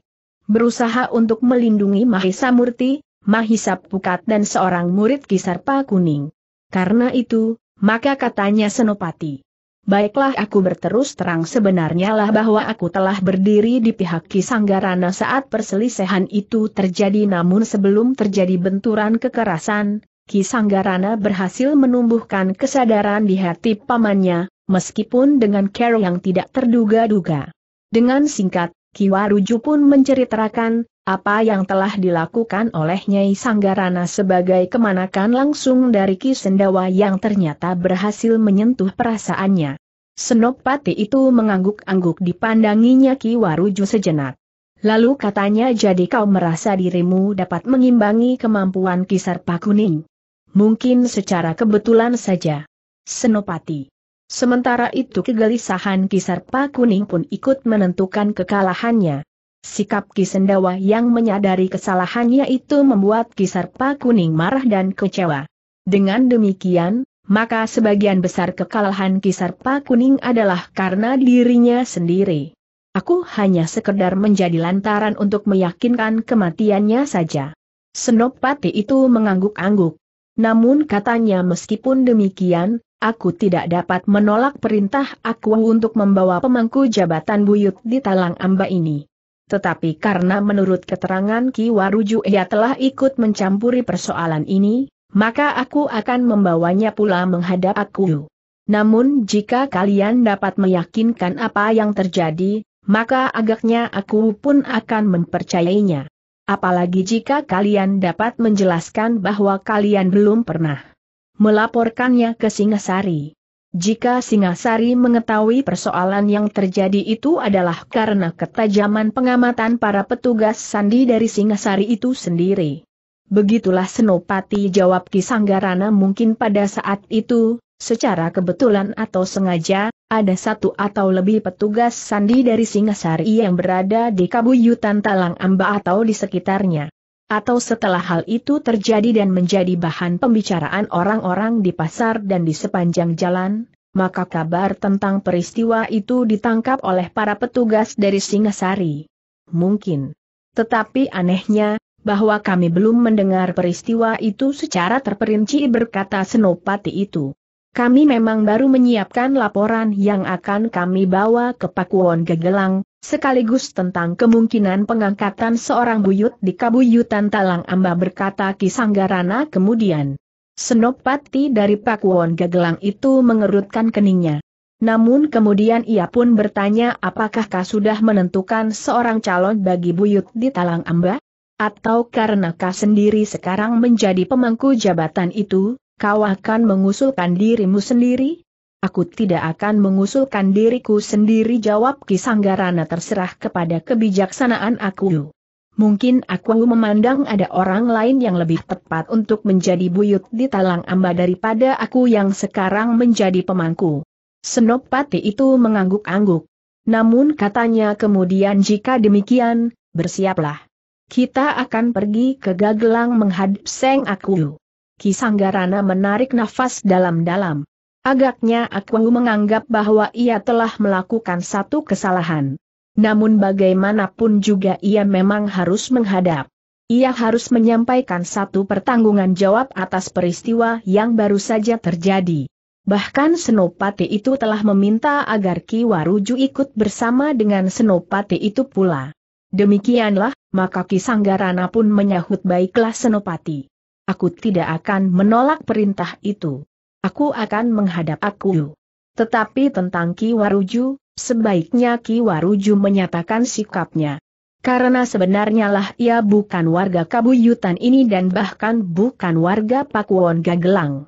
berusaha untuk melindungi Mahisa Murti, Mahisa Pukat dan seorang murid Kisarpa Kuning. Karena itu, maka katanya Senopati. Baiklah aku berterus terang sebenarnya lah bahwa aku telah berdiri di pihak Kisanggarana saat perselisihan itu terjadi namun sebelum terjadi benturan kekerasan, Kisanggarana berhasil menumbuhkan kesadaran di hati pamannya, meskipun dengan cara yang tidak terduga-duga. Dengan singkat, Kiwaruju pun menceritakan, apa yang telah dilakukan oleh Nyai Sanggarana sebagai kemanakan langsung dari Ki Sendawa yang ternyata berhasil menyentuh perasaannya. Senopati itu mengangguk-angguk dipandanginya Ki Waruju sejenak. Lalu katanya jadi kau merasa dirimu dapat mengimbangi kemampuan Kisar Pakuning. Mungkin secara kebetulan saja. Senopati. Sementara itu kegelisahan Kisarpa Kuning pun ikut menentukan kekalahannya. Sikap Kisendawa yang menyadari kesalahannya itu membuat Kisarpa Kuning marah dan kecewa. Dengan demikian, maka sebagian besar kekalahan Kisarpa Kuning adalah karena dirinya sendiri. Aku hanya sekedar menjadi lantaran untuk meyakinkan kematiannya saja. Senopati itu mengangguk-angguk. Namun katanya meskipun demikian, aku tidak dapat menolak perintah aku untuk membawa pemangku jabatan buyut di Talang Amba ini. Tetapi karena menurut keterangan Ki Waruju ia telah ikut mencampuri persoalan ini, maka aku akan membawanya pula menghadap aku. Namun jika kalian dapat meyakinkan apa yang terjadi, maka agaknya aku pun akan mempercayainya. Apalagi jika kalian dapat menjelaskan bahwa kalian belum pernah melaporkannya ke Singasari. Jika Singasari mengetahui persoalan yang terjadi itu adalah karena ketajaman pengamatan para petugas sandi dari Singasari itu sendiri. Begitulah Senopati jawab Ki Sanggarana mungkin pada saat itu, secara kebetulan atau sengaja, ada satu atau lebih petugas sandi dari Singasari yang berada di Kabuyutan Talang Amba atau di sekitarnya atau setelah hal itu terjadi dan menjadi bahan pembicaraan orang-orang di pasar dan di sepanjang jalan, maka kabar tentang peristiwa itu ditangkap oleh para petugas dari Singasari. Mungkin. Tetapi anehnya, bahwa kami belum mendengar peristiwa itu secara terperinci berkata Senopati itu. Kami memang baru menyiapkan laporan yang akan kami bawa ke Pakuwon Gegelang, sekaligus tentang kemungkinan pengangkatan seorang buyut di Kabuyutan Talang Amba berkata Kisanggarana kemudian. Senopati dari Pakuwon Gegelang itu mengerutkan keningnya. Namun kemudian ia pun bertanya apakah kau sudah menentukan seorang calon bagi buyut di Talang Amba? Atau karena kau sendiri sekarang menjadi pemangku jabatan itu? kau akan mengusulkan dirimu sendiri? Aku tidak akan mengusulkan diriku sendiri jawab Kisanggarana terserah kepada kebijaksanaan aku. Mungkin aku memandang ada orang lain yang lebih tepat untuk menjadi buyut di Talang Amba daripada aku yang sekarang menjadi pemangku. Senopati itu mengangguk-angguk. Namun katanya kemudian jika demikian, bersiaplah. Kita akan pergi ke Gagelang menghadap Seng Aku. Kisanggarana menarik nafas dalam-dalam. Agaknya Akwangu menganggap bahwa ia telah melakukan satu kesalahan. Namun bagaimanapun juga ia memang harus menghadap. Ia harus menyampaikan satu pertanggungan jawab atas peristiwa yang baru saja terjadi. Bahkan Senopati itu telah meminta agar Ki Waruju ikut bersama dengan Senopati itu pula. Demikianlah, maka Ki Sanggarana pun menyahut baiklah Senopati. Aku tidak akan menolak perintah itu. Aku akan menghadap aku. Tetapi tentang Ki Waruju, sebaiknya Ki Waruju menyatakan sikapnya. Karena sebenarnya lah ia bukan warga Kabuyutan ini dan bahkan bukan warga Pakuwon Gagelang.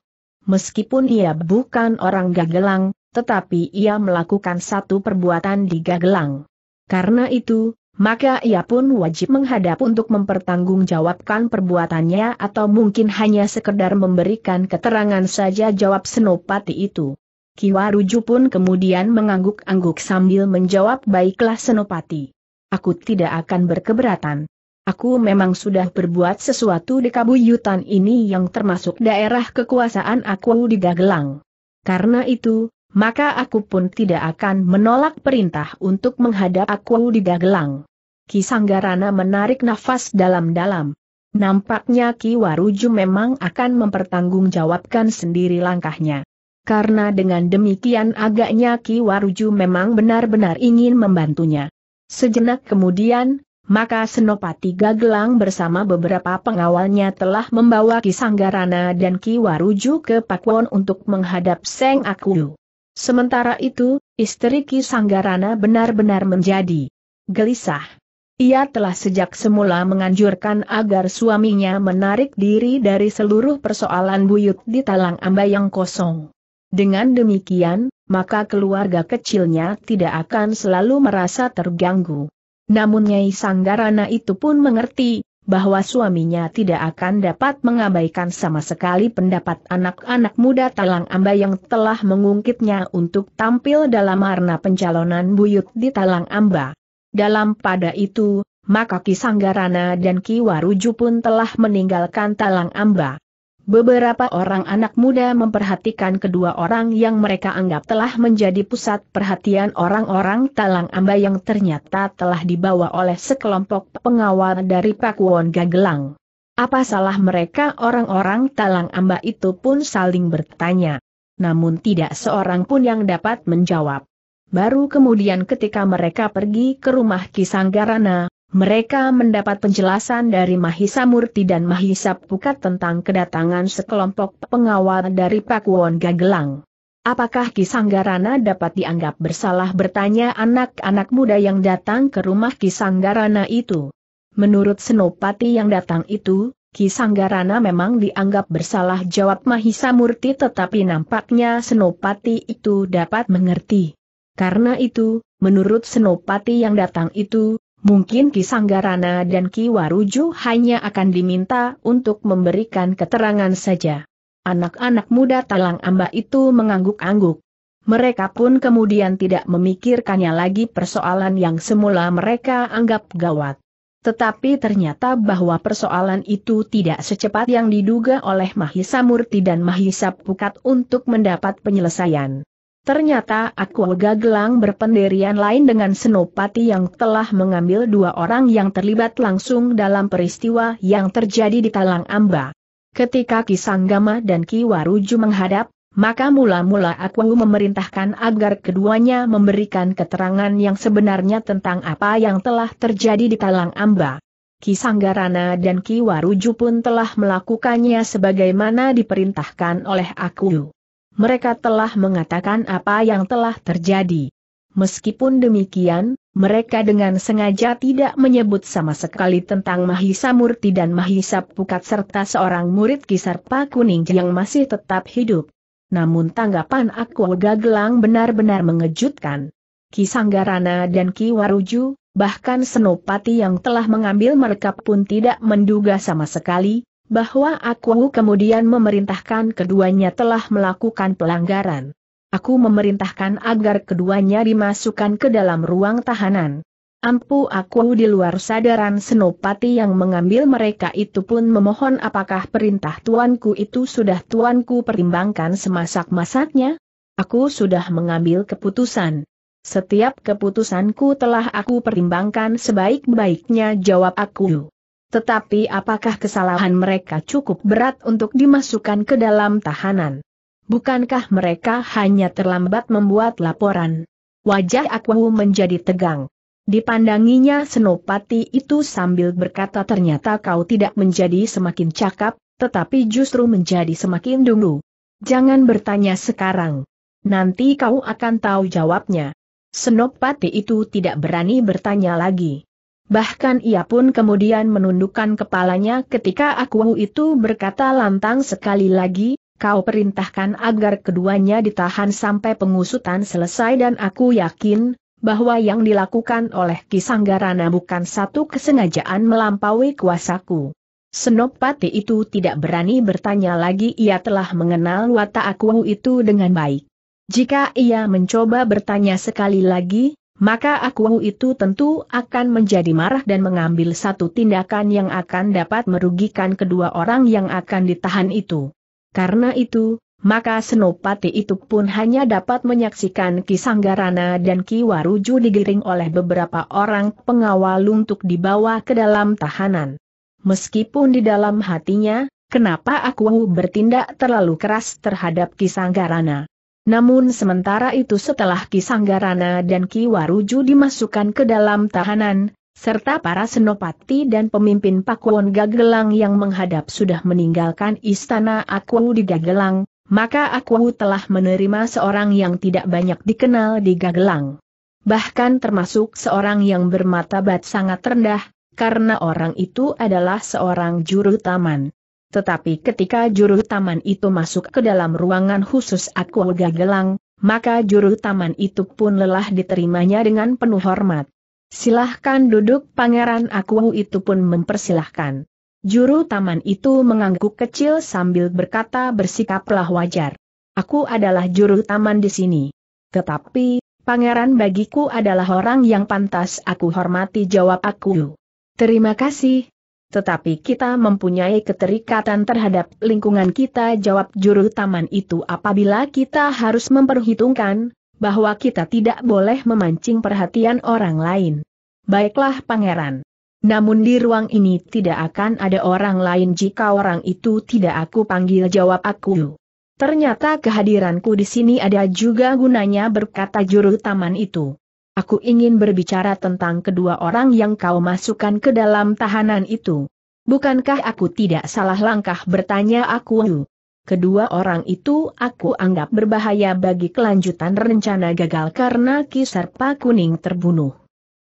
Meskipun ia bukan orang Gagelang, tetapi ia melakukan satu perbuatan di Gagelang. Karena itu, maka ia pun wajib menghadap untuk mempertanggungjawabkan perbuatannya atau mungkin hanya sekedar memberikan keterangan saja jawab Senopati itu. Kiwaruju pun kemudian mengangguk-angguk sambil menjawab baiklah Senopati. Aku tidak akan berkeberatan. Aku memang sudah berbuat sesuatu di kabuyutan ini yang termasuk daerah kekuasaan aku di Gagelang. Karena itu, maka aku pun tidak akan menolak perintah untuk menghadap aku di Gagelang. Ki Sanggarana menarik nafas dalam-dalam. Nampaknya Ki Waruju memang akan mempertanggungjawabkan sendiri langkahnya. Karena dengan demikian agaknya Ki Waruju memang benar-benar ingin membantunya. Sejenak kemudian, maka Senopati Gagelang bersama beberapa pengawalnya telah membawa Ki Sanggarana dan Ki Waruju ke Pakwon untuk menghadap Seng Akulu. Sementara itu, istri Ki Sanggarana benar-benar menjadi gelisah. Ia telah sejak semula menganjurkan agar suaminya menarik diri dari seluruh persoalan buyut di Talang Ambayang kosong. Dengan demikian, maka keluarga kecilnya tidak akan selalu merasa terganggu. Namun Nyai Sanggarana itu pun mengerti, bahwa suaminya tidak akan dapat mengabaikan sama sekali pendapat anak-anak muda Talang Amba yang telah mengungkitnya untuk tampil dalam arna pencalonan buyut di Talang Amba. Dalam pada itu, maka Ki Sanggarana dan Ki Waruju pun telah meninggalkan Talang Amba. Beberapa orang anak muda memperhatikan kedua orang yang mereka anggap telah menjadi pusat perhatian orang-orang Talang Amba yang ternyata telah dibawa oleh sekelompok pengawal dari Pakuwon Gagelang. Apa salah mereka orang-orang Talang Amba itu pun saling bertanya. Namun tidak seorang pun yang dapat menjawab. Baru kemudian ketika mereka pergi ke rumah Kisanggarana, mereka mendapat penjelasan dari Mahisa Murti dan Mahisa Pukat tentang kedatangan sekelompok pengawal dari Pakuwon Gagelang. Apakah Kisanggarana dapat dianggap bersalah bertanya anak-anak muda yang datang ke rumah Kisanggarana itu? Menurut Senopati yang datang itu, Kisanggarana memang dianggap bersalah jawab Mahisa Murti tetapi nampaknya Senopati itu dapat mengerti. Karena itu, menurut Senopati yang datang itu, mungkin Ki Sanggarana dan Ki Waruju hanya akan diminta untuk memberikan keterangan saja. Anak-anak muda talang amba itu mengangguk-angguk. Mereka pun kemudian tidak memikirkannya lagi persoalan yang semula mereka anggap gawat. Tetapi ternyata bahwa persoalan itu tidak secepat yang diduga oleh Mahisa Murti dan Mahisa Pukat untuk mendapat penyelesaian. Ternyata aku gagelang berpendirian lain dengan Senopati yang telah mengambil dua orang yang terlibat langsung dalam peristiwa yang terjadi di Talang Amba. Ketika Ki Sanggama dan Ki Waruju menghadap, maka mula-mula aku memerintahkan agar keduanya memberikan keterangan yang sebenarnya tentang apa yang telah terjadi di Talang Amba. Ki Sanggarana dan Ki Waruju pun telah melakukannya sebagaimana diperintahkan oleh aku mereka telah mengatakan apa yang telah terjadi. Meskipun demikian, mereka dengan sengaja tidak menyebut sama sekali tentang Mahisa Murti dan Mahisa Pukat serta seorang murid kisar Pakuning yang masih tetap hidup. Namun tanggapan aku Gagelang benar-benar mengejutkan. Ki Sanggarana dan Ki Waruju, bahkan Senopati yang telah mengambil mereka pun tidak menduga sama sekali, bahwa aku kemudian memerintahkan keduanya telah melakukan pelanggaran. Aku memerintahkan agar keduanya dimasukkan ke dalam ruang tahanan. Ampu aku di luar sadaran Senopati yang mengambil mereka itu pun memohon apakah perintah tuanku itu sudah tuanku pertimbangkan semasak-masaknya? Aku sudah mengambil keputusan. Setiap keputusanku telah aku pertimbangkan sebaik-baiknya jawab aku. Tetapi apakah kesalahan mereka cukup berat untuk dimasukkan ke dalam tahanan? Bukankah mereka hanya terlambat membuat laporan? Wajah Akwu menjadi tegang. Dipandanginya Senopati itu sambil berkata ternyata kau tidak menjadi semakin cakap, tetapi justru menjadi semakin dulu. Jangan bertanya sekarang. Nanti kau akan tahu jawabnya. Senopati itu tidak berani bertanya lagi. Bahkan ia pun kemudian menundukkan kepalanya ketika aku itu berkata lantang sekali lagi, kau perintahkan agar keduanya ditahan sampai pengusutan selesai dan aku yakin, bahwa yang dilakukan oleh Kisanggarana bukan satu kesengajaan melampaui kuasaku. Senopati itu tidak berani bertanya lagi ia telah mengenal watak aku itu dengan baik. Jika ia mencoba bertanya sekali lagi, maka aku itu tentu akan menjadi marah dan mengambil satu tindakan yang akan dapat merugikan kedua orang yang akan ditahan itu. Karena itu, maka Senopati itu pun hanya dapat menyaksikan Ki Sanggarana dan Ki Waruju digiring oleh beberapa orang pengawal untuk dibawa ke dalam tahanan. Meskipun di dalam hatinya, kenapa aku bertindak terlalu keras terhadap Ki Sanggarana? Namun sementara itu setelah Ki Sanggarana dan Ki Waruju dimasukkan ke dalam tahanan, serta para senopati dan pemimpin Pakuan Gagelang yang menghadap sudah meninggalkan istana Akuwu di Gagelang, maka Akuwu telah menerima seorang yang tidak banyak dikenal di Gagelang. Bahkan termasuk seorang yang bermatabat sangat rendah, karena orang itu adalah seorang juru taman. Tetapi ketika juru taman itu masuk ke dalam ruangan khusus aku Gagelang, maka juru taman itu pun lelah diterimanya dengan penuh hormat. Silahkan duduk pangeran aku itu pun mempersilahkan. Juru taman itu mengangguk kecil sambil berkata bersikaplah wajar. Aku adalah juru taman di sini. Tetapi, pangeran bagiku adalah orang yang pantas aku hormati jawab aku. Terima kasih, tetapi kita mempunyai keterikatan terhadap lingkungan kita jawab juru taman itu apabila kita harus memperhitungkan, bahwa kita tidak boleh memancing perhatian orang lain. Baiklah pangeran. Namun di ruang ini tidak akan ada orang lain jika orang itu tidak aku panggil jawab aku. Ternyata kehadiranku di sini ada juga gunanya berkata juru taman itu. Aku ingin berbicara tentang kedua orang yang kau masukkan ke dalam tahanan itu. Bukankah aku tidak salah langkah bertanya aku? Kedua orang itu aku anggap berbahaya bagi kelanjutan rencana gagal karena kisar Pak Kuning terbunuh.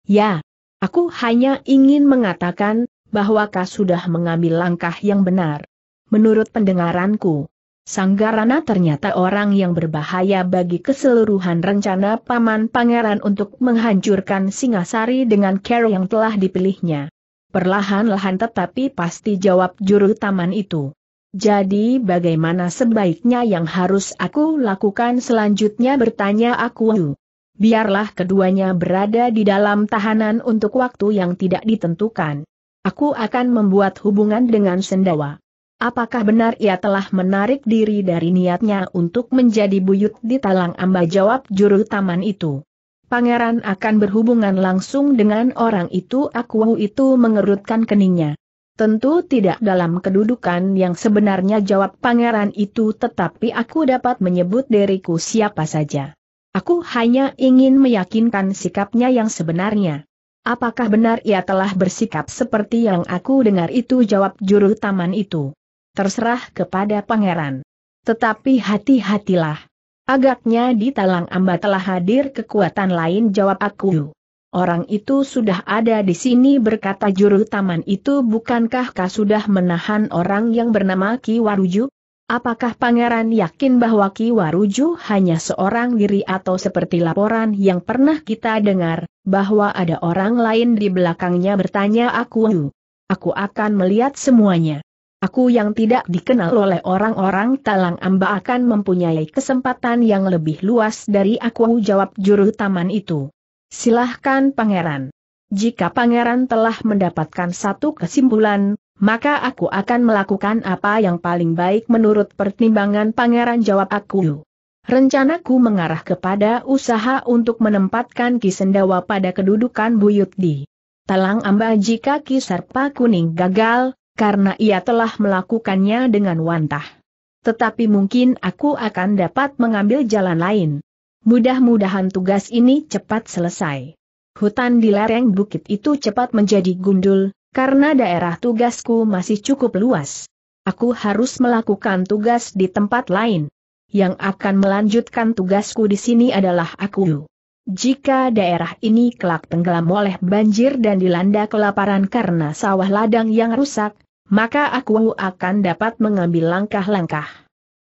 Ya, aku hanya ingin mengatakan bahwa kau sudah mengambil langkah yang benar. Menurut pendengaranku, Sanggarana ternyata orang yang berbahaya bagi keseluruhan rencana Paman Pangeran untuk menghancurkan Singasari dengan care yang telah dipilihnya. Perlahan-lahan tetapi pasti jawab juru taman itu. Jadi bagaimana sebaiknya yang harus aku lakukan selanjutnya bertanya aku. Biarlah keduanya berada di dalam tahanan untuk waktu yang tidak ditentukan. Aku akan membuat hubungan dengan Sendawa. Apakah benar ia telah menarik diri dari niatnya untuk menjadi buyut di Talang Amba jawab juru taman itu. Pangeran akan berhubungan langsung dengan orang itu aku itu mengerutkan keningnya. Tentu tidak dalam kedudukan yang sebenarnya jawab pangeran itu tetapi aku dapat menyebut diriku siapa saja. Aku hanya ingin meyakinkan sikapnya yang sebenarnya. Apakah benar ia telah bersikap seperti yang aku dengar itu jawab juru taman itu terserah kepada pangeran. Tetapi hati-hatilah. Agaknya di Talang Amba telah hadir kekuatan lain jawab aku. Orang itu sudah ada di sini berkata juru taman itu bukankah kau sudah menahan orang yang bernama Ki Waruju? Apakah pangeran yakin bahwa Ki Waruju hanya seorang diri atau seperti laporan yang pernah kita dengar, bahwa ada orang lain di belakangnya bertanya aku? Aku akan melihat semuanya. Aku yang tidak dikenal oleh orang-orang Talang Amba akan mempunyai kesempatan yang lebih luas dari aku jawab juru taman itu. Silahkan pangeran. Jika pangeran telah mendapatkan satu kesimpulan, maka aku akan melakukan apa yang paling baik menurut pertimbangan pangeran jawab aku. Rencanaku mengarah kepada usaha untuk menempatkan Kisendawa pada kedudukan buyut di Talang Amba jika Kisarpa Kuning gagal, karena ia telah melakukannya dengan wantah. Tetapi mungkin aku akan dapat mengambil jalan lain. Mudah-mudahan tugas ini cepat selesai. Hutan di lereng bukit itu cepat menjadi gundul, karena daerah tugasku masih cukup luas. Aku harus melakukan tugas di tempat lain. Yang akan melanjutkan tugasku di sini adalah aku. Jika daerah ini kelak tenggelam oleh banjir dan dilanda kelaparan karena sawah ladang yang rusak, maka aku akan dapat mengambil langkah-langkah.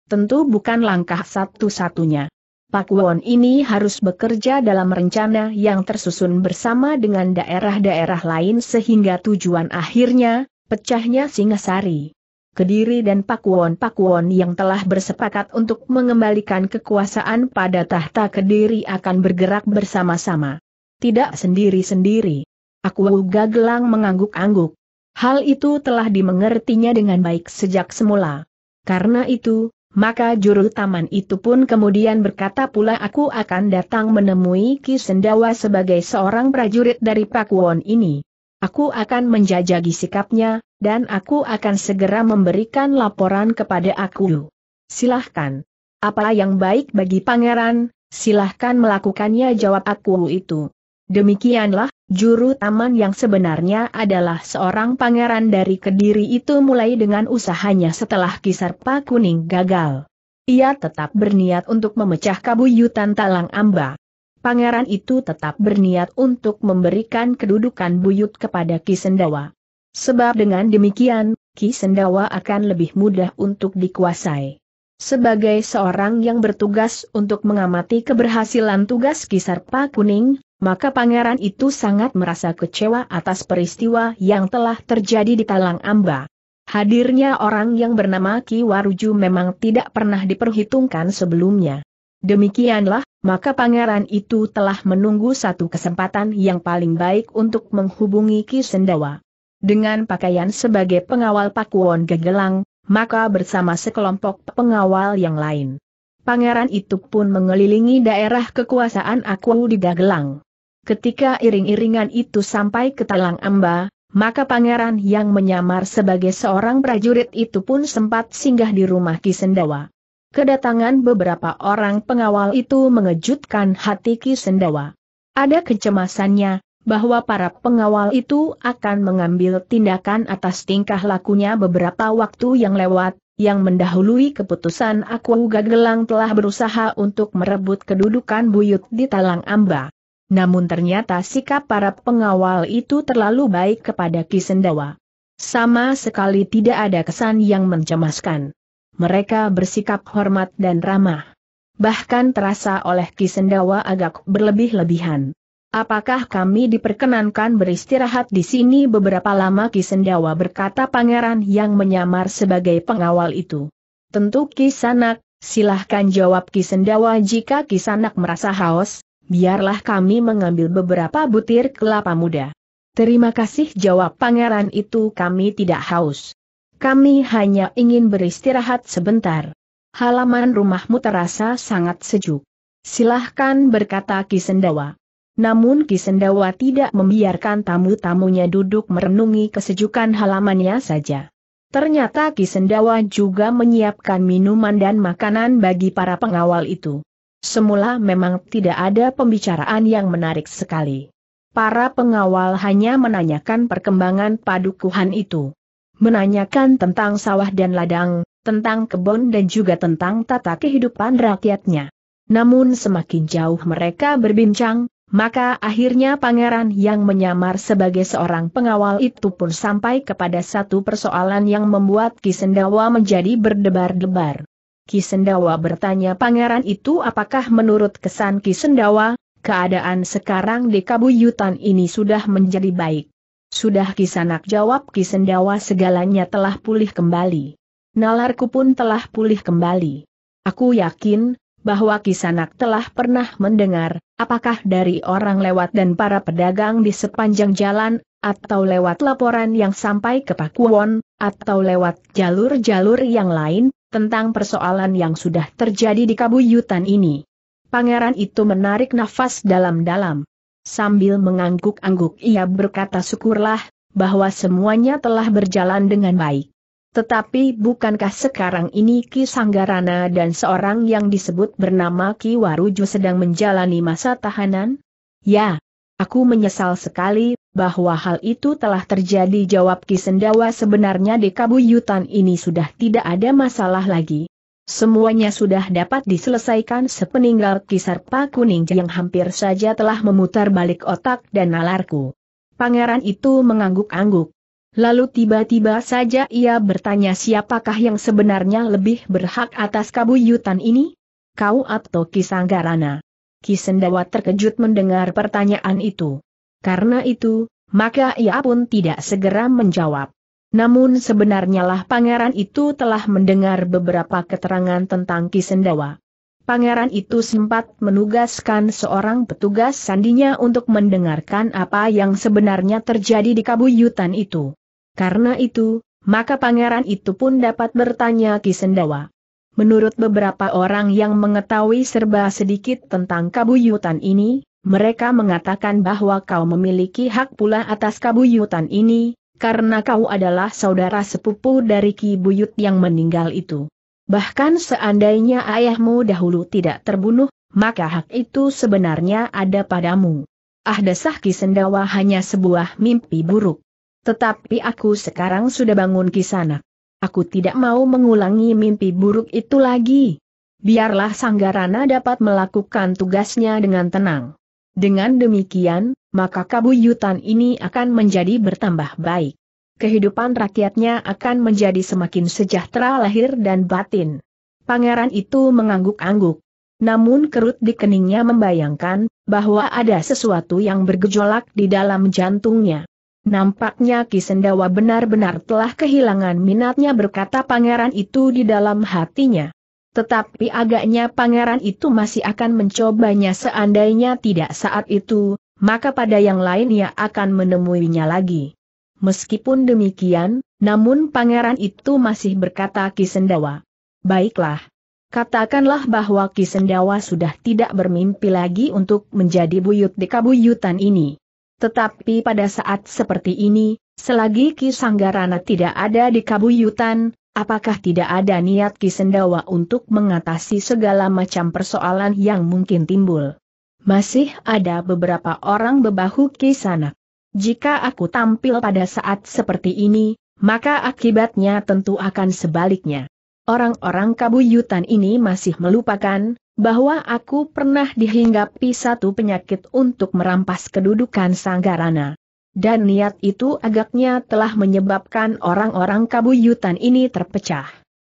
Tentu bukan langkah satu-satunya. Pak Won ini harus bekerja dalam rencana yang tersusun bersama dengan daerah-daerah lain sehingga tujuan akhirnya, pecahnya Singasari. Kediri dan Pakuwon-Pakuwon yang telah bersepakat untuk mengembalikan kekuasaan pada tahta Kediri akan bergerak bersama-sama. Tidak sendiri-sendiri. Aku Gagelang mengangguk-angguk. Hal itu telah dimengertinya dengan baik sejak semula. Karena itu, maka juru taman itu pun kemudian berkata pula aku akan datang menemui Ki Sendawa sebagai seorang prajurit dari Pakuwon ini. Aku akan menjajagi sikapnya, dan aku akan segera memberikan laporan kepada aku. Silahkan. Apa yang baik bagi pangeran, silahkan melakukannya jawab aku itu. Demikianlah, juru taman yang sebenarnya adalah seorang pangeran dari Kediri itu mulai dengan usahanya setelah Pak Kuning gagal. Ia tetap berniat untuk memecah kabuyutan Talang Amba. Pangeran itu tetap berniat untuk memberikan kedudukan buyut kepada Kisendawa. Sebab dengan demikian, Ki Sendawa akan lebih mudah untuk dikuasai. Sebagai seorang yang bertugas untuk mengamati keberhasilan tugas Kisarpa Kuning, maka pangeran itu sangat merasa kecewa atas peristiwa yang telah terjadi di Talang Amba. Hadirnya orang yang bernama Ki Waruju memang tidak pernah diperhitungkan sebelumnya. Demikianlah, maka pangeran itu telah menunggu satu kesempatan yang paling baik untuk menghubungi Ki Sendawa. Dengan pakaian sebagai pengawal Pakuwon Gagelang, maka bersama sekelompok pengawal yang lain. Pangeran itu pun mengelilingi daerah kekuasaan aku di Gagelang. Ketika iring-iringan itu sampai ke Talang Amba, maka pangeran yang menyamar sebagai seorang prajurit itu pun sempat singgah di rumah Kisendawa. Kedatangan beberapa orang pengawal itu mengejutkan hati Kisendawa. Ada kecemasannya, bahwa para pengawal itu akan mengambil tindakan atas tingkah lakunya beberapa waktu yang lewat, yang mendahului keputusan aku Gagelang telah berusaha untuk merebut kedudukan buyut di Talang Amba. Namun ternyata sikap para pengawal itu terlalu baik kepada Kisendawa. Sama sekali tidak ada kesan yang mencemaskan. Mereka bersikap hormat dan ramah. Bahkan terasa oleh Kisendawa agak berlebih-lebihan. Apakah kami diperkenankan beristirahat di sini beberapa lama Ki Sendawa berkata pangeran yang menyamar sebagai pengawal itu. Tentu Kisanak, silahkan jawab Ki Sendawa jika Kisanak merasa haus, biarlah kami mengambil beberapa butir kelapa muda. Terima kasih jawab pangeran itu kami tidak haus. Kami hanya ingin beristirahat sebentar. Halaman rumahmu terasa sangat sejuk. Silahkan berkata Ki Sendawa. Namun Kisendawa tidak membiarkan tamu-tamunya duduk merenungi kesejukan halamannya saja. Ternyata Kisendawa juga menyiapkan minuman dan makanan bagi para pengawal itu. Semula memang tidak ada pembicaraan yang menarik sekali. Para pengawal hanya menanyakan perkembangan padukuhan itu. Menanyakan tentang sawah dan ladang, tentang kebun dan juga tentang tata kehidupan rakyatnya. Namun semakin jauh mereka berbincang, maka akhirnya pangeran yang menyamar sebagai seorang pengawal itu pun sampai kepada satu persoalan yang membuat Kisendawa menjadi berdebar-debar. Kisendawa bertanya pangeran itu apakah menurut kesan Kisendawa, keadaan sekarang di Kabuyutan ini sudah menjadi baik. Sudah Kisanak jawab Kisendawa segalanya telah pulih kembali. Nalarku pun telah pulih kembali. Aku yakin, bahwa Kisanak telah pernah mendengar, apakah dari orang lewat dan para pedagang di sepanjang jalan, atau lewat laporan yang sampai ke Pakuwon, atau lewat jalur-jalur yang lain, tentang persoalan yang sudah terjadi di kabuyutan ini. Pangeran itu menarik nafas dalam-dalam. Sambil mengangguk-angguk ia berkata syukurlah, bahwa semuanya telah berjalan dengan baik. Tetapi bukankah sekarang ini Ki Sanggarana dan seorang yang disebut bernama Ki Waruju sedang menjalani masa tahanan? Ya, aku menyesal sekali bahwa hal itu telah terjadi jawab Ki Sendawa sebenarnya di kabuyutan ini sudah tidak ada masalah lagi. Semuanya sudah dapat diselesaikan sepeninggal Pak Kuning yang hampir saja telah memutar balik otak dan nalarku. Pangeran itu mengangguk-angguk. Lalu tiba-tiba saja ia bertanya siapakah yang sebenarnya lebih berhak atas kabuyutan ini? Kau atau Kisanggarana? Kisendawa terkejut mendengar pertanyaan itu. Karena itu, maka ia pun tidak segera menjawab. Namun sebenarnya lah pangeran itu telah mendengar beberapa keterangan tentang Kisendawa. Pangeran itu sempat menugaskan seorang petugas sandinya untuk mendengarkan apa yang sebenarnya terjadi di kabuyutan itu. Karena itu, maka pangeran itu pun dapat bertanya Kisendawa. Menurut beberapa orang yang mengetahui serba sedikit tentang kabuyutan ini, mereka mengatakan bahwa kau memiliki hak pula atas kabuyutan ini, karena kau adalah saudara sepupu dari Ki Buyut yang meninggal itu. Bahkan seandainya ayahmu dahulu tidak terbunuh, maka hak itu sebenarnya ada padamu. Ah desah Ki Sendawa hanya sebuah mimpi buruk. Tetapi aku sekarang sudah bangun sana. Aku tidak mau mengulangi mimpi buruk itu lagi. Biarlah Sanggarana dapat melakukan tugasnya dengan tenang. Dengan demikian, maka kabuyutan ini akan menjadi bertambah baik. Kehidupan rakyatnya akan menjadi semakin sejahtera lahir dan batin. Pangeran itu mengangguk-angguk. Namun kerut di keningnya membayangkan, bahwa ada sesuatu yang bergejolak di dalam jantungnya. Nampaknya Kisendawa benar-benar telah kehilangan minatnya berkata pangeran itu di dalam hatinya. Tetapi agaknya pangeran itu masih akan mencobanya seandainya tidak saat itu, maka pada yang lain ia akan menemuinya lagi. Meskipun demikian, namun pangeran itu masih berkata Kisendawa. Baiklah. Katakanlah bahwa Kisendawa sudah tidak bermimpi lagi untuk menjadi buyut di kabuyutan ini. Tetapi pada saat seperti ini, selagi Ki Sanggarana tidak ada di Kabuyutan, apakah tidak ada niat Ki Sendawa untuk mengatasi segala macam persoalan yang mungkin timbul? Masih ada beberapa orang bebahu Ki Sanak. Jika aku tampil pada saat seperti ini, maka akibatnya tentu akan sebaliknya. Orang-orang kabuyutan ini masih melupakan, bahwa aku pernah dihinggapi satu penyakit untuk merampas kedudukan Sanggarana. Dan niat itu agaknya telah menyebabkan orang-orang kabuyutan ini terpecah.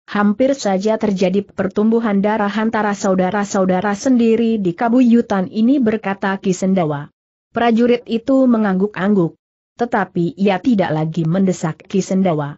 Hampir saja terjadi pertumbuhan darah antara saudara-saudara sendiri di kabuyutan ini berkata Kisendawa. Prajurit itu mengangguk-angguk. Tetapi ia tidak lagi mendesak Kisendawa.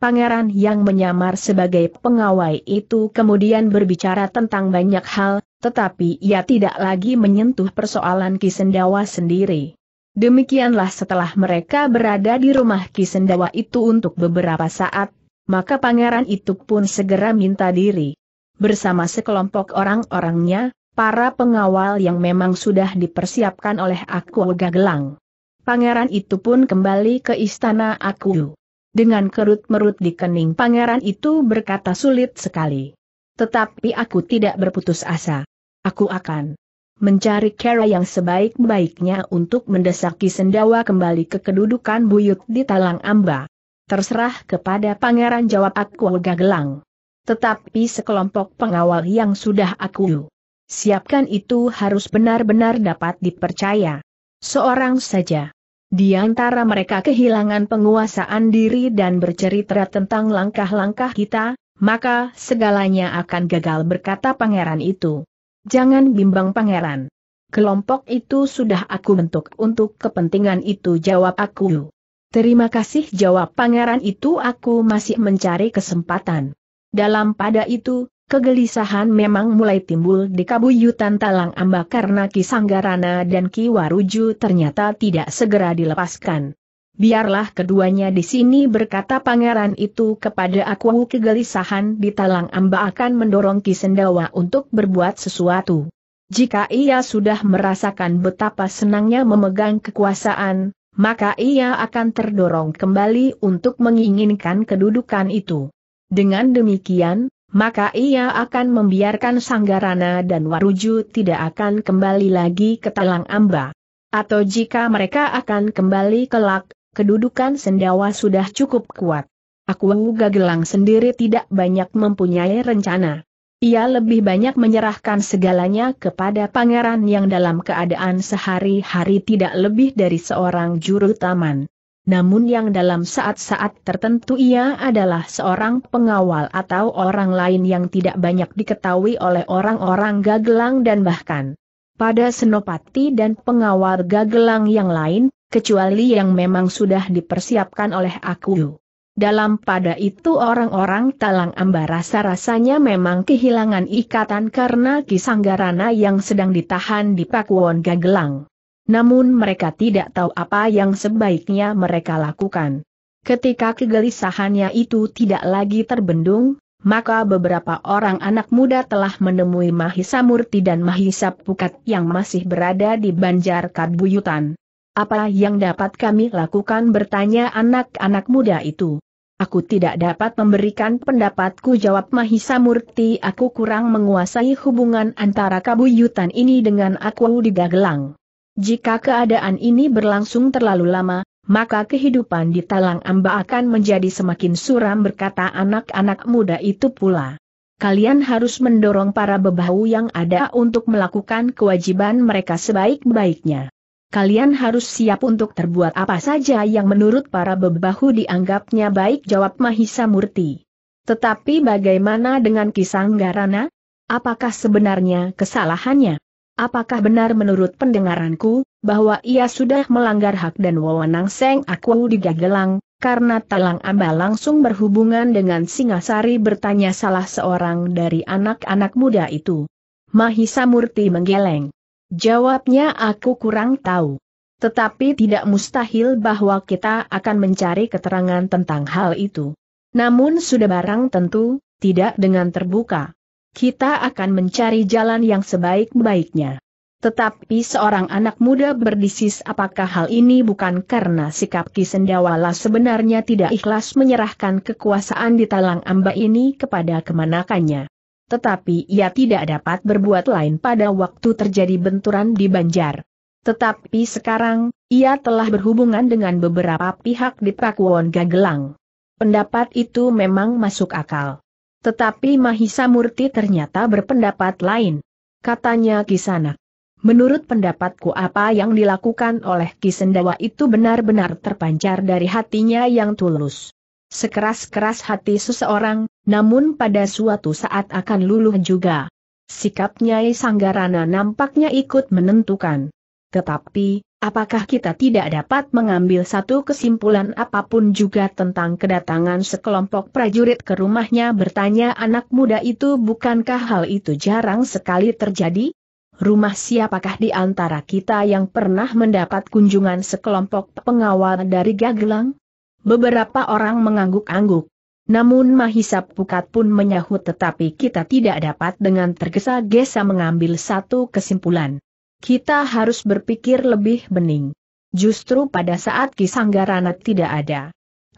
Pangeran yang menyamar sebagai pengawai itu kemudian berbicara tentang banyak hal, tetapi ia tidak lagi menyentuh persoalan Kisendawa sendiri. Demikianlah setelah mereka berada di rumah Kisendawa itu untuk beberapa saat, maka pangeran itu pun segera minta diri. Bersama sekelompok orang-orangnya, para pengawal yang memang sudah dipersiapkan oleh Aku Gagelang. Pangeran itu pun kembali ke istana Aku dengan kerut-merut di kening pangeran itu berkata sulit sekali. Tetapi aku tidak berputus asa. Aku akan mencari cara yang sebaik-baiknya untuk mendesaki sendawa kembali ke kedudukan buyut di Talang Amba. Terserah kepada pangeran jawab aku Gelang. Tetapi sekelompok pengawal yang sudah aku siapkan itu harus benar-benar dapat dipercaya. Seorang saja di antara mereka kehilangan penguasaan diri dan bercerita tentang langkah-langkah kita, maka segalanya akan gagal berkata pangeran itu. Jangan bimbang pangeran. Kelompok itu sudah aku bentuk untuk kepentingan itu jawab aku. Terima kasih jawab pangeran itu aku masih mencari kesempatan. Dalam pada itu, Kegelisahan memang mulai timbul di kabuyutan Talang Amba karena Ki Sanggarana dan Ki Waruju ternyata tidak segera dilepaskan. Biarlah keduanya di sini berkata pangeran itu kepada aku kegelisahan di Talang Amba akan mendorong Ki Sendawa untuk berbuat sesuatu. Jika ia sudah merasakan betapa senangnya memegang kekuasaan, maka ia akan terdorong kembali untuk menginginkan kedudukan itu. Dengan demikian, maka ia akan membiarkan Sanggarana dan Waruju tidak akan kembali lagi ke Talang Amba. Atau jika mereka akan kembali kelak, kedudukan sendawa sudah cukup kuat. Aku Gelang sendiri tidak banyak mempunyai rencana. Ia lebih banyak menyerahkan segalanya kepada pangeran yang dalam keadaan sehari-hari tidak lebih dari seorang juru taman namun yang dalam saat-saat tertentu ia adalah seorang pengawal atau orang lain yang tidak banyak diketahui oleh orang-orang gagelang dan bahkan pada senopati dan pengawal gagelang yang lain, kecuali yang memang sudah dipersiapkan oleh aku. Dalam pada itu orang-orang Talang ambarasa rasanya memang kehilangan ikatan karena Kisanggarana yang sedang ditahan di Pakuwon Gagelang. Namun mereka tidak tahu apa yang sebaiknya mereka lakukan. Ketika kegelisahannya itu tidak lagi terbendung, maka beberapa orang anak muda telah menemui Mahisa Murti dan Mahisa Pukat yang masih berada di Banjar Kabuyutan. Apa yang dapat kami lakukan bertanya anak-anak muda itu. Aku tidak dapat memberikan pendapatku jawab Mahisa Murti aku kurang menguasai hubungan antara kabuyutan ini dengan aku di Gagelang. Jika keadaan ini berlangsung terlalu lama, maka kehidupan di Talang Amba akan menjadi semakin suram berkata anak-anak muda itu pula. Kalian harus mendorong para bebahu yang ada untuk melakukan kewajiban mereka sebaik-baiknya. Kalian harus siap untuk terbuat apa saja yang menurut para bebahu dianggapnya baik jawab Mahisa Murti. Tetapi bagaimana dengan Kisanggarana? Apakah sebenarnya kesalahannya? Apakah benar menurut pendengaranku, bahwa ia sudah melanggar hak dan wewenang Seng Aku di Gagelang, karena Talang Amba langsung berhubungan dengan Singasari bertanya salah seorang dari anak-anak muda itu. Mahisa Murti menggeleng. Jawabnya aku kurang tahu. Tetapi tidak mustahil bahwa kita akan mencari keterangan tentang hal itu. Namun sudah barang tentu, tidak dengan terbuka. Kita akan mencari jalan yang sebaik-baiknya. Tetapi seorang anak muda berdisis apakah hal ini bukan karena sikap Ki Sendawala sebenarnya tidak ikhlas menyerahkan kekuasaan di Talang Amba ini kepada kemanakannya. Tetapi ia tidak dapat berbuat lain pada waktu terjadi benturan di Banjar. Tetapi sekarang, ia telah berhubungan dengan beberapa pihak di Pakuwon Gagelang. Pendapat itu memang masuk akal. Tetapi Mahisa Murti ternyata berpendapat lain. Katanya Kisanak. Menurut pendapatku apa yang dilakukan oleh Kisendawa itu benar-benar terpancar dari hatinya yang tulus. Sekeras-keras hati seseorang, namun pada suatu saat akan luluh juga. Sikap Nyai Sanggarana nampaknya ikut menentukan. Tetapi, Apakah kita tidak dapat mengambil satu kesimpulan apapun juga tentang kedatangan sekelompok prajurit ke rumahnya bertanya anak muda itu bukankah hal itu jarang sekali terjadi? Rumah siapakah di antara kita yang pernah mendapat kunjungan sekelompok pengawal dari Gagelang? Beberapa orang mengangguk-angguk. Namun Mahisa Pukat pun menyahut tetapi kita tidak dapat dengan tergesa-gesa mengambil satu kesimpulan kita harus berpikir lebih bening. Justru pada saat Kisanggarana tidak ada.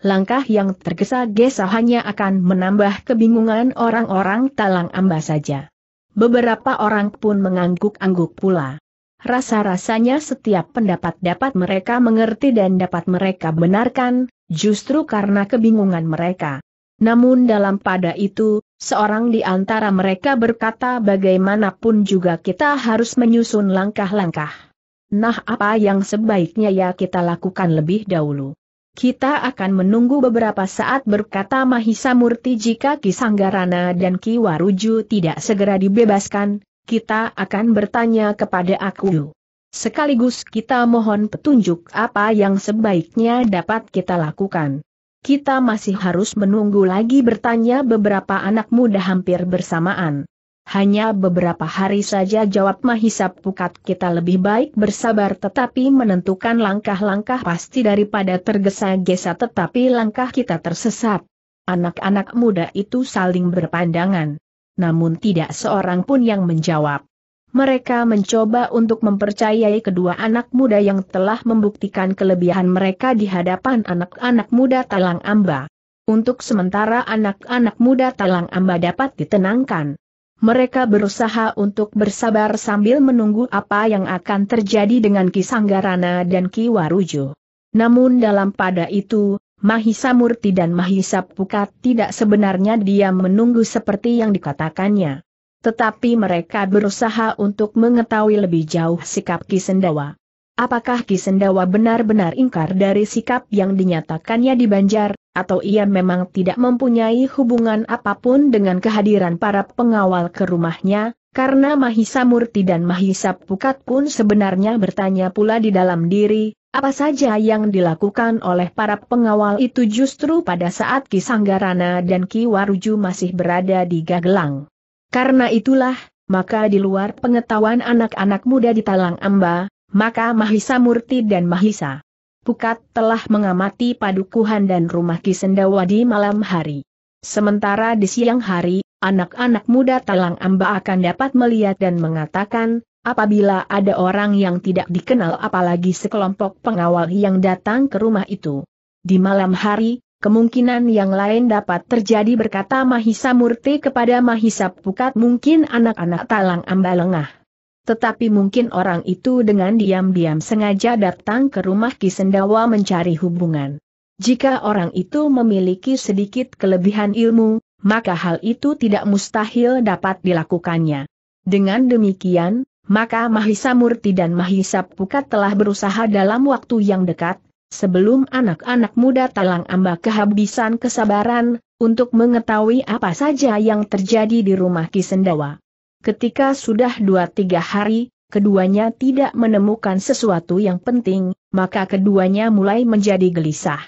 Langkah yang tergesa-gesa hanya akan menambah kebingungan orang-orang talang amba saja. Beberapa orang pun mengangguk-angguk pula. Rasa-rasanya setiap pendapat dapat mereka mengerti dan dapat mereka benarkan, justru karena kebingungan mereka. Namun dalam pada itu, Seorang di antara mereka berkata bagaimanapun juga kita harus menyusun langkah-langkah. Nah apa yang sebaiknya ya kita lakukan lebih dahulu. Kita akan menunggu beberapa saat berkata Mahisa Murti jika Ki Sanggarana dan Ki Waruju tidak segera dibebaskan, kita akan bertanya kepada aku. Sekaligus kita mohon petunjuk apa yang sebaiknya dapat kita lakukan kita masih harus menunggu lagi bertanya beberapa anak muda hampir bersamaan. Hanya beberapa hari saja jawab Mahisa Pukat kita lebih baik bersabar tetapi menentukan langkah-langkah pasti daripada tergesa-gesa tetapi langkah kita tersesat. Anak-anak muda itu saling berpandangan. Namun tidak seorang pun yang menjawab. Mereka mencoba untuk mempercayai kedua anak muda yang telah membuktikan kelebihan mereka di hadapan anak-anak muda Talang Amba. Untuk sementara anak-anak muda Talang Amba dapat ditenangkan. Mereka berusaha untuk bersabar sambil menunggu apa yang akan terjadi dengan Ki Sanggarana dan Ki Warujo. Namun dalam pada itu, Mahisa Murti dan Mahisa Pukat tidak sebenarnya dia menunggu seperti yang dikatakannya. Tetapi mereka berusaha untuk mengetahui lebih jauh sikap Ki Sendawa. Apakah Ki Sendawa benar-benar ingkar dari sikap yang dinyatakannya di Banjar, atau ia memang tidak mempunyai hubungan apapun dengan kehadiran para pengawal ke rumahnya, karena Mahisa Murti dan Mahisa Pukat pun sebenarnya bertanya pula di dalam diri, apa saja yang dilakukan oleh para pengawal itu justru pada saat Ki Sanggarana dan Ki Waruju masih berada di Gagelang. Karena itulah, maka di luar pengetahuan anak-anak muda di Talang Amba, maka Mahisa Murti dan Mahisa Pukat telah mengamati padukuhan dan rumah Kisendawa di malam hari. Sementara di siang hari, anak-anak muda Talang Amba akan dapat melihat dan mengatakan, apabila ada orang yang tidak dikenal apalagi sekelompok pengawal yang datang ke rumah itu. Di malam hari, Kemungkinan yang lain dapat terjadi berkata Mahisa Murti kepada Mahisa Pukat mungkin anak-anak talang Ambalengah. Tetapi mungkin orang itu dengan diam-diam sengaja datang ke rumah Kisendawa mencari hubungan. Jika orang itu memiliki sedikit kelebihan ilmu, maka hal itu tidak mustahil dapat dilakukannya. Dengan demikian, maka Mahisa Murti dan Mahisa Pukat telah berusaha dalam waktu yang dekat, sebelum anak-anak muda talang amba kehabisan kesabaran, untuk mengetahui apa saja yang terjadi di rumah Kisendawa. Ketika sudah dua-tiga hari, keduanya tidak menemukan sesuatu yang penting, maka keduanya mulai menjadi gelisah.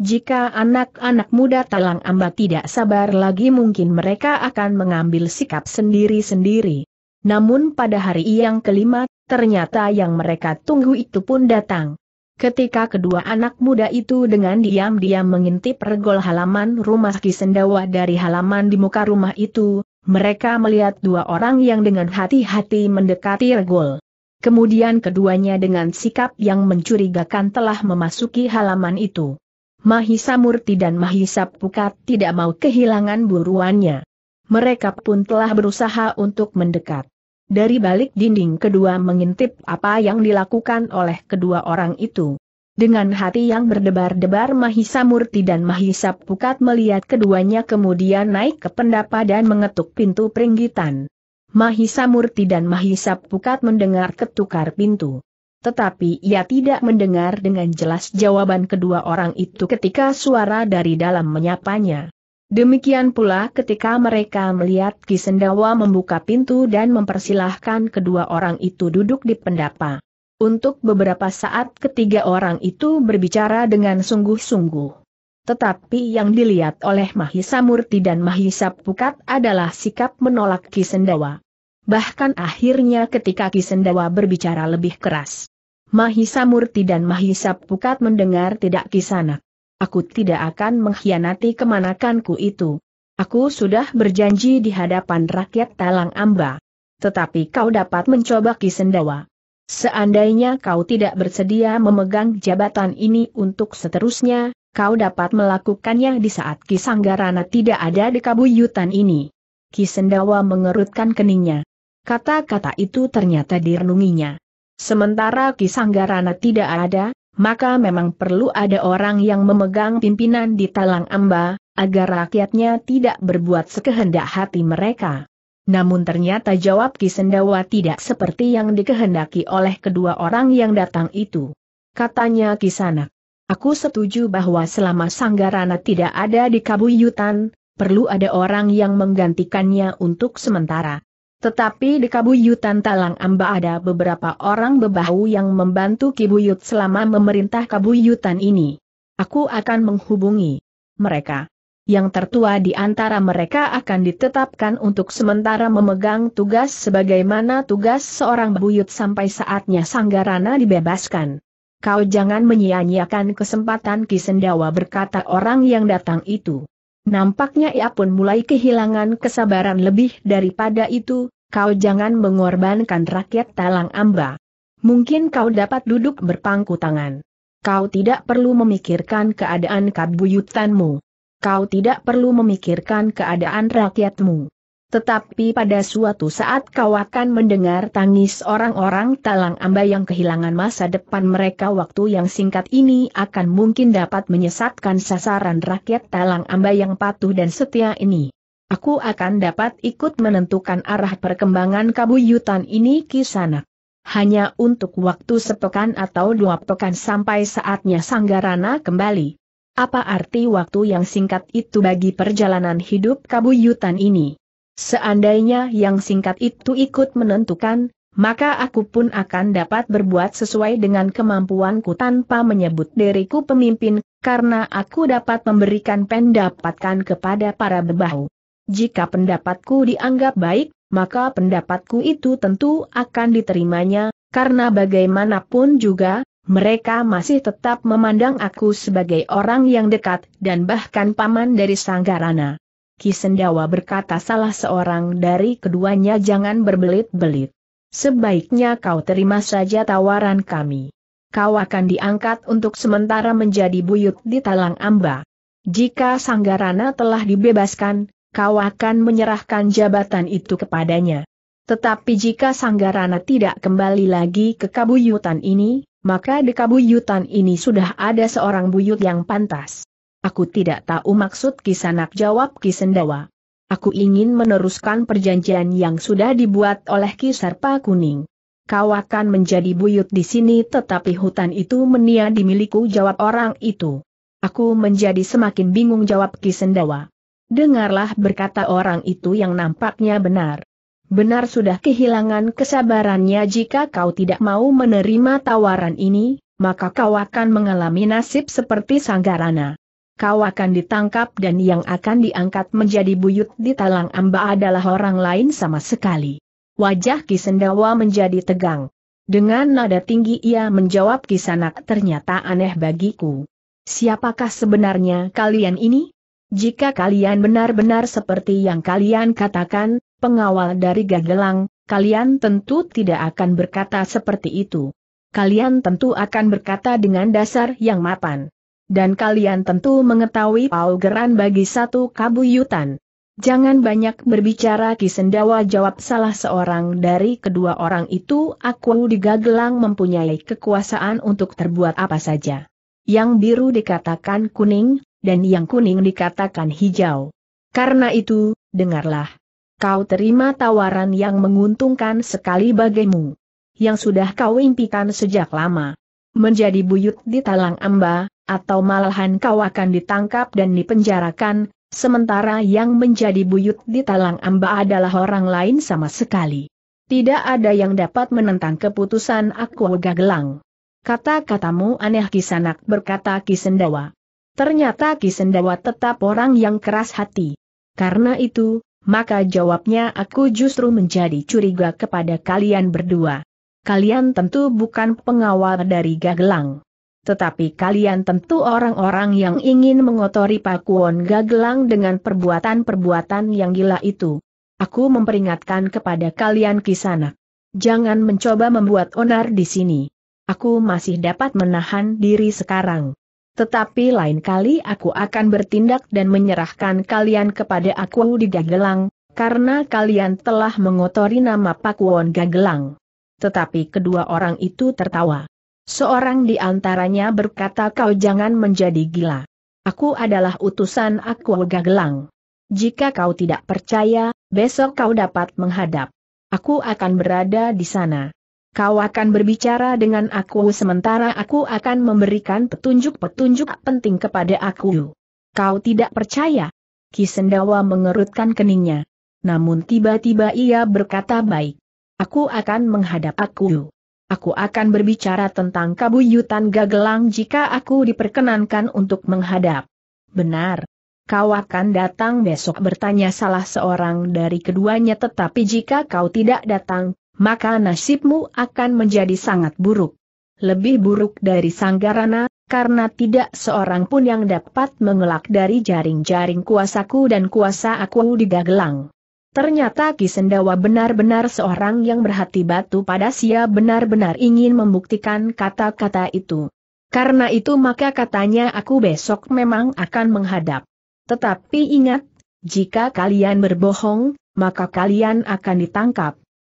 Jika anak-anak muda talang amba tidak sabar lagi mungkin mereka akan mengambil sikap sendiri-sendiri. Namun pada hari yang kelima, ternyata yang mereka tunggu itu pun datang. Ketika kedua anak muda itu dengan diam-diam mengintip regol halaman rumah Kisendawa dari halaman di muka rumah itu, mereka melihat dua orang yang dengan hati-hati mendekati regol. Kemudian keduanya dengan sikap yang mencurigakan telah memasuki halaman itu. Mahisa Murti dan Mahisa Pukat tidak mau kehilangan buruannya. Mereka pun telah berusaha untuk mendekat dari balik dinding kedua mengintip apa yang dilakukan oleh kedua orang itu. Dengan hati yang berdebar-debar Mahisa Murti dan Mahisa Pukat melihat keduanya kemudian naik ke pendapa dan mengetuk pintu peringgitan. Mahisa Murti dan Mahisa Pukat mendengar ketukar pintu. Tetapi ia tidak mendengar dengan jelas jawaban kedua orang itu ketika suara dari dalam menyapanya. Demikian pula ketika mereka melihat Kisendawa membuka pintu dan mempersilahkan kedua orang itu duduk di pendapa. Untuk beberapa saat ketiga orang itu berbicara dengan sungguh-sungguh. Tetapi yang dilihat oleh Mahisa Murti dan Mahisa Pukat adalah sikap menolak Kisendawa. Bahkan akhirnya ketika Kisendawa berbicara lebih keras. Mahisa Murti dan Mahisa Pukat mendengar tidak kisanak. Aku tidak akan mengkhianati kemanakanku itu. Aku sudah berjanji di hadapan rakyat Talang Amba. Tetapi kau dapat mencoba Kisendawa. Seandainya kau tidak bersedia memegang jabatan ini untuk seterusnya, kau dapat melakukannya di saat Kisanggarana tidak ada di kabuyutan ini. Kisendawa mengerutkan keningnya. Kata-kata itu ternyata direnunginya. Sementara Kisanggarana tidak ada, maka memang perlu ada orang yang memegang pimpinan di talang amba, agar rakyatnya tidak berbuat sekehendak hati mereka. Namun ternyata jawab Kisendawa tidak seperti yang dikehendaki oleh kedua orang yang datang itu. Katanya Kisanak, aku setuju bahwa selama Sanggarana tidak ada di Kabuyutan, perlu ada orang yang menggantikannya untuk sementara. Tetapi di Kabuyutan Talang Amba ada beberapa orang bebahu yang membantu Kibuyut selama memerintah Kabuyutan ini. Aku akan menghubungi mereka. Yang tertua di antara mereka akan ditetapkan untuk sementara memegang tugas sebagaimana tugas seorang buyut sampai saatnya Sanggarana dibebaskan. Kau jangan menyia-nyiakan kesempatan Kisendawa berkata orang yang datang itu. Nampaknya ia pun mulai kehilangan kesabaran lebih daripada itu, kau jangan mengorbankan rakyat Talang Amba. Mungkin kau dapat duduk berpangku tangan. Kau tidak perlu memikirkan keadaan kabuyutanmu. Kau tidak perlu memikirkan keadaan rakyatmu. Tetapi pada suatu saat kau akan mendengar tangis orang-orang talang amba yang kehilangan masa depan mereka waktu yang singkat ini akan mungkin dapat menyesatkan sasaran rakyat talang amba yang patuh dan setia ini. Aku akan dapat ikut menentukan arah perkembangan kabuyutan ini kisanak. Hanya untuk waktu sepekan atau dua pekan sampai saatnya Sanggarana kembali. Apa arti waktu yang singkat itu bagi perjalanan hidup kabuyutan ini? Seandainya yang singkat itu ikut menentukan, maka aku pun akan dapat berbuat sesuai dengan kemampuanku tanpa menyebut diriku pemimpin, karena aku dapat memberikan pendapatkan kepada para bebahu. Jika pendapatku dianggap baik, maka pendapatku itu tentu akan diterimanya, karena bagaimanapun juga, mereka masih tetap memandang aku sebagai orang yang dekat dan bahkan paman dari Sanggarana. Kisendawa berkata salah seorang dari keduanya jangan berbelit-belit. Sebaiknya kau terima saja tawaran kami. Kau akan diangkat untuk sementara menjadi buyut di Talang Amba. Jika Sanggarana telah dibebaskan, kau akan menyerahkan jabatan itu kepadanya. Tetapi jika Sanggarana tidak kembali lagi ke kabuyutan ini, maka di kabuyutan ini sudah ada seorang buyut yang pantas. Aku tidak tahu maksud kisanak jawab Kisendawa. Aku ingin meneruskan perjanjian yang sudah dibuat oleh Kisarpa Kuning. Kau akan menjadi buyut di sini tetapi hutan itu menia dimiliku jawab orang itu. Aku menjadi semakin bingung jawab Kisendawa. Dengarlah berkata orang itu yang nampaknya benar. Benar sudah kehilangan kesabarannya jika kau tidak mau menerima tawaran ini, maka kau akan mengalami nasib seperti Sanggarana. Kau akan ditangkap dan yang akan diangkat menjadi buyut di Talang Amba adalah orang lain sama sekali. Wajah Kisendawa menjadi tegang. Dengan nada tinggi ia menjawab Kisanak ternyata aneh bagiku. Siapakah sebenarnya kalian ini? Jika kalian benar-benar seperti yang kalian katakan, pengawal dari Gagelang, kalian tentu tidak akan berkata seperti itu. Kalian tentu akan berkata dengan dasar yang mapan. Dan kalian tentu mengetahui paugeran bagi satu kabuyutan. Jangan banyak berbicara Kisendawa jawab salah seorang dari kedua orang itu aku di Gagelang mempunyai kekuasaan untuk terbuat apa saja. Yang biru dikatakan kuning, dan yang kuning dikatakan hijau. Karena itu, dengarlah. Kau terima tawaran yang menguntungkan sekali bagimu. Yang sudah kau impikan sejak lama. Menjadi buyut di talang amba, atau malahan kau akan ditangkap dan dipenjarakan, sementara yang menjadi buyut di talang amba adalah orang lain sama sekali. Tidak ada yang dapat menentang keputusan aku Gagelang. Kata-katamu aneh kisanak berkata Kisendawa. Ternyata Kisendawa tetap orang yang keras hati. Karena itu, maka jawabnya aku justru menjadi curiga kepada kalian berdua. Kalian tentu bukan pengawal dari Gagelang. Tetapi kalian tentu orang-orang yang ingin mengotori Pakuan Gagelang dengan perbuatan-perbuatan yang gila itu. Aku memperingatkan kepada kalian kisana, Jangan mencoba membuat onar di sini. Aku masih dapat menahan diri sekarang. Tetapi lain kali aku akan bertindak dan menyerahkan kalian kepada aku di Gagelang, karena kalian telah mengotori nama Pakuwon Gagelang. Tetapi kedua orang itu tertawa. Seorang di antaranya berkata kau jangan menjadi gila. Aku adalah utusan aku Gagelang. Jika kau tidak percaya, besok kau dapat menghadap. Aku akan berada di sana. Kau akan berbicara dengan aku sementara aku akan memberikan petunjuk-petunjuk penting kepada aku. Kau tidak percaya? Kisendawa mengerutkan keningnya. Namun tiba-tiba ia berkata baik. Aku akan menghadap aku. Aku akan berbicara tentang kabuyutan gagelang jika aku diperkenankan untuk menghadap. Benar. Kau akan datang besok bertanya salah seorang dari keduanya tetapi jika kau tidak datang, maka nasibmu akan menjadi sangat buruk. Lebih buruk dari Sanggarana, karena tidak seorang pun yang dapat mengelak dari jaring-jaring kuasaku dan kuasa aku di Gagelang. Ternyata Kisendawa benar-benar seorang yang berhati batu pada sia benar-benar ingin membuktikan kata-kata itu. Karena itu maka katanya aku besok memang akan menghadap. Tetapi ingat, jika kalian berbohong, maka kalian akan ditangkap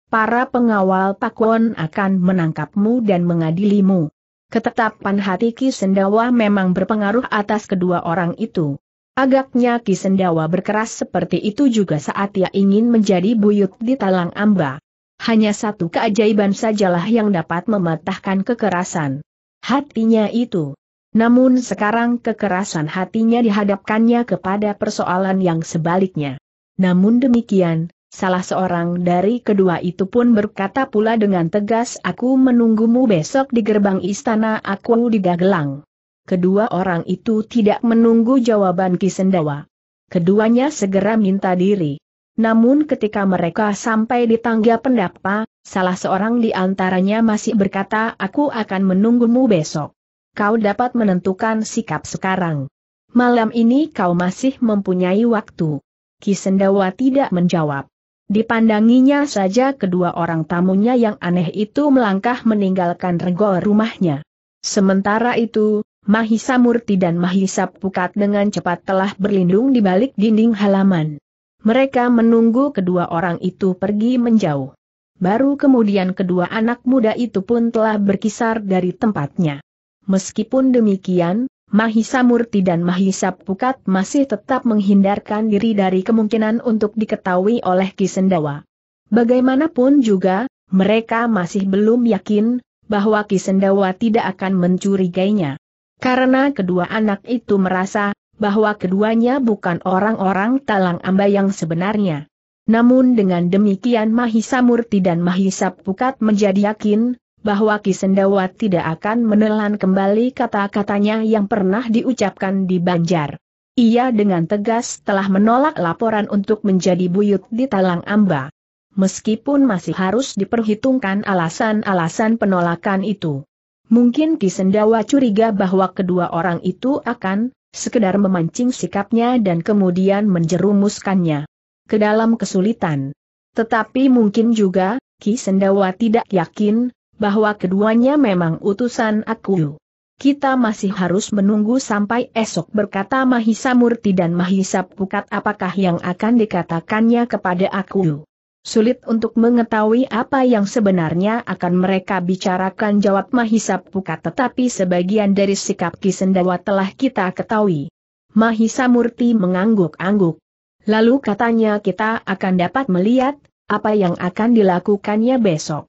para pengawal Pakwon akan menangkapmu dan mengadilimu. Ketetapan hati Ki Sendawa memang berpengaruh atas kedua orang itu. Agaknya Ki Sendawa berkeras seperti itu juga saat ia ingin menjadi buyut di Talang Amba. Hanya satu keajaiban sajalah yang dapat mematahkan kekerasan. Hatinya itu. Namun sekarang kekerasan hatinya dihadapkannya kepada persoalan yang sebaliknya. Namun demikian, Salah seorang dari kedua itu pun berkata pula dengan tegas aku menunggumu besok di gerbang istana aku di Gagelang. Kedua orang itu tidak menunggu jawaban Kisendawa. Keduanya segera minta diri. Namun ketika mereka sampai di tangga pendapa, salah seorang di antaranya masih berkata aku akan menunggumu besok. Kau dapat menentukan sikap sekarang. Malam ini kau masih mempunyai waktu. Kisendawa tidak menjawab. Dipandanginya saja kedua orang tamunya yang aneh itu melangkah meninggalkan regol rumahnya. Sementara itu, Mahisa Murti dan Mahisa Pukat dengan cepat telah berlindung di balik dinding halaman. Mereka menunggu kedua orang itu pergi menjauh. Baru kemudian kedua anak muda itu pun telah berkisar dari tempatnya. Meskipun demikian, Mahisa Murti dan Mahisa Pukat masih tetap menghindarkan diri dari kemungkinan untuk diketahui oleh Kisendawa. Bagaimanapun juga, mereka masih belum yakin bahwa Kisendawa tidak akan mencurigainya. Karena kedua anak itu merasa bahwa keduanya bukan orang-orang talang amba yang sebenarnya. Namun dengan demikian Mahisa Murti dan Mahisa Pukat menjadi yakin bahwa Kisendawa tidak akan menelan kembali kata-katanya yang pernah diucapkan di Banjar. Ia dengan tegas telah menolak laporan untuk menjadi buyut di Talang Amba. Meskipun masih harus diperhitungkan alasan-alasan penolakan itu. Mungkin Kisendawa curiga bahwa kedua orang itu akan sekedar memancing sikapnya dan kemudian menjerumuskannya ke dalam kesulitan. Tetapi mungkin juga, Ki Sendawa tidak yakin bahwa keduanya memang utusan aku. Kita masih harus menunggu sampai esok berkata Mahisa Murti dan Mahisa Pukat apakah yang akan dikatakannya kepada aku. Sulit untuk mengetahui apa yang sebenarnya akan mereka bicarakan jawab Mahisa Pukat tetapi sebagian dari sikap Kisendawa telah kita ketahui. Mahisa Murti mengangguk-angguk. Lalu katanya kita akan dapat melihat, apa yang akan dilakukannya besok.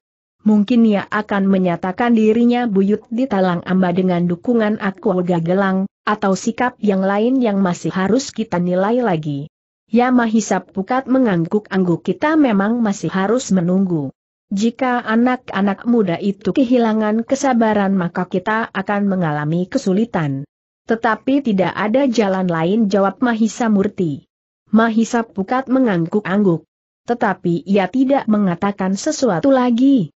Mungkin ia akan menyatakan dirinya buyut di talang amba dengan dukungan aku gagelang, atau sikap yang lain yang masih harus kita nilai lagi. Ya Mahisap Pukat mengangguk-angguk kita memang masih harus menunggu. Jika anak-anak muda itu kehilangan kesabaran maka kita akan mengalami kesulitan. Tetapi tidak ada jalan lain jawab Mahisa Murti. Mahisa Pukat mengangguk-angguk. Tetapi ia tidak mengatakan sesuatu lagi.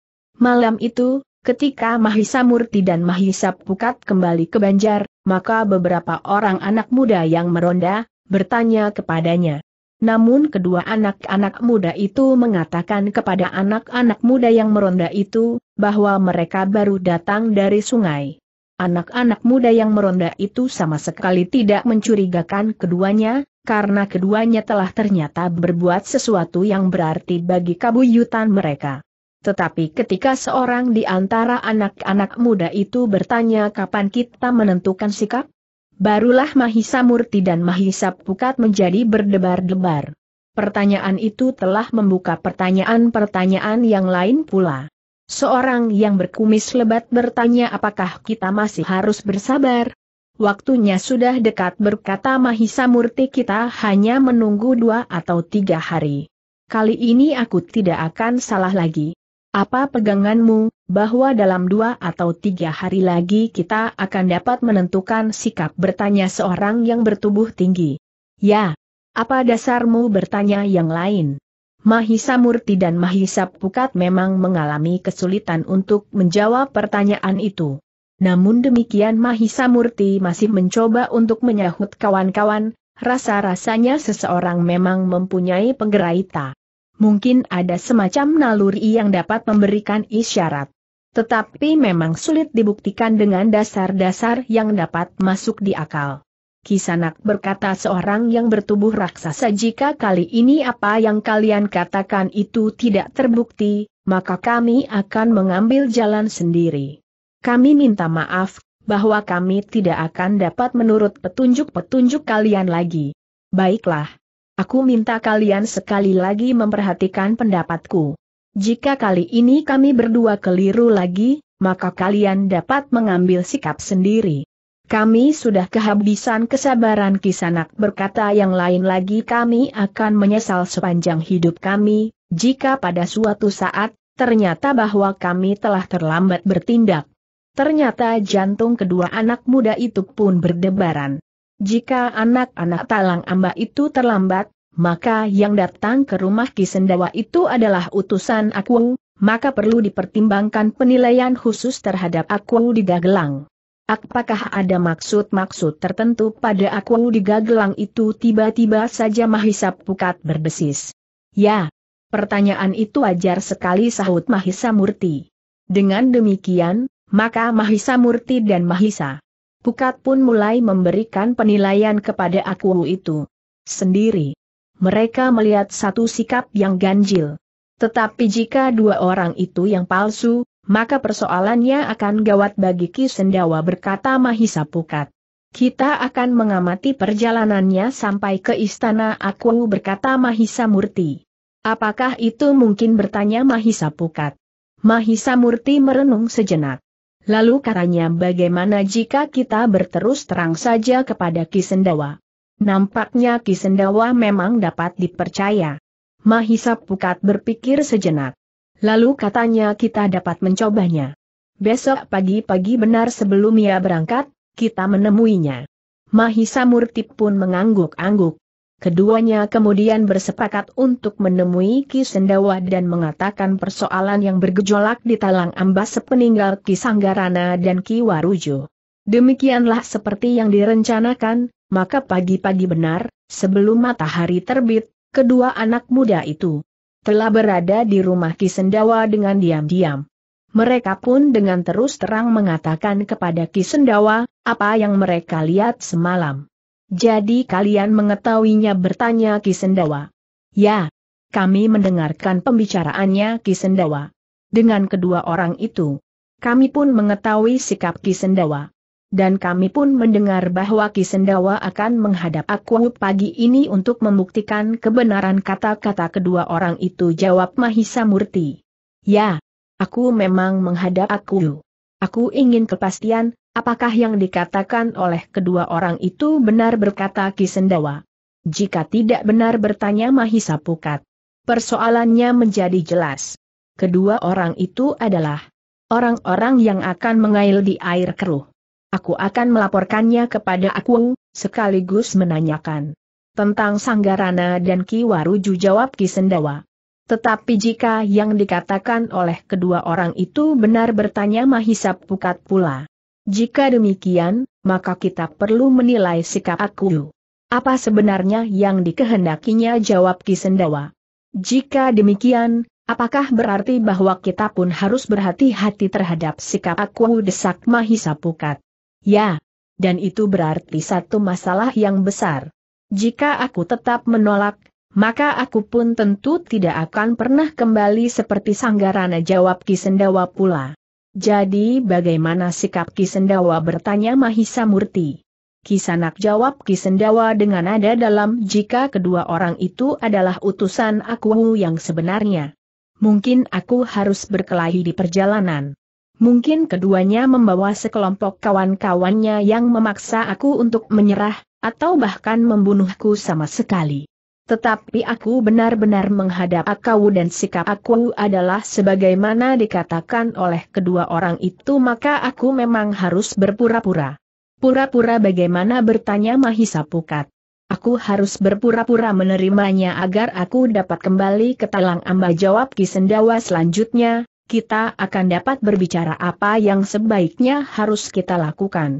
Malam itu, ketika Mahisa Murti dan Mahisa Pukat kembali ke Banjar, maka beberapa orang anak muda yang meronda, bertanya kepadanya. Namun kedua anak-anak muda itu mengatakan kepada anak-anak muda yang meronda itu, bahwa mereka baru datang dari sungai. Anak-anak muda yang meronda itu sama sekali tidak mencurigakan keduanya, karena keduanya telah ternyata berbuat sesuatu yang berarti bagi kabuyutan mereka. Tetapi ketika seorang di antara anak-anak muda itu bertanya kapan kita menentukan sikap, barulah Mahisa Murti dan Mahisa Pukat menjadi berdebar-debar. Pertanyaan itu telah membuka pertanyaan-pertanyaan yang lain pula. Seorang yang berkumis lebat bertanya apakah kita masih harus bersabar? Waktunya sudah dekat berkata Mahisa Murti kita hanya menunggu dua atau tiga hari. Kali ini aku tidak akan salah lagi. Apa peganganmu, bahwa dalam dua atau tiga hari lagi kita akan dapat menentukan sikap bertanya seorang yang bertubuh tinggi? Ya. Apa dasarmu bertanya yang lain? Mahisa Murti dan Mahisa Pukat memang mengalami kesulitan untuk menjawab pertanyaan itu. Namun demikian Mahisa Murti masih mencoba untuk menyahut kawan-kawan, rasa-rasanya seseorang memang mempunyai penggeraita mungkin ada semacam naluri yang dapat memberikan isyarat. Tetapi memang sulit dibuktikan dengan dasar-dasar yang dapat masuk di akal. Kisanak berkata seorang yang bertubuh raksasa jika kali ini apa yang kalian katakan itu tidak terbukti, maka kami akan mengambil jalan sendiri. Kami minta maaf, bahwa kami tidak akan dapat menurut petunjuk-petunjuk kalian lagi. Baiklah, Aku minta kalian sekali lagi memperhatikan pendapatku. Jika kali ini kami berdua keliru lagi, maka kalian dapat mengambil sikap sendiri. Kami sudah kehabisan kesabaran kisanak berkata yang lain lagi kami akan menyesal sepanjang hidup kami, jika pada suatu saat, ternyata bahwa kami telah terlambat bertindak. Ternyata jantung kedua anak muda itu pun berdebaran. Jika anak-anak talang amba itu terlambat, maka yang datang ke rumah Kisendawa itu adalah utusan aku, maka perlu dipertimbangkan penilaian khusus terhadap aku di Gagelang. Apakah ada maksud-maksud tertentu pada aku di Gagelang itu tiba-tiba saja Mahisa Pukat berdesis? Ya, pertanyaan itu wajar sekali sahut Mahisa Murti. Dengan demikian, maka Mahisa Murti dan Mahisa Pukat pun mulai memberikan penilaian kepada aku itu sendiri. Mereka melihat satu sikap yang ganjil. Tetapi jika dua orang itu yang palsu, maka persoalannya akan gawat bagi Ki Sendawa berkata Mahisa Pukat. Kita akan mengamati perjalanannya sampai ke istana aku berkata Mahisa Murti. Apakah itu mungkin bertanya Mahisa Pukat? Mahisa Murti merenung sejenak. Lalu katanya bagaimana jika kita berterus terang saja kepada Kisendawa? Nampaknya Kisendawa memang dapat dipercaya. Mahisa Pukat berpikir sejenak. Lalu katanya kita dapat mencobanya. Besok pagi-pagi benar sebelum ia berangkat, kita menemuinya. Mahisa Murti pun mengangguk-angguk. Keduanya kemudian bersepakat untuk menemui Ki Sendawa dan mengatakan persoalan yang bergejolak di Talang Ambas sepeninggal Ki Sanggarana dan Ki Warujo. Demikianlah seperti yang direncanakan, maka pagi-pagi benar, sebelum matahari terbit, kedua anak muda itu telah berada di rumah Ki Sendawa dengan diam-diam. Mereka pun dengan terus terang mengatakan kepada Ki Sendawa, apa yang mereka lihat semalam. Jadi kalian mengetahuinya bertanya Kisendawa. Ya, kami mendengarkan pembicaraannya Kisendawa. Dengan kedua orang itu, kami pun mengetahui sikap Kisendawa. Dan kami pun mendengar bahwa Kisendawa akan menghadap aku pagi ini untuk membuktikan kebenaran kata-kata kedua orang itu jawab Mahisa Murti. Ya, aku memang menghadap aku. Aku ingin kepastian, Apakah yang dikatakan oleh kedua orang itu benar berkata Kisendawa? Jika tidak benar bertanya Mahisa Pukat. Persoalannya menjadi jelas. Kedua orang itu adalah orang-orang yang akan mengail di air keruh. Aku akan melaporkannya kepada aku, sekaligus menanyakan tentang Sanggarana dan Kiwaruju jawab Kisendawa. Tetapi jika yang dikatakan oleh kedua orang itu benar bertanya Mahisa Pukat pula. Jika demikian, maka kita perlu menilai sikap aku. Apa sebenarnya yang dikehendakinya jawab Kisendawa? Jika demikian, apakah berarti bahwa kita pun harus berhati-hati terhadap sikap aku desak Mahisa Pukat? Ya, dan itu berarti satu masalah yang besar. Jika aku tetap menolak, maka aku pun tentu tidak akan pernah kembali seperti Sanggarana jawab Kisendawa pula. Jadi bagaimana sikap Kisendawa bertanya Mahisa Murti? Kisanak jawab Kisendawa dengan nada dalam jika kedua orang itu adalah utusan aku yang sebenarnya. Mungkin aku harus berkelahi di perjalanan. Mungkin keduanya membawa sekelompok kawan-kawannya yang memaksa aku untuk menyerah, atau bahkan membunuhku sama sekali. Tetapi aku benar-benar menghadap aku dan sikap aku adalah sebagaimana dikatakan oleh kedua orang itu maka aku memang harus berpura-pura. Pura-pura bagaimana bertanya Mahisa Pukat. Aku harus berpura-pura menerimanya agar aku dapat kembali ke Talang Amba jawab Kisendawa selanjutnya, kita akan dapat berbicara apa yang sebaiknya harus kita lakukan.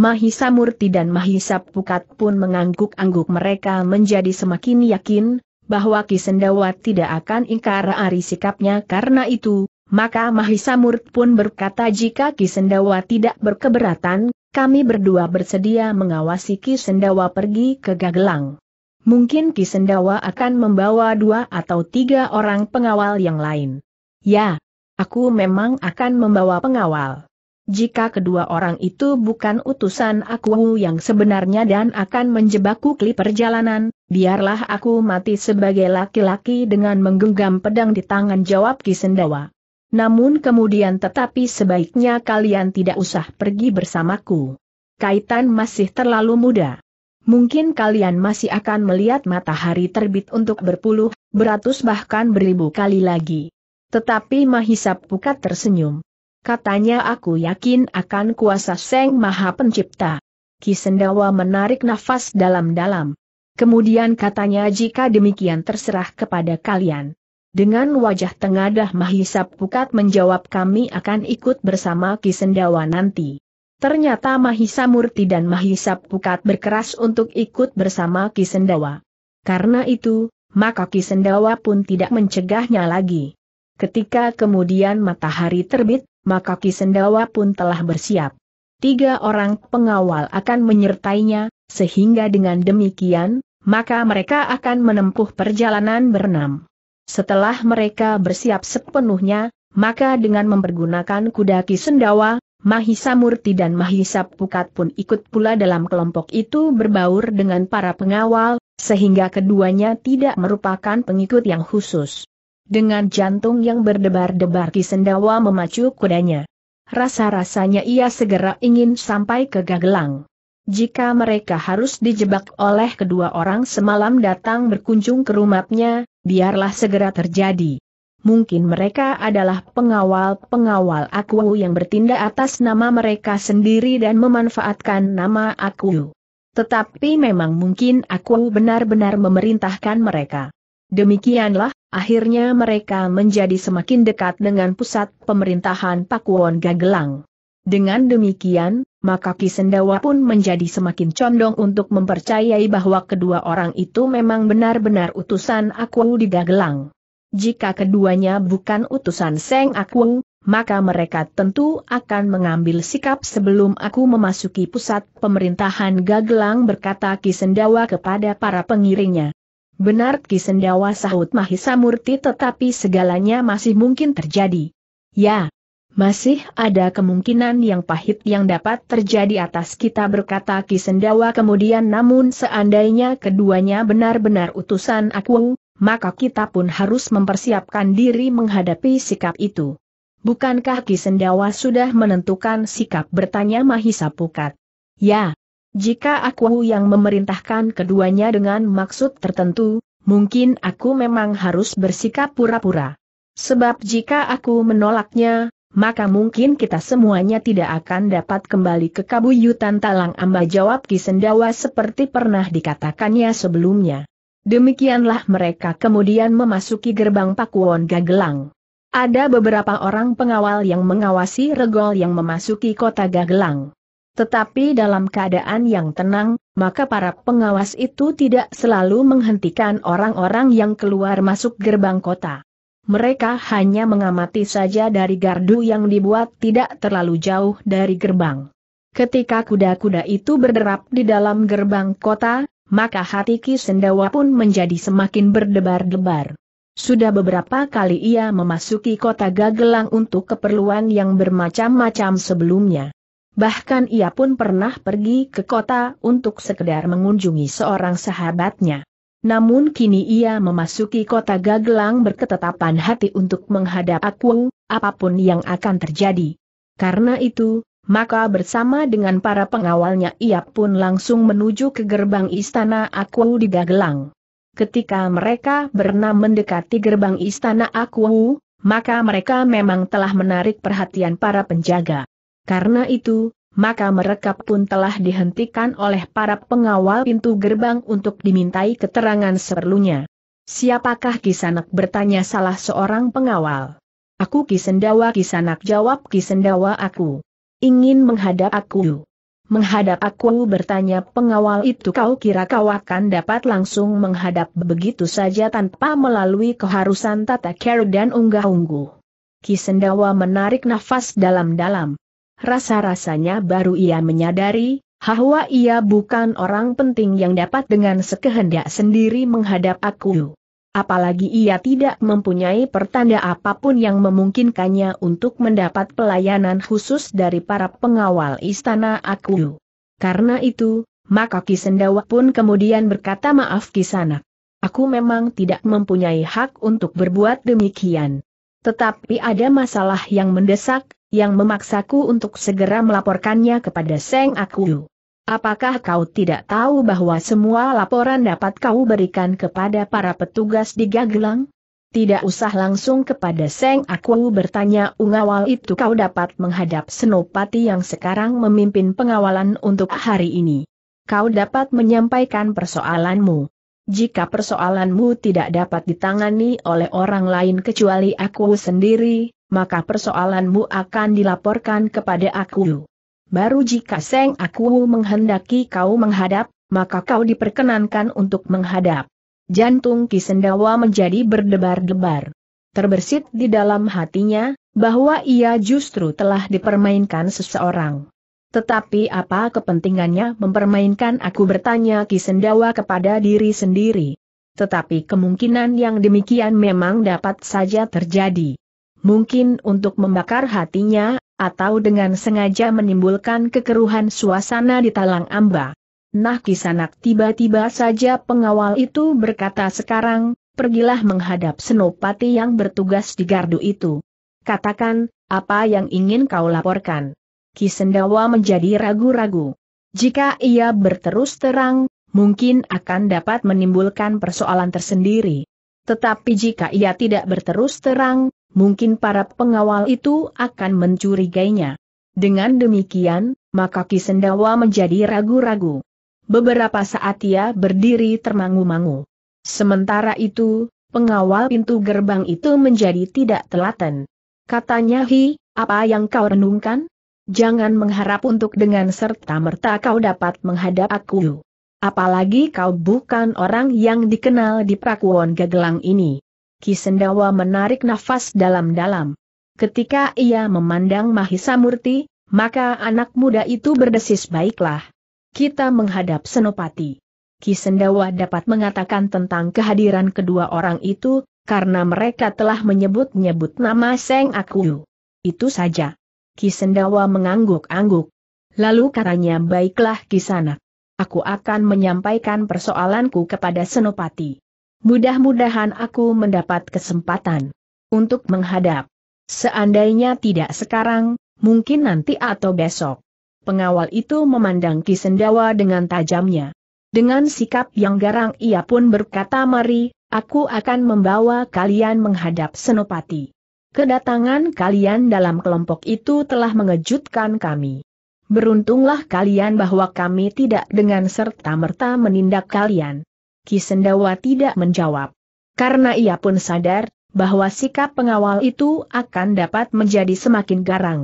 Mahisa Murti dan Mahisa Pukat pun mengangguk-angguk mereka menjadi semakin yakin, bahwa Kisendawa tidak akan ingkar ari sikapnya karena itu, maka Mahisa Murt pun berkata jika Kisendawa tidak berkeberatan, kami berdua bersedia mengawasi Kisendawa pergi ke Gagelang. Mungkin Kisendawa akan membawa dua atau tiga orang pengawal yang lain. Ya, aku memang akan membawa pengawal jika kedua orang itu bukan utusan aku yang sebenarnya dan akan menjebakku kli perjalanan, biarlah aku mati sebagai laki-laki dengan menggenggam pedang di tangan jawab Kisendawa. Namun kemudian tetapi sebaiknya kalian tidak usah pergi bersamaku. Kaitan masih terlalu muda. Mungkin kalian masih akan melihat matahari terbit untuk berpuluh, beratus bahkan beribu kali lagi. Tetapi Mahisa Pukat tersenyum. Katanya aku yakin akan kuasa Seng Maha Pencipta. Kisendawa menarik nafas dalam-dalam. Kemudian katanya jika demikian terserah kepada kalian. Dengan wajah tengadah Mahisap Pukat menjawab kami akan ikut bersama Kisendawa nanti. Ternyata Mahisa Murti dan Mahisa Pukat berkeras untuk ikut bersama Kisendawa. Karena itu, maka Kisendawa pun tidak mencegahnya lagi. Ketika kemudian matahari terbit, maka Kisendawa pun telah bersiap. Tiga orang pengawal akan menyertainya, sehingga dengan demikian, maka mereka akan menempuh perjalanan berenam. Setelah mereka bersiap sepenuhnya, maka dengan mempergunakan kuda Kisendawa, Mahisa Murti dan Mahisa Pukat pun ikut pula dalam kelompok itu berbaur dengan para pengawal, sehingga keduanya tidak merupakan pengikut yang khusus. Dengan jantung yang berdebar-debar Kisendawa memacu kudanya. Rasa-rasanya ia segera ingin sampai ke Gagelang. Jika mereka harus dijebak oleh kedua orang semalam datang berkunjung ke rumahnya, biarlah segera terjadi. Mungkin mereka adalah pengawal-pengawal aku yang bertindak atas nama mereka sendiri dan memanfaatkan nama aku. Tetapi memang mungkin aku benar-benar memerintahkan mereka. Demikianlah, Akhirnya mereka menjadi semakin dekat dengan pusat pemerintahan Pakuwon Gagelang. Dengan demikian, maka Kisendawa pun menjadi semakin condong untuk mempercayai bahwa kedua orang itu memang benar-benar utusan Aku di Gagelang. Jika keduanya bukan utusan Seng Aku, maka mereka tentu akan mengambil sikap sebelum aku memasuki pusat pemerintahan Gagelang berkata Kisendawa kepada para pengiringnya. Benar Kisendawa sahut Mahisa Murti tetapi segalanya masih mungkin terjadi. Ya, masih ada kemungkinan yang pahit yang dapat terjadi atas kita berkata Kisendawa kemudian namun seandainya keduanya benar-benar utusan aku, maka kita pun harus mempersiapkan diri menghadapi sikap itu. Bukankah Kisendawa sudah menentukan sikap bertanya Mahisa Pukat? Ya, jika aku yang memerintahkan keduanya dengan maksud tertentu, mungkin aku memang harus bersikap pura-pura. Sebab jika aku menolaknya, maka mungkin kita semuanya tidak akan dapat kembali ke kabuyutan talang amba jawab Kisendawa seperti pernah dikatakannya sebelumnya. Demikianlah mereka kemudian memasuki gerbang Pakuwon Gagelang. Ada beberapa orang pengawal yang mengawasi regol yang memasuki kota Gagelang. Tetapi dalam keadaan yang tenang, maka para pengawas itu tidak selalu menghentikan orang-orang yang keluar masuk gerbang kota. Mereka hanya mengamati saja dari gardu yang dibuat tidak terlalu jauh dari gerbang. Ketika kuda-kuda itu berderap di dalam gerbang kota, maka hati Ki Sendawa pun menjadi semakin berdebar-debar. Sudah beberapa kali ia memasuki kota Gagelang untuk keperluan yang bermacam-macam sebelumnya. Bahkan ia pun pernah pergi ke kota untuk sekedar mengunjungi seorang sahabatnya. Namun kini ia memasuki kota Gagelang berketetapan hati untuk menghadap aku, apapun yang akan terjadi. Karena itu, maka bersama dengan para pengawalnya ia pun langsung menuju ke gerbang istana Aku di Gagelang. Ketika mereka berenam mendekati gerbang istana Aku, maka mereka memang telah menarik perhatian para penjaga. Karena itu, maka mereka pun telah dihentikan oleh para pengawal pintu gerbang untuk dimintai keterangan seperlunya. Siapakah Kisanak bertanya salah seorang pengawal? Aku Kisendawa Kisanak jawab Kisendawa aku. Ingin menghadap aku. Menghadap aku bertanya pengawal itu kau kira kau akan dapat langsung menghadap begitu saja tanpa melalui keharusan tata cara dan unggah-ungguh. Kisendawa menarik nafas dalam-dalam. Rasa-rasanya baru ia menyadari, bahwa ia bukan orang penting yang dapat dengan sekehendak sendiri menghadap aku. Apalagi ia tidak mempunyai pertanda apapun yang memungkinkannya untuk mendapat pelayanan khusus dari para pengawal istana aku. Karena itu, maka Kisendawa pun kemudian berkata maaf kisana. Aku memang tidak mempunyai hak untuk berbuat demikian. Tetapi ada masalah yang mendesak, yang memaksaku untuk segera melaporkannya kepada Seng Aku. Apakah kau tidak tahu bahwa semua laporan dapat kau berikan kepada para petugas di Gagelang? Tidak usah langsung kepada Seng Aku bertanya ungawal itu kau dapat menghadap Senopati yang sekarang memimpin pengawalan untuk hari ini. Kau dapat menyampaikan persoalanmu. Jika persoalanmu tidak dapat ditangani oleh orang lain kecuali aku sendiri, maka persoalanmu akan dilaporkan kepada aku. Baru jika Seng aku menghendaki kau menghadap, maka kau diperkenankan untuk menghadap. Jantung Kisendawa menjadi berdebar-debar. Terbersit di dalam hatinya, bahwa ia justru telah dipermainkan seseorang. Tetapi apa kepentingannya mempermainkan aku bertanya Kisendawa kepada diri sendiri. Tetapi kemungkinan yang demikian memang dapat saja terjadi mungkin untuk membakar hatinya, atau dengan sengaja menimbulkan kekeruhan suasana di Talang Amba. Nah kisanak tiba-tiba saja pengawal itu berkata sekarang, pergilah menghadap Senopati yang bertugas di gardu itu. Katakan, apa yang ingin kau laporkan? Kisendawa menjadi ragu-ragu. Jika ia berterus terang, mungkin akan dapat menimbulkan persoalan tersendiri. Tetapi jika ia tidak berterus terang, mungkin para pengawal itu akan mencurigainya. Dengan demikian, maka Kisendawa menjadi ragu-ragu. Beberapa saat ia berdiri termangu-mangu. Sementara itu, pengawal pintu gerbang itu menjadi tidak telaten. Katanya Hi, apa yang kau renungkan? Jangan mengharap untuk dengan serta-merta kau dapat menghadap aku. Apalagi kau bukan orang yang dikenal di Prakuon gagelang ini. Kisendawa menarik nafas dalam-dalam. Ketika ia memandang Mahisa Murti, maka anak muda itu berdesis baiklah. Kita menghadap Senopati. Kisendawa dapat mengatakan tentang kehadiran kedua orang itu, karena mereka telah menyebut-nyebut nama Seng Akuyu. Itu saja. Kisendawa mengangguk-angguk. Lalu katanya baiklah kisana. Aku akan menyampaikan persoalanku kepada Senopati. Mudah-mudahan aku mendapat kesempatan untuk menghadap. Seandainya tidak sekarang, mungkin nanti atau besok. Pengawal itu memandang Kisendawa dengan tajamnya. Dengan sikap yang garang ia pun berkata mari, aku akan membawa kalian menghadap Senopati. Kedatangan kalian dalam kelompok itu telah mengejutkan kami. Beruntunglah kalian bahwa kami tidak dengan serta-merta menindak kalian. Kisendawa tidak menjawab. Karena ia pun sadar, bahwa sikap pengawal itu akan dapat menjadi semakin garang.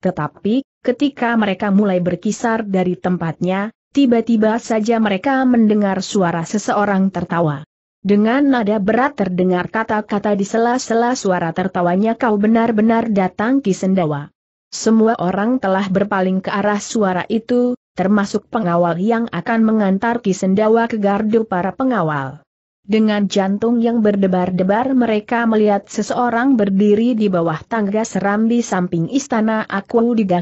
Tetapi, ketika mereka mulai berkisar dari tempatnya, tiba-tiba saja mereka mendengar suara seseorang tertawa. Dengan nada berat terdengar kata-kata di sela-sela suara tertawanya kau benar-benar datang Kisendawa. Semua orang telah berpaling ke arah suara itu, termasuk pengawal yang akan mengantar Kisendawa ke gardu para pengawal. Dengan jantung yang berdebar-debar mereka melihat seseorang berdiri di bawah tangga serambi samping istana Aku di Ki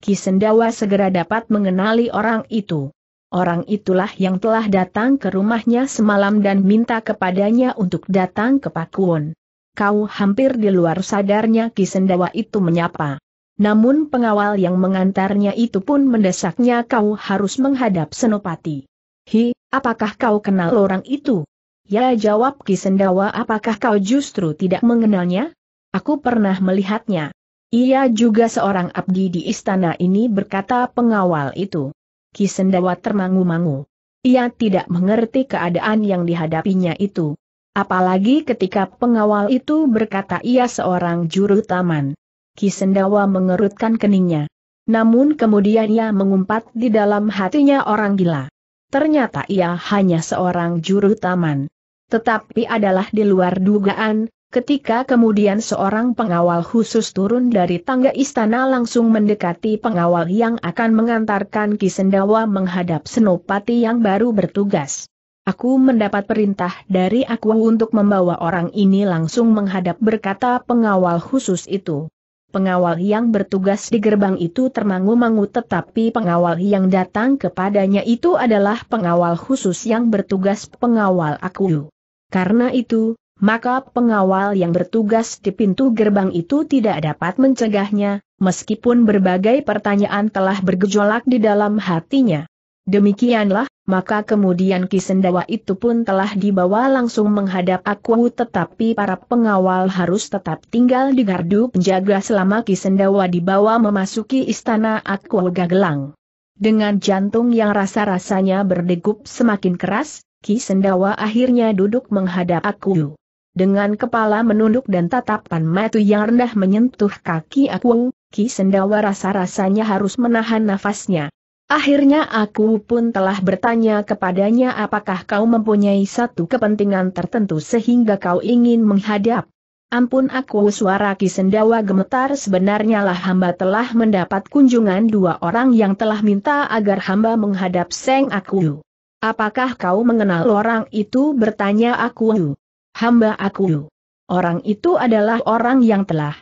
Kisendawa segera dapat mengenali orang itu. Orang itulah yang telah datang ke rumahnya semalam dan minta kepadanya untuk datang ke Pakuon. Kau hampir di luar sadarnya Kisendawa itu menyapa namun pengawal yang mengantarnya itu pun mendesaknya kau harus menghadap Senopati. Hi, apakah kau kenal orang itu? Ya jawab Kisendawa apakah kau justru tidak mengenalnya? Aku pernah melihatnya. Ia juga seorang abdi di istana ini berkata pengawal itu. Kisendawa termangu-mangu. Ia tidak mengerti keadaan yang dihadapinya itu. Apalagi ketika pengawal itu berkata ia seorang juru taman. Kisendawa mengerutkan keningnya. Namun kemudian ia mengumpat di dalam hatinya orang gila. Ternyata ia hanya seorang juru taman. Tetapi adalah di luar dugaan, ketika kemudian seorang pengawal khusus turun dari tangga istana langsung mendekati pengawal yang akan mengantarkan Kisendawa menghadap Senopati yang baru bertugas. Aku mendapat perintah dari aku untuk membawa orang ini langsung menghadap berkata pengawal khusus itu. Pengawal yang bertugas di gerbang itu termangu-mangu tetapi pengawal yang datang kepadanya itu adalah pengawal khusus yang bertugas pengawal aku. Karena itu, maka pengawal yang bertugas di pintu gerbang itu tidak dapat mencegahnya, meskipun berbagai pertanyaan telah bergejolak di dalam hatinya. Demikianlah, maka kemudian Kisendawa itu pun telah dibawa langsung menghadap aku tetapi para pengawal harus tetap tinggal di gardu penjaga selama Kisendawa dibawa memasuki istana aku Gagelang. Dengan jantung yang rasa-rasanya berdegup semakin keras, Kisendawa akhirnya duduk menghadap aku. Dengan kepala menunduk dan tatapan mata yang rendah menyentuh kaki aku, Ki rasa-rasanya harus menahan nafasnya. Akhirnya aku pun telah bertanya kepadanya apakah kau mempunyai satu kepentingan tertentu sehingga kau ingin menghadap. Ampun aku suara Kisendawa gemetar sebenarnya lah hamba telah mendapat kunjungan dua orang yang telah minta agar hamba menghadap Seng Aku. Apakah kau mengenal orang itu bertanya aku. Hamba aku. Orang itu adalah orang yang telah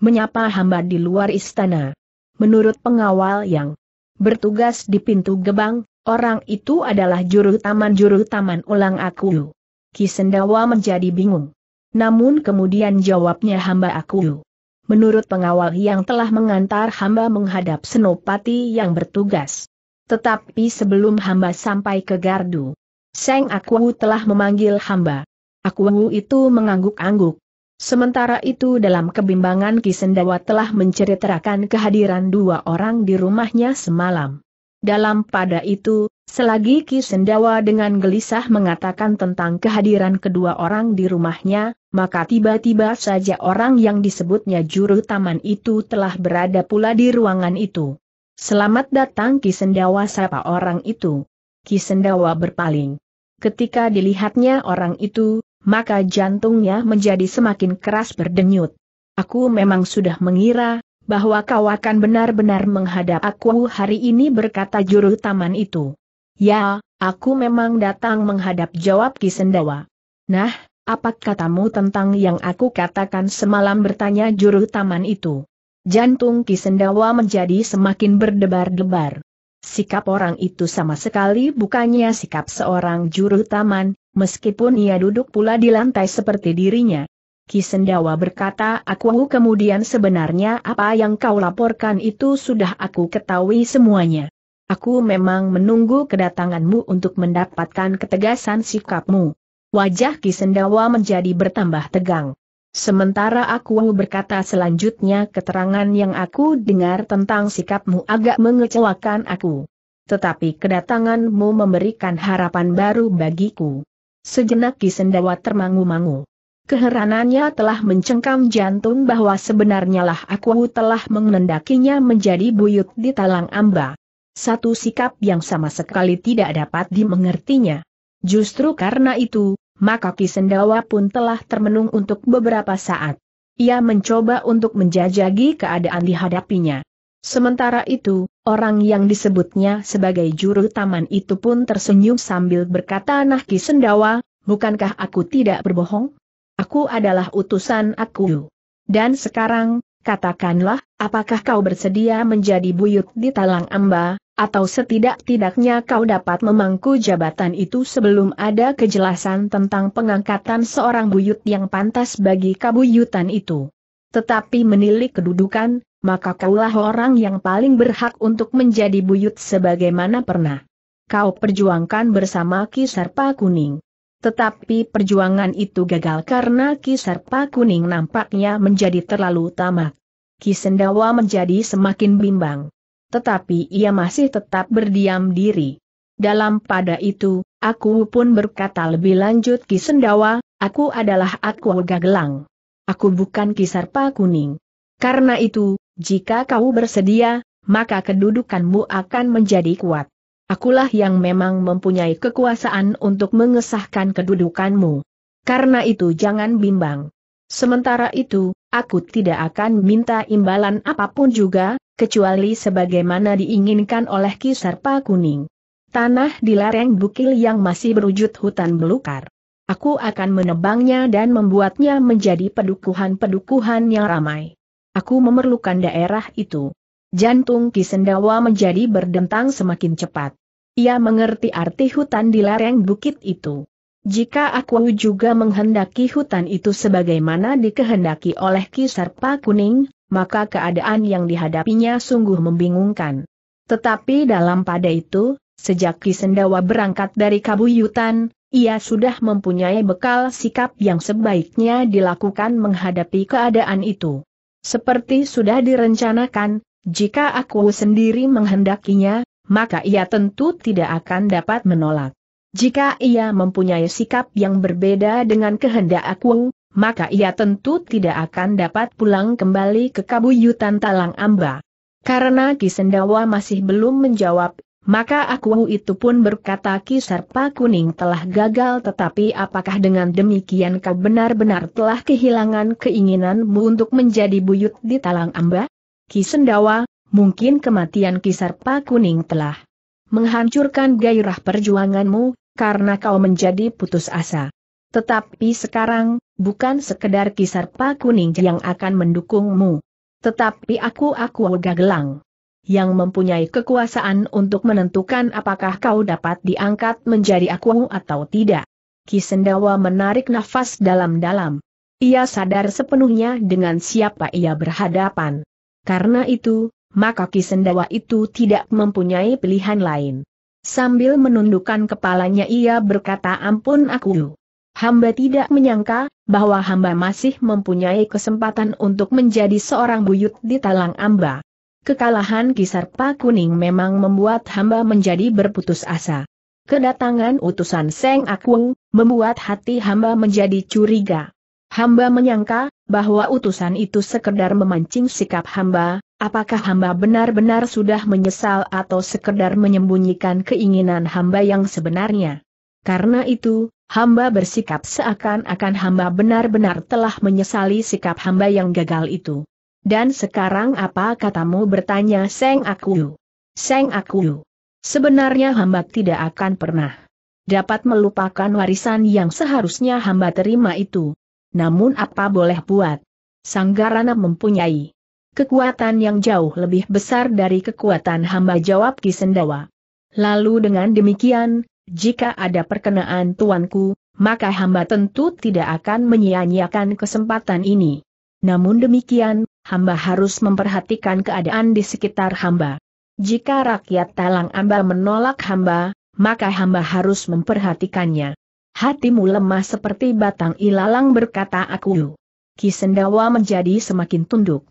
menyapa hamba di luar istana. Menurut pengawal yang bertugas di pintu gebang, orang itu adalah juru taman-juru taman ulang aku. Kisendawa menjadi bingung. Namun kemudian jawabnya hamba aku. Menurut pengawal yang telah mengantar hamba menghadap senopati yang bertugas. Tetapi sebelum hamba sampai ke gardu, Seng Aku telah memanggil hamba. Aku itu mengangguk-angguk, Sementara itu dalam kebimbangan Kisendawa telah menceritakan kehadiran dua orang di rumahnya semalam. Dalam pada itu, selagi Kisendawa dengan gelisah mengatakan tentang kehadiran kedua orang di rumahnya, maka tiba-tiba saja orang yang disebutnya juru taman itu telah berada pula di ruangan itu. Selamat datang Kisendawa Siapa orang itu. Kisendawa berpaling. Ketika dilihatnya orang itu, maka jantungnya menjadi semakin keras berdenyut. Aku memang sudah mengira, bahwa kau akan benar-benar menghadap aku hari ini berkata juru taman itu. Ya, aku memang datang menghadap jawab Kisendawa. Nah, apa katamu tentang yang aku katakan semalam bertanya juru taman itu? Jantung Kisendawa menjadi semakin berdebar-debar. Sikap orang itu sama sekali bukannya sikap seorang juru taman, Meskipun ia duduk pula di lantai seperti dirinya. Kisendawa berkata aku kemudian sebenarnya apa yang kau laporkan itu sudah aku ketahui semuanya. Aku memang menunggu kedatanganmu untuk mendapatkan ketegasan sikapmu. Wajah Kisendawa menjadi bertambah tegang. Sementara aku berkata selanjutnya keterangan yang aku dengar tentang sikapmu agak mengecewakan aku. Tetapi kedatanganmu memberikan harapan baru bagiku. Sejenak Kisendawa termangu-mangu. Keheranannya telah mencengkam jantung bahwa sebenarnya lah aku telah mengendakinya menjadi buyut di talang amba. Satu sikap yang sama sekali tidak dapat dimengertinya. Justru karena itu, maka Kisendawa pun telah termenung untuk beberapa saat. Ia mencoba untuk menjajagi keadaan dihadapinya. Sementara itu, orang yang disebutnya sebagai juru taman itu pun tersenyum sambil berkata Nah Ki Sendawa, bukankah aku tidak berbohong? Aku adalah utusan aku. Dan sekarang, katakanlah, apakah kau bersedia menjadi buyut di Talang Amba, atau setidak-tidaknya kau dapat memangku jabatan itu sebelum ada kejelasan tentang pengangkatan seorang buyut yang pantas bagi kabuyutan itu. Tetapi menilik kedudukan, maka kaulah orang yang paling berhak untuk menjadi buyut sebagaimana pernah. Kau perjuangkan bersama Kisarpa Kuning. Tetapi perjuangan itu gagal karena Kisarpa Kuning nampaknya menjadi terlalu tamak. Kisendawa menjadi semakin bimbang. Tetapi ia masih tetap berdiam diri. Dalam pada itu, aku pun berkata lebih lanjut Kisendawa, aku adalah aku Gagelang. Aku bukan Kisarpa Kuning. Karena itu, jika kau bersedia, maka kedudukanmu akan menjadi kuat. Akulah yang memang mempunyai kekuasaan untuk mengesahkan kedudukanmu. Karena itu jangan bimbang. Sementara itu, aku tidak akan minta imbalan apapun juga, kecuali sebagaimana diinginkan oleh Kisarpa Kuning. Tanah di lereng bukil yang masih berwujud hutan belukar. Aku akan menebangnya dan membuatnya menjadi pedukuhan-pedukuhan yang ramai. Aku memerlukan daerah itu. Jantung Kisendawa menjadi berdentang semakin cepat. Ia mengerti arti hutan di lereng bukit itu. Jika aku juga menghendaki hutan itu sebagaimana dikehendaki oleh Kisarpa Kuning, maka keadaan yang dihadapinya sungguh membingungkan. Tetapi dalam pada itu, sejak Kisendawa berangkat dari Kabuyutan, ia sudah mempunyai bekal sikap yang sebaiknya dilakukan menghadapi keadaan itu. Seperti sudah direncanakan, jika aku sendiri menghendakinya, maka ia tentu tidak akan dapat menolak. Jika ia mempunyai sikap yang berbeda dengan kehendak aku, maka ia tentu tidak akan dapat pulang kembali ke kabuyutan Talang Amba. Karena Kisendawa masih belum menjawab, maka aku itu pun berkata Kisarpa Kuning telah gagal tetapi apakah dengan demikian kau benar-benar telah kehilangan keinginanmu untuk menjadi buyut di Talang Amba? Kisendawa, mungkin kematian Kisarpa Kuning telah menghancurkan gairah perjuanganmu, karena kau menjadi putus asa. Tetapi sekarang, bukan sekedar Kisarpa Kuning yang akan mendukungmu. Tetapi aku-aku gagelang yang mempunyai kekuasaan untuk menentukan apakah kau dapat diangkat menjadi aku atau tidak. Kisendawa menarik nafas dalam-dalam. Ia sadar sepenuhnya dengan siapa ia berhadapan. Karena itu, maka Kisendawa itu tidak mempunyai pilihan lain. Sambil menundukkan kepalanya ia berkata ampun aku. Hamba tidak menyangka, bahwa hamba masih mempunyai kesempatan untuk menjadi seorang buyut di Talang Amba. Kekalahan Kisarpa Kuning memang membuat hamba menjadi berputus asa. Kedatangan utusan Seng Akung, membuat hati hamba menjadi curiga. Hamba menyangka, bahwa utusan itu sekedar memancing sikap hamba, apakah hamba benar-benar sudah menyesal atau sekedar menyembunyikan keinginan hamba yang sebenarnya. Karena itu, hamba bersikap seakan-akan hamba benar-benar telah menyesali sikap hamba yang gagal itu. Dan sekarang apa katamu bertanya Seng Aku? Seng Aku. Sebenarnya hamba tidak akan pernah dapat melupakan warisan yang seharusnya hamba terima itu. Namun apa boleh buat? Sanggarana mempunyai kekuatan yang jauh lebih besar dari kekuatan hamba jawab Kisendawa. Lalu dengan demikian, jika ada perkenaan tuanku, maka hamba tentu tidak akan menyia-nyiakan kesempatan ini. Namun demikian, hamba harus memperhatikan keadaan di sekitar hamba. Jika rakyat Talang Amba menolak hamba, maka hamba harus memperhatikannya. Hatimu lemah seperti batang ilalang berkata aku. Kisendawa menjadi semakin tunduk.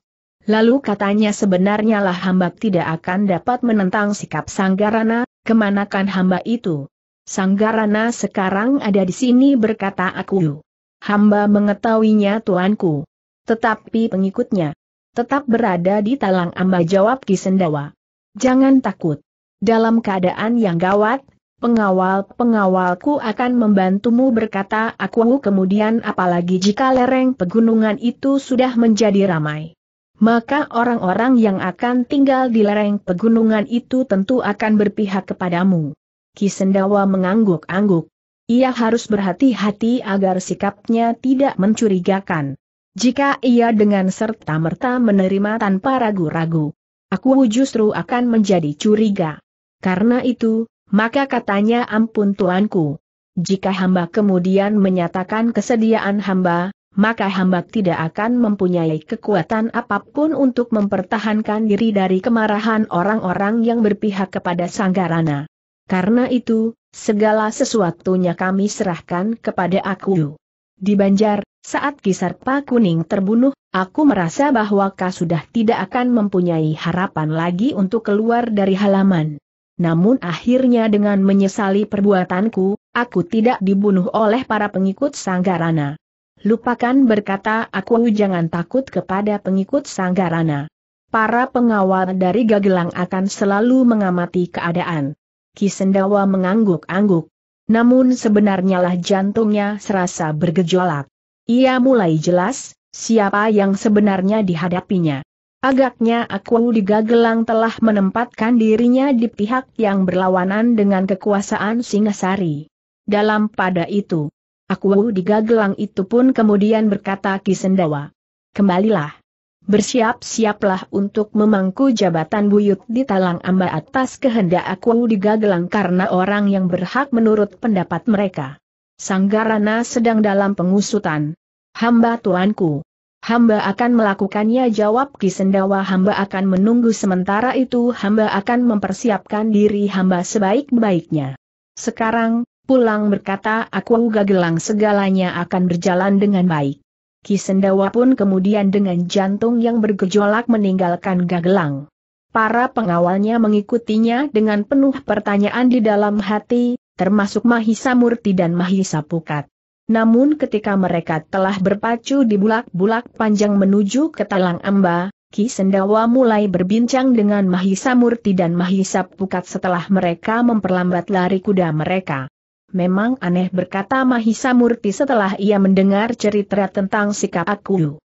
Lalu katanya sebenarnya lah hamba tidak akan dapat menentang sikap Sanggarana, kemanakan hamba itu. Sanggarana sekarang ada di sini berkata aku. Hamba mengetahuinya tuanku. Tetapi pengikutnya, tetap berada di talang amba jawab Kisendawa. Jangan takut. Dalam keadaan yang gawat, pengawal-pengawalku akan membantumu berkata aku kemudian apalagi jika lereng pegunungan itu sudah menjadi ramai. Maka orang-orang yang akan tinggal di lereng pegunungan itu tentu akan berpihak kepadamu. Kisendawa mengangguk-angguk. Ia harus berhati-hati agar sikapnya tidak mencurigakan. Jika ia dengan serta-merta menerima tanpa ragu-ragu, aku justru akan menjadi curiga. Karena itu, maka katanya ampun tuanku. Jika hamba kemudian menyatakan kesediaan hamba, maka hamba tidak akan mempunyai kekuatan apapun untuk mempertahankan diri dari kemarahan orang-orang yang berpihak kepada Sanggarana. Karena itu, segala sesuatunya kami serahkan kepada aku. Di Banjar, saat Kisarpa Kuning terbunuh, aku merasa bahwa kau sudah tidak akan mempunyai harapan lagi untuk keluar dari halaman. Namun akhirnya dengan menyesali perbuatanku, aku tidak dibunuh oleh para pengikut Sanggarana. Lupakan berkata aku jangan takut kepada pengikut Sanggarana. Para pengawal dari Gagelang akan selalu mengamati keadaan. Kisendawa mengangguk-angguk. Namun sebenarnya lah jantungnya serasa bergejolak. Ia mulai jelas, siapa yang sebenarnya dihadapinya. Agaknya aku di Gagelang telah menempatkan dirinya di pihak yang berlawanan dengan kekuasaan Singasari. Dalam pada itu, aku di Gagelang itu pun kemudian berkata Kisendawa. Kembalilah. Bersiap-siaplah untuk memangku jabatan buyut di Talang Amba atas kehendak aku di Gagelang karena orang yang berhak menurut pendapat mereka. Sanggarana sedang dalam pengusutan. Hamba tuanku. Hamba akan melakukannya jawab Kisendawa hamba akan menunggu sementara itu hamba akan mempersiapkan diri hamba sebaik-baiknya. Sekarang, pulang berkata aku gagelang segalanya akan berjalan dengan baik. Kisendawa pun kemudian dengan jantung yang bergejolak meninggalkan gagelang. Para pengawalnya mengikutinya dengan penuh pertanyaan di dalam hati, termasuk Mahisa Murti dan Mahisa Pukat. Namun ketika mereka telah berpacu di bulak-bulak panjang menuju ke Talang Amba, Ki Sendawa mulai berbincang dengan Mahisa Murti dan Mahisa Pukat setelah mereka memperlambat lari kuda mereka. Memang aneh berkata Mahisa Murti setelah ia mendengar cerita tentang sikap aku.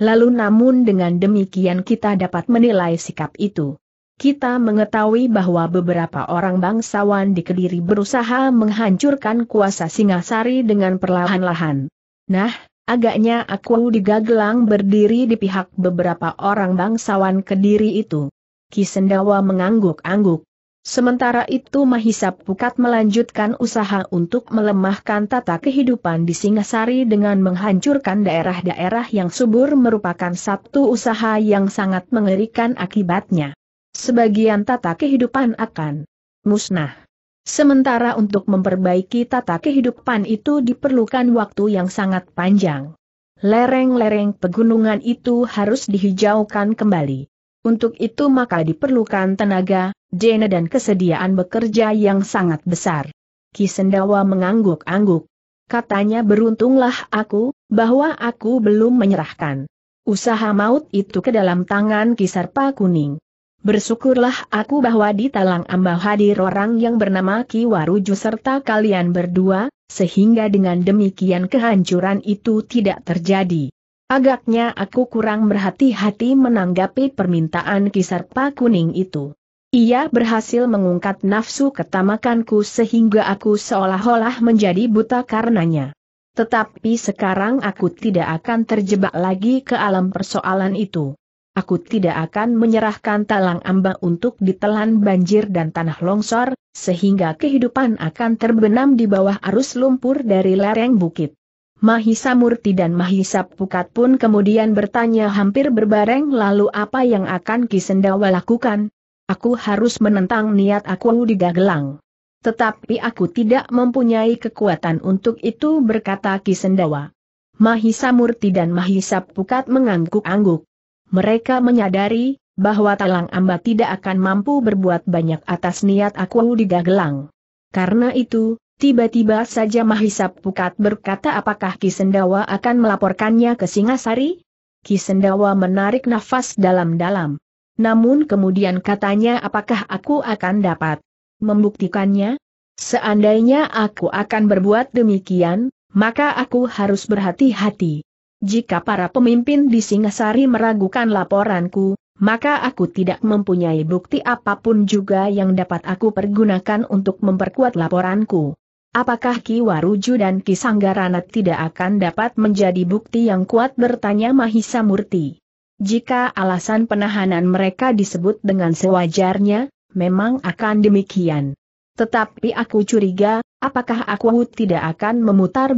Lalu namun dengan demikian kita dapat menilai sikap itu. Kita mengetahui bahwa beberapa orang bangsawan di Kediri berusaha menghancurkan kuasa Singasari dengan perlahan-lahan. Nah, agaknya aku digagelang berdiri di pihak beberapa orang bangsawan Kediri itu. Kisendawa mengangguk-angguk. Sementara itu Mahisa Pukat melanjutkan usaha untuk melemahkan tata kehidupan di Singasari dengan menghancurkan daerah-daerah yang subur merupakan satu usaha yang sangat mengerikan akibatnya. Sebagian tata kehidupan akan musnah. Sementara untuk memperbaiki tata kehidupan itu diperlukan waktu yang sangat panjang. Lereng-lereng pegunungan itu harus dihijaukan kembali. Untuk itu maka diperlukan tenaga, jene dan kesediaan bekerja yang sangat besar. Kisendawa mengangguk-angguk. Katanya beruntunglah aku, bahwa aku belum menyerahkan. Usaha maut itu ke dalam tangan Kisarpa Kuning. Bersyukurlah aku bahwa di Talang Ambah hadir orang yang bernama Ki Waruju serta kalian berdua, sehingga dengan demikian kehancuran itu tidak terjadi. Agaknya aku kurang berhati-hati menanggapi permintaan Kisarpa Kuning itu. Ia berhasil mengungkat nafsu ketamakanku sehingga aku seolah-olah menjadi buta karenanya. Tetapi sekarang aku tidak akan terjebak lagi ke alam persoalan itu. Aku tidak akan menyerahkan talang amba untuk ditelan banjir dan tanah longsor, sehingga kehidupan akan terbenam di bawah arus lumpur dari lereng bukit. Mahisa Murti dan Mahisa Pukat pun kemudian bertanya hampir berbareng lalu apa yang akan Kisendawa lakukan? Aku harus menentang niat aku di Gagelang. Tetapi aku tidak mempunyai kekuatan untuk itu berkata Kisendawa. Mahisa Murti dan Mahisa Pukat mengangguk-angguk mereka menyadari bahwa Talang Amba tidak akan mampu berbuat banyak atas niat aku di Dagelang. Karena itu, tiba-tiba saja Mahisap Pukat berkata apakah Kisendawa akan melaporkannya ke Singasari? Kisendawa menarik nafas dalam-dalam. Namun kemudian katanya apakah aku akan dapat membuktikannya? Seandainya aku akan berbuat demikian, maka aku harus berhati-hati. Jika para pemimpin di Singasari meragukan laporanku, maka aku tidak mempunyai bukti apapun juga yang dapat aku pergunakan untuk memperkuat laporanku. Apakah Ki Waruju dan Ki Sanggarana tidak akan dapat menjadi bukti yang kuat bertanya Mahisa Murti? Jika alasan penahanan mereka disebut dengan sewajarnya, memang akan demikian. Tetapi aku curiga, apakah aku tidak akan memutar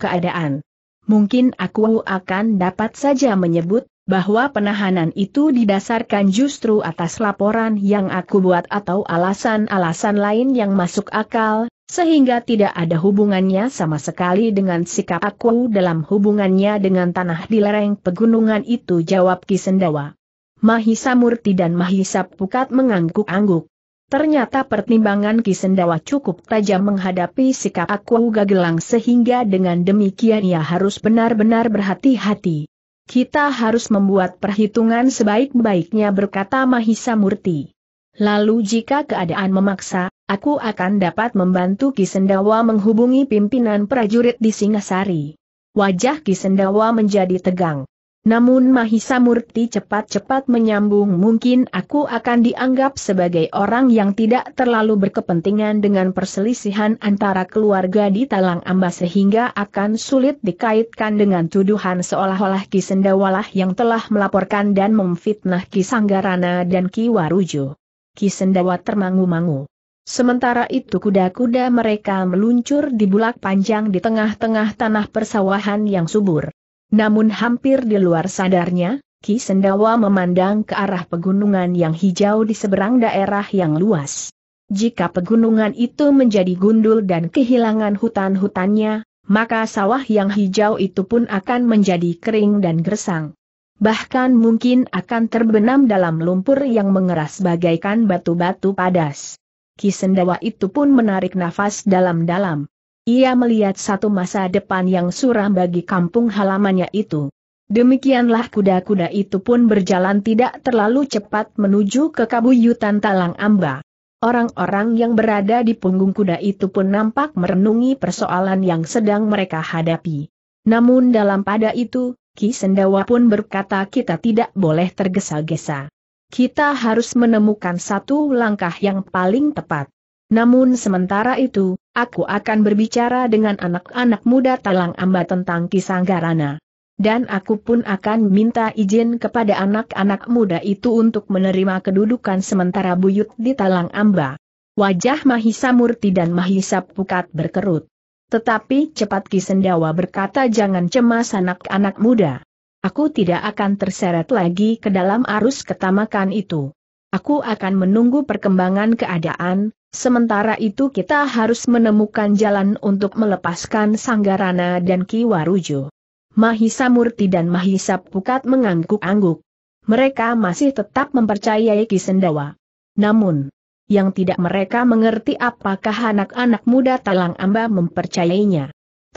keadaan? mungkin aku akan dapat saja menyebut, bahwa penahanan itu didasarkan justru atas laporan yang aku buat atau alasan-alasan lain yang masuk akal, sehingga tidak ada hubungannya sama sekali dengan sikap aku dalam hubungannya dengan tanah di lereng pegunungan itu jawab Kisendawa. Mahisa Murti dan Mahisa Pukat mengangguk-angguk. Ternyata pertimbangan Kisendawa cukup tajam menghadapi sikap aku gelang sehingga dengan demikian ia harus benar-benar berhati-hati. Kita harus membuat perhitungan sebaik-baiknya berkata Mahisa Murti. Lalu jika keadaan memaksa, aku akan dapat membantu Kisendawa menghubungi pimpinan prajurit di Singasari. Wajah Kisendawa menjadi tegang. Namun Mahisa Murti cepat-cepat menyambung mungkin aku akan dianggap sebagai orang yang tidak terlalu berkepentingan dengan perselisihan antara keluarga di Talang Amba sehingga akan sulit dikaitkan dengan tuduhan seolah-olah Ki Sendawalah yang telah melaporkan dan memfitnah Ki Sanggarana dan Ki Warujo. Ki Sendawa termangu-mangu. Sementara itu kuda-kuda mereka meluncur di bulak panjang di tengah-tengah tanah persawahan yang subur. Namun hampir di luar sadarnya, Ki Sendawa memandang ke arah pegunungan yang hijau di seberang daerah yang luas. Jika pegunungan itu menjadi gundul dan kehilangan hutan-hutannya, maka sawah yang hijau itu pun akan menjadi kering dan gersang. Bahkan mungkin akan terbenam dalam lumpur yang mengeras bagaikan batu-batu padas. Ki Sendawa itu pun menarik nafas dalam-dalam. Ia melihat satu masa depan yang suram bagi kampung halamannya itu. Demikianlah kuda-kuda itu pun berjalan tidak terlalu cepat menuju ke kabuyutan Talang Amba. Orang-orang yang berada di punggung kuda itu pun nampak merenungi persoalan yang sedang mereka hadapi. Namun dalam pada itu, Ki Sendawa pun berkata kita tidak boleh tergesa-gesa. Kita harus menemukan satu langkah yang paling tepat. Namun sementara itu, aku akan berbicara dengan anak-anak muda Talang Amba tentang kisanggarana, Dan aku pun akan minta izin kepada anak-anak muda itu untuk menerima kedudukan sementara buyut di Talang Amba. Wajah Mahisa Murti dan Mahisa Pukat berkerut. Tetapi cepat Ki Sendawa berkata jangan cemas anak-anak muda. Aku tidak akan terseret lagi ke dalam arus ketamakan itu. Aku akan menunggu perkembangan keadaan, Sementara itu kita harus menemukan jalan untuk melepaskan Sanggarana dan Kiwarujo. Mahisa Murti dan Mahisa Pukat mengangguk-angguk. Mereka masih tetap mempercayai Kisendawa. Namun, yang tidak mereka mengerti apakah anak-anak muda Talang Amba mempercayainya.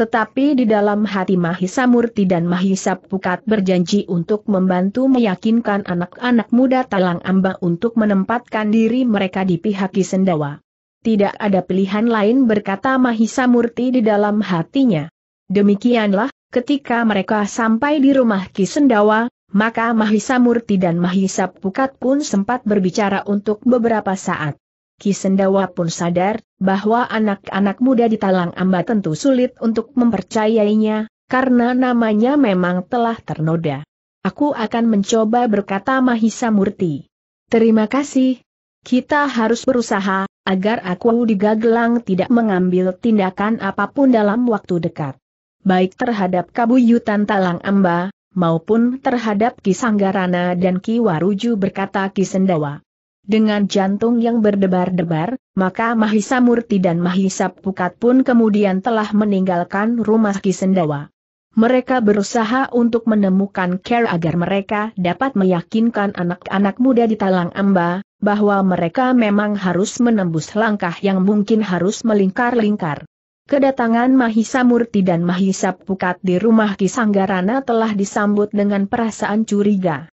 Tetapi di dalam hati Mahisa Murti dan Mahisa Pukat berjanji untuk membantu meyakinkan anak-anak muda Talang Amba untuk menempatkan diri mereka di pihak Kisendawa. Tidak ada pilihan lain berkata Mahisa Murti di dalam hatinya. Demikianlah, ketika mereka sampai di rumah Kisendawa, maka Mahisa Murti dan Mahisa Pukat pun sempat berbicara untuk beberapa saat. Kisendawa pun sadar, bahwa anak-anak muda di Talang Amba tentu sulit untuk mempercayainya, karena namanya memang telah ternoda. Aku akan mencoba berkata Mahisa Murti. Terima kasih. Kita harus berusaha, agar aku Gagelang tidak mengambil tindakan apapun dalam waktu dekat. Baik terhadap kabuyutan Talang Amba, maupun terhadap Ki Sanggarana dan Ki Waruju berkata Ki Sendawa. Dengan jantung yang berdebar-debar, maka Mahisa Murti dan Mahisa Pukat pun kemudian telah meninggalkan rumah Kisendawa. Mereka berusaha untuk menemukan care agar mereka dapat meyakinkan anak-anak muda di Talang Amba, bahwa mereka memang harus menembus langkah yang mungkin harus melingkar-lingkar. Kedatangan Mahisa Murti dan Mahisa Pukat di rumah Kisanggarana telah disambut dengan perasaan curiga.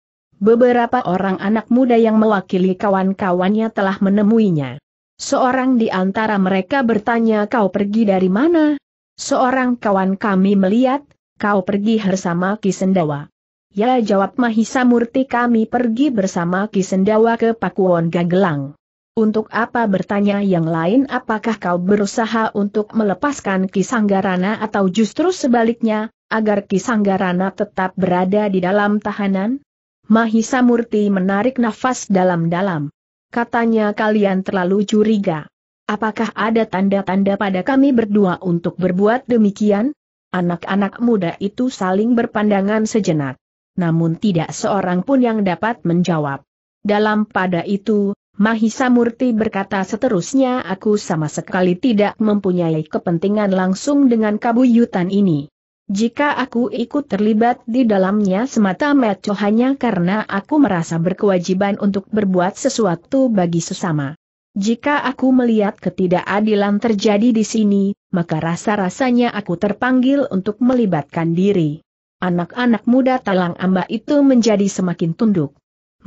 Beberapa orang anak muda yang mewakili kawan-kawannya telah menemuinya. Seorang di antara mereka bertanya kau pergi dari mana? Seorang kawan kami melihat, kau pergi bersama Kisendawa. Ya jawab Mahisa Murti kami pergi bersama Kisendawa ke Pakuwon Gagelang. Untuk apa bertanya yang lain apakah kau berusaha untuk melepaskan Kisanggarana atau justru sebaliknya, agar Kisanggarana tetap berada di dalam tahanan? Mahisa Murti menarik nafas dalam-dalam. Katanya kalian terlalu curiga. Apakah ada tanda-tanda pada kami berdua untuk berbuat demikian? Anak-anak muda itu saling berpandangan sejenak. Namun tidak seorang pun yang dapat menjawab. Dalam pada itu, Mahisa Murti berkata seterusnya aku sama sekali tidak mempunyai kepentingan langsung dengan kabuyutan ini. Jika aku ikut terlibat di dalamnya semata-mata hanya karena aku merasa berkewajiban untuk berbuat sesuatu bagi sesama. Jika aku melihat ketidakadilan terjadi di sini, maka rasa-rasanya aku terpanggil untuk melibatkan diri. Anak-anak muda Talang Amba itu menjadi semakin tunduk.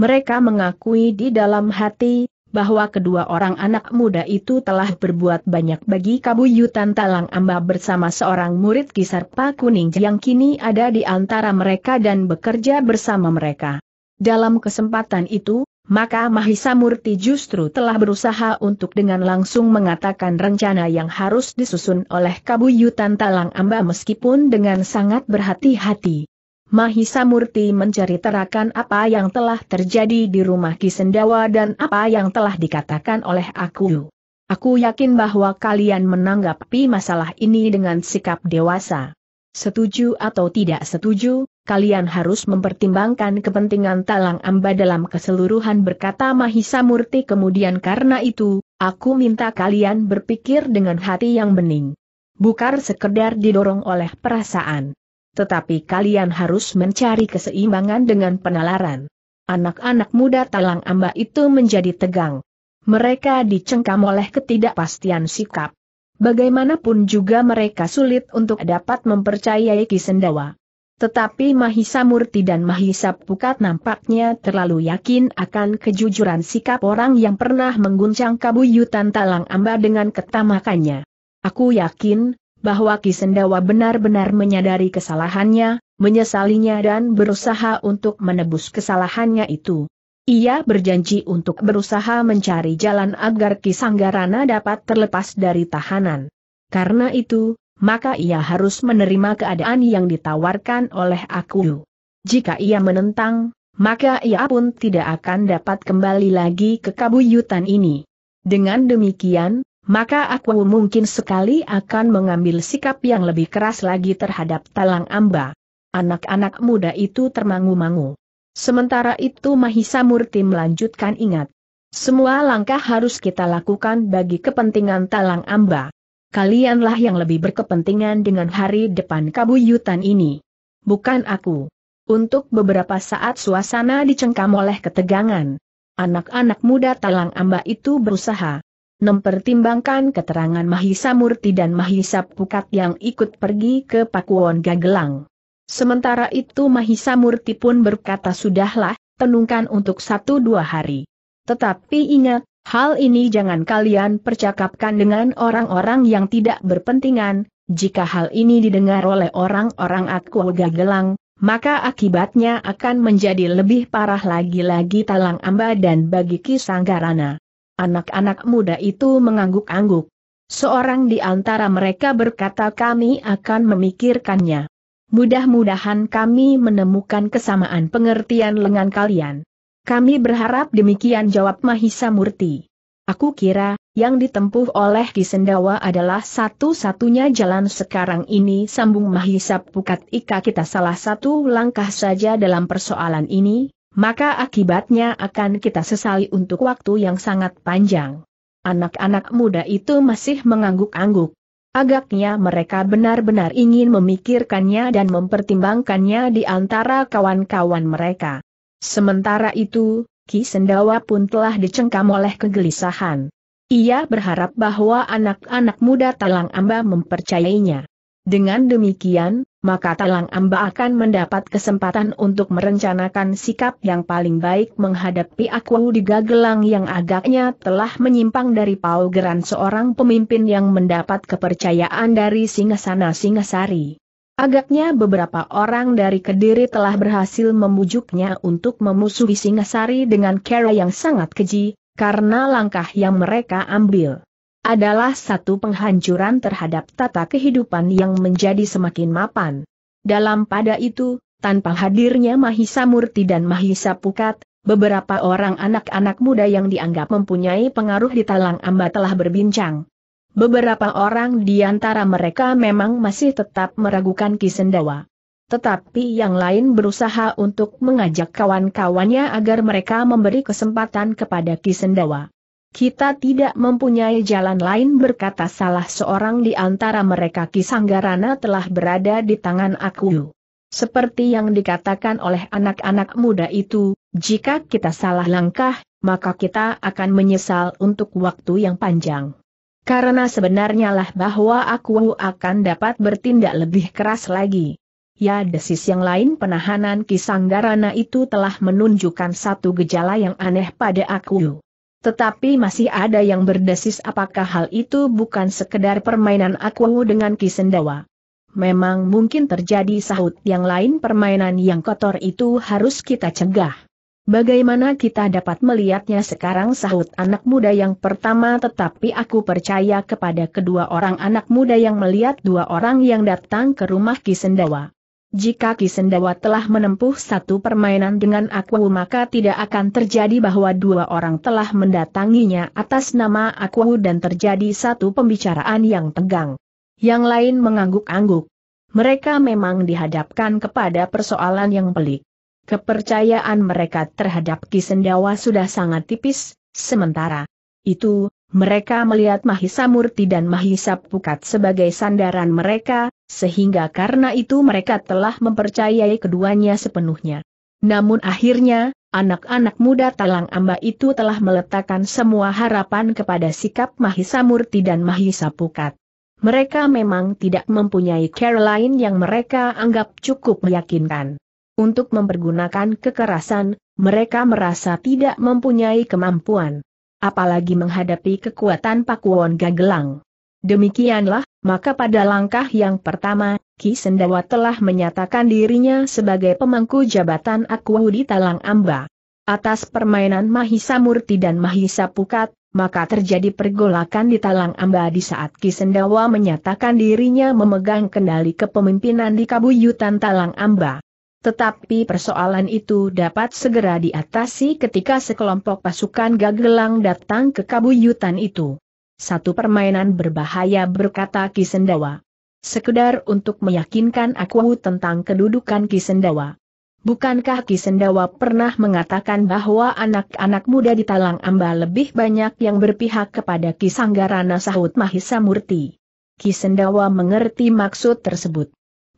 Mereka mengakui di dalam hati, bahwa kedua orang anak muda itu telah berbuat banyak bagi kabuyutan Talang Amba bersama seorang murid kisar Pak Kuning yang kini ada di antara mereka dan bekerja bersama mereka. Dalam kesempatan itu, maka Mahisa Murti justru telah berusaha untuk dengan langsung mengatakan rencana yang harus disusun oleh kabuyutan Talang Amba meskipun dengan sangat berhati-hati. Mahisa Murti mencari terakan apa yang telah terjadi di rumah Kisendawa dan apa yang telah dikatakan oleh aku. Aku yakin bahwa kalian menanggapi masalah ini dengan sikap dewasa. Setuju atau tidak setuju, kalian harus mempertimbangkan kepentingan Talang Amba dalam keseluruhan berkata Mahisa Murti kemudian karena itu, aku minta kalian berpikir dengan hati yang bening. Bukan sekedar didorong oleh perasaan. Tetapi kalian harus mencari keseimbangan dengan penalaran. Anak-anak muda talang amba itu menjadi tegang. Mereka dicengkam oleh ketidakpastian sikap. Bagaimanapun juga mereka sulit untuk dapat mempercayai Kisendawa. Tetapi Mahisa Murti dan Mahisa Pukat nampaknya terlalu yakin akan kejujuran sikap orang yang pernah mengguncang kabuyutan Talang Amba dengan ketamakannya. Aku yakin, bahwa Kisendawa benar-benar menyadari kesalahannya, menyesalinya dan berusaha untuk menebus kesalahannya itu. Ia berjanji untuk berusaha mencari jalan agar Kisanggarana dapat terlepas dari tahanan. Karena itu, maka ia harus menerima keadaan yang ditawarkan oleh aku. Jika ia menentang, maka ia pun tidak akan dapat kembali lagi ke kabuyutan ini. Dengan demikian, maka aku mungkin sekali akan mengambil sikap yang lebih keras lagi terhadap Talang Amba. Anak-anak muda itu termangu-mangu. Sementara itu Mahisa Murti melanjutkan ingat. Semua langkah harus kita lakukan bagi kepentingan Talang Amba. Kalianlah yang lebih berkepentingan dengan hari depan kabuyutan ini. Bukan aku. Untuk beberapa saat suasana dicengkam oleh ketegangan. Anak-anak muda Talang Amba itu berusaha mempertimbangkan keterangan Mahisa Murti dan Mahisa Pukat yang ikut pergi ke Pakuwon Gagelang. Sementara itu Mahisa Murti pun berkata sudahlah, tenungkan untuk satu dua hari. Tetapi ingat, hal ini jangan kalian percakapkan dengan orang-orang yang tidak berpentingan, jika hal ini didengar oleh orang-orang aku Gagelang, maka akibatnya akan menjadi lebih parah lagi-lagi talang amba dan bagi Kisanggarana. Anak-anak muda itu mengangguk-angguk. Seorang di antara mereka berkata kami akan memikirkannya. Mudah-mudahan kami menemukan kesamaan pengertian lengan kalian. Kami berharap demikian jawab Mahisa Murti. Aku kira, yang ditempuh oleh Kisendawa adalah satu-satunya jalan sekarang ini sambung Mahisa Pukat Ika kita salah satu langkah saja dalam persoalan ini, maka akibatnya akan kita sesali untuk waktu yang sangat panjang. Anak-anak muda itu masih mengangguk-angguk. Agaknya mereka benar-benar ingin memikirkannya dan mempertimbangkannya di antara kawan-kawan mereka. Sementara itu, Ki Sendawa pun telah dicengkam oleh kegelisahan. Ia berharap bahwa anak-anak muda Talang Amba mempercayainya. Dengan demikian, maka Talang Amba akan mendapat kesempatan untuk merencanakan sikap yang paling baik menghadapi aku di Gagelang yang agaknya telah menyimpang dari paugeran seorang pemimpin yang mendapat kepercayaan dari Singasana Singasari. Agaknya beberapa orang dari Kediri telah berhasil membujuknya untuk memusuhi Singasari dengan cara yang sangat keji, karena langkah yang mereka ambil adalah satu penghancuran terhadap tata kehidupan yang menjadi semakin mapan. Dalam pada itu, tanpa hadirnya Mahisa Murti dan Mahisa Pukat, beberapa orang anak-anak muda yang dianggap mempunyai pengaruh di Talang Amba telah berbincang. Beberapa orang di antara mereka memang masih tetap meragukan Kisendawa. Tetapi yang lain berusaha untuk mengajak kawan-kawannya agar mereka memberi kesempatan kepada Kisendawa. Kita tidak mempunyai jalan lain berkata salah seorang di antara mereka Kisanggarana telah berada di tangan aku. Seperti yang dikatakan oleh anak-anak muda itu, jika kita salah langkah, maka kita akan menyesal untuk waktu yang panjang. Karena sebenarnya lah bahwa aku akan dapat bertindak lebih keras lagi. Ya desis yang lain penahanan Kisanggarana itu telah menunjukkan satu gejala yang aneh pada aku. Tetapi masih ada yang berdesis apakah hal itu bukan sekedar permainan aku dengan Kisendawa. Memang mungkin terjadi sahut yang lain permainan yang kotor itu harus kita cegah. Bagaimana kita dapat melihatnya sekarang sahut anak muda yang pertama tetapi aku percaya kepada kedua orang anak muda yang melihat dua orang yang datang ke rumah Kisendawa. Jika Kisendawa telah menempuh satu permainan dengan aku maka tidak akan terjadi bahwa dua orang telah mendatanginya atas nama aku dan terjadi satu pembicaraan yang tegang. Yang lain mengangguk-angguk. Mereka memang dihadapkan kepada persoalan yang pelik. Kepercayaan mereka terhadap Kisendawa sudah sangat tipis, sementara itu, mereka melihat Mahisa Murti dan Mahisa Pukat sebagai sandaran mereka, sehingga karena itu mereka telah mempercayai keduanya sepenuhnya. Namun akhirnya, anak-anak muda Talang Amba itu telah meletakkan semua harapan kepada sikap Mahisa Murti dan Mahisa Pukat. Mereka memang tidak mempunyai Caroline yang mereka anggap cukup meyakinkan. Untuk mempergunakan kekerasan, mereka merasa tidak mempunyai kemampuan apalagi menghadapi kekuatan Pakuwon Gagelang. Demikianlah, maka pada langkah yang pertama, Ki Sendawa telah menyatakan dirinya sebagai pemangku jabatan Akuhu di Talang Amba. Atas permainan Mahisa Murti dan Mahisa Pukat, maka terjadi pergolakan di Talang Amba di saat Ki Sendawa menyatakan dirinya memegang kendali kepemimpinan di Kabuyutan Talang Amba. Tetapi persoalan itu dapat segera diatasi ketika sekelompok pasukan gagelang datang ke kabuyutan itu. Satu permainan berbahaya berkata Kisendawa. Sekedar untuk meyakinkan aku tentang kedudukan Kisendawa. Bukankah Kisendawa pernah mengatakan bahwa anak-anak muda di Talang Amba lebih banyak yang berpihak kepada Kisanggarana sahut Mahisa Murti? Kisendawa mengerti maksud tersebut.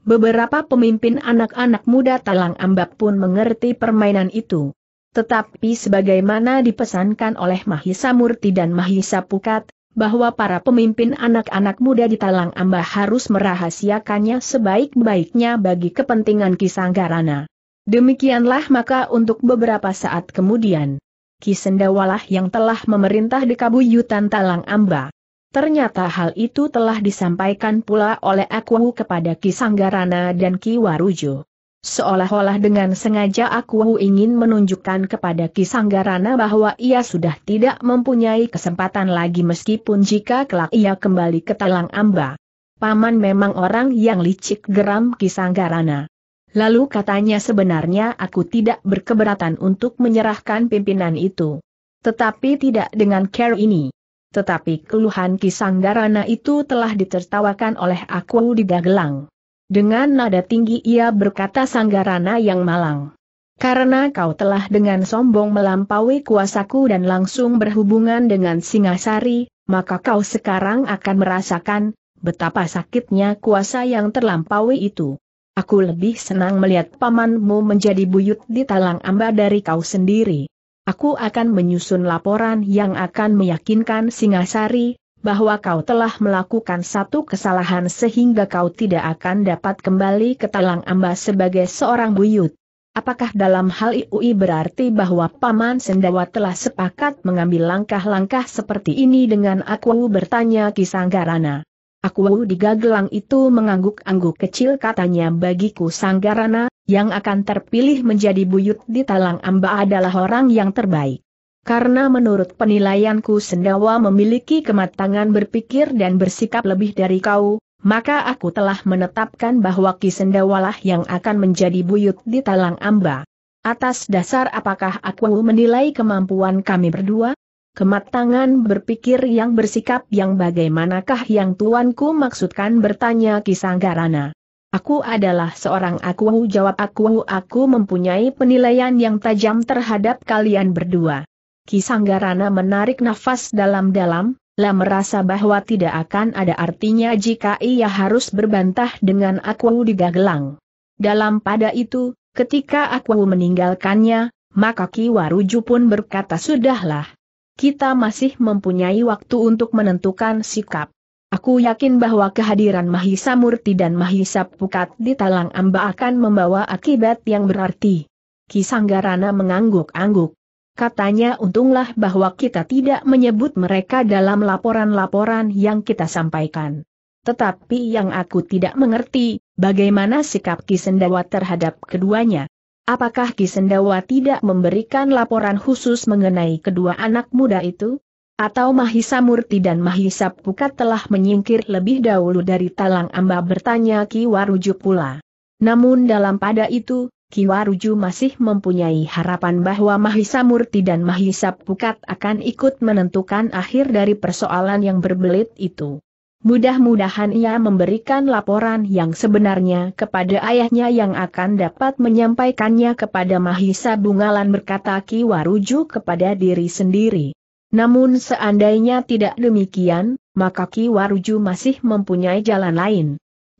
Beberapa pemimpin anak-anak muda Talang Ambak pun mengerti permainan itu. Tetapi sebagaimana dipesankan oleh Mahisa Murti dan Mahisa Pukat, bahwa para pemimpin anak-anak muda di Talang Amba harus merahasiakannya sebaik-baiknya bagi kepentingan Kisanggarana. Demikianlah maka untuk beberapa saat kemudian, Kisendawalah yang telah memerintah di Kabuyutan Talang Amba, Ternyata hal itu telah disampaikan pula oleh Aku kepada Ki Sanggarana dan Ki Warujo. Seolah-olah dengan sengaja Aku ingin menunjukkan kepada Ki Sanggarana bahwa ia sudah tidak mempunyai kesempatan lagi meskipun jika kelak ia kembali ke Talang Amba. Paman memang orang yang licik geram Ki Sanggarana. Lalu katanya sebenarnya aku tidak berkeberatan untuk menyerahkan pimpinan itu. Tetapi tidak dengan care ini tetapi keluhan Kisanggarana itu telah ditertawakan oleh aku di Dagelang. Dengan nada tinggi ia berkata Sanggarana yang malang. Karena kau telah dengan sombong melampaui kuasaku dan langsung berhubungan dengan Singasari, maka kau sekarang akan merasakan betapa sakitnya kuasa yang terlampaui itu. Aku lebih senang melihat pamanmu menjadi buyut di talang amba dari kau sendiri. Aku akan menyusun laporan yang akan meyakinkan Singasari, bahwa kau telah melakukan satu kesalahan sehingga kau tidak akan dapat kembali ke Talang Amba sebagai seorang buyut. Apakah dalam hal IUI berarti bahwa Paman Sendawa telah sepakat mengambil langkah-langkah seperti ini dengan aku bertanya Kisanggarana? Aku di gagelang itu mengangguk-angguk kecil katanya bagiku Sanggarana, yang akan terpilih menjadi buyut di Talang Amba adalah orang yang terbaik. Karena menurut penilaianku Sendawa memiliki kematangan berpikir dan bersikap lebih dari kau, maka aku telah menetapkan bahwa Ki Sendawalah yang akan menjadi buyut di Talang Amba. Atas dasar apakah aku menilai kemampuan kami berdua? Kematangan berpikir yang bersikap yang bagaimanakah yang tuanku maksudkan bertanya Ki Sanggarana. Aku adalah seorang aku jawab aku aku mempunyai penilaian yang tajam terhadap kalian berdua. Kisanggarana menarik nafas dalam-dalam, lah merasa bahwa tidak akan ada artinya jika ia harus berbantah dengan aku di Gagelang. Dalam pada itu, ketika aku meninggalkannya, maka Kiwaruju pun berkata sudahlah. Kita masih mempunyai waktu untuk menentukan sikap. Aku yakin bahwa kehadiran Mahisa Murti dan Mahisa Pukat di Talang Amba akan membawa akibat yang berarti. Kisanggarana mengangguk-angguk. Katanya untunglah bahwa kita tidak menyebut mereka dalam laporan-laporan yang kita sampaikan. Tetapi yang aku tidak mengerti, bagaimana sikap Kisendawa terhadap keduanya. Apakah Kisendawa tidak memberikan laporan khusus mengenai kedua anak muda itu? Atau Mahisa Murti dan Mahisa Pukat telah menyingkir lebih dahulu dari Talang Amba bertanya Ki Waruju pula. Namun dalam pada itu, Ki Waruju masih mempunyai harapan bahwa Mahisa Murti dan Mahisa Pukat akan ikut menentukan akhir dari persoalan yang berbelit itu. Mudah-mudahan ia memberikan laporan yang sebenarnya kepada ayahnya yang akan dapat menyampaikannya kepada Mahisa Bungalan berkata Ki Waruju kepada diri sendiri. Namun seandainya tidak demikian, maka Ki Waruju masih mempunyai jalan lain.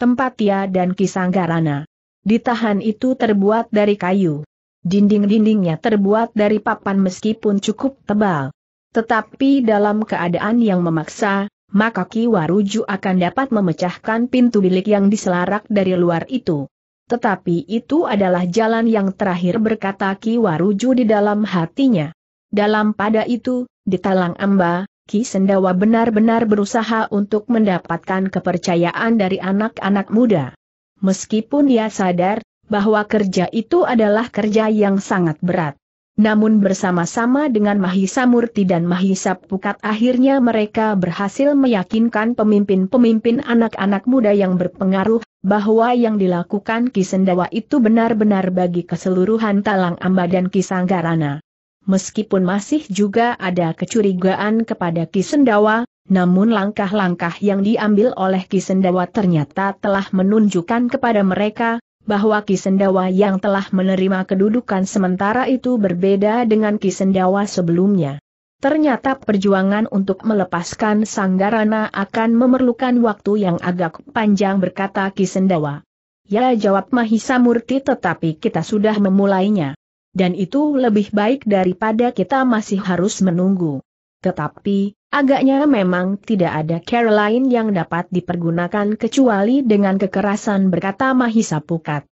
Tempat Tempatnya dan Kisanggarana. Ditahan itu terbuat dari kayu. Dinding-dindingnya terbuat dari papan meskipun cukup tebal. Tetapi dalam keadaan yang memaksa, maka Ki Waruju akan dapat memecahkan pintu bilik yang diselarak dari luar itu. Tetapi itu adalah jalan yang terakhir berkata Ki Waruju di dalam hatinya. Dalam pada itu, di Talang Amba, Ki Sendawa benar-benar berusaha untuk mendapatkan kepercayaan dari anak-anak muda. Meskipun ia sadar, bahwa kerja itu adalah kerja yang sangat berat. Namun bersama-sama dengan Mahisa Murti dan Mahisa Pukat akhirnya mereka berhasil meyakinkan pemimpin-pemimpin anak-anak muda yang berpengaruh, bahwa yang dilakukan Kisendawa itu benar-benar bagi keseluruhan Talang Amba dan Kisanggarana meskipun masih juga ada kecurigaan kepada Kisendawa, namun langkah-langkah yang diambil oleh Kisendawa ternyata telah menunjukkan kepada mereka, bahwa Kisendawa yang telah menerima kedudukan sementara itu berbeda dengan Kisendawa sebelumnya. Ternyata perjuangan untuk melepaskan Sanggarana akan memerlukan waktu yang agak panjang berkata Kisendawa. Ya jawab Mahisa Murti tetapi kita sudah memulainya dan itu lebih baik daripada kita masih harus menunggu. Tetapi, agaknya memang tidak ada cara lain yang dapat dipergunakan kecuali dengan kekerasan berkata Mahisa Pukat.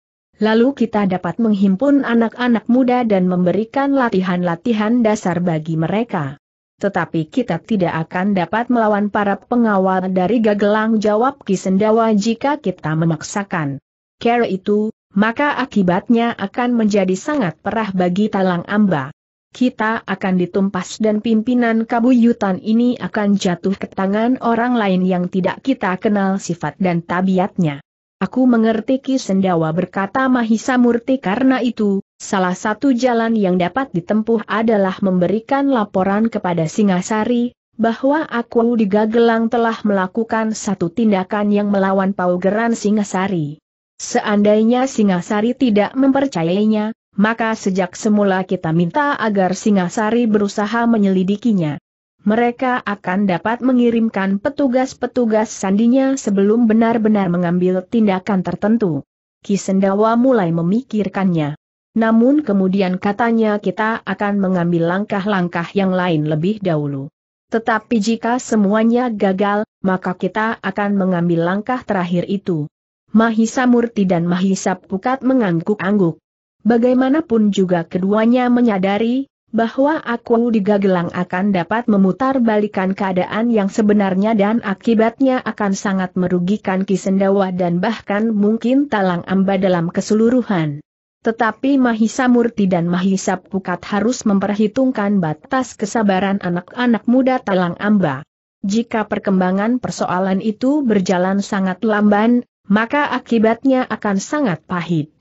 Lalu kita dapat menghimpun anak-anak muda dan memberikan latihan-latihan dasar bagi mereka. Tetapi kita tidak akan dapat melawan para pengawal dari Gagelang jawab Kisendawa jika kita memaksakan. Cara itu, maka akibatnya akan menjadi sangat perah bagi Talang Amba. Kita akan ditumpas dan pimpinan kabuyutan ini akan jatuh ke tangan orang lain yang tidak kita kenal sifat dan tabiatnya. Aku mengerti Ki Sendawa berkata Mahisa Murti karena itu, salah satu jalan yang dapat ditempuh adalah memberikan laporan kepada Singasari, bahwa aku di Gagelang telah melakukan satu tindakan yang melawan paugeran Singasari. Seandainya Singasari tidak mempercayainya, maka sejak semula kita minta agar Singasari berusaha menyelidikinya. Mereka akan dapat mengirimkan petugas-petugas sandinya sebelum benar-benar mengambil tindakan tertentu. Kisendawa mulai memikirkannya. Namun kemudian katanya kita akan mengambil langkah-langkah yang lain lebih dahulu. Tetapi jika semuanya gagal, maka kita akan mengambil langkah terakhir itu. Mahisa Murti dan Mahisa Pukat mengangguk-angguk. Bagaimanapun juga keduanya menyadari, bahwa aku di Gagelang akan dapat memutar balikan keadaan yang sebenarnya dan akibatnya akan sangat merugikan Kisendawa dan bahkan mungkin Talang Amba dalam keseluruhan. Tetapi Mahisa Murti dan Mahisa Pukat harus memperhitungkan batas kesabaran anak-anak muda Talang Amba. Jika perkembangan persoalan itu berjalan sangat lamban, maka akibatnya akan sangat pahit.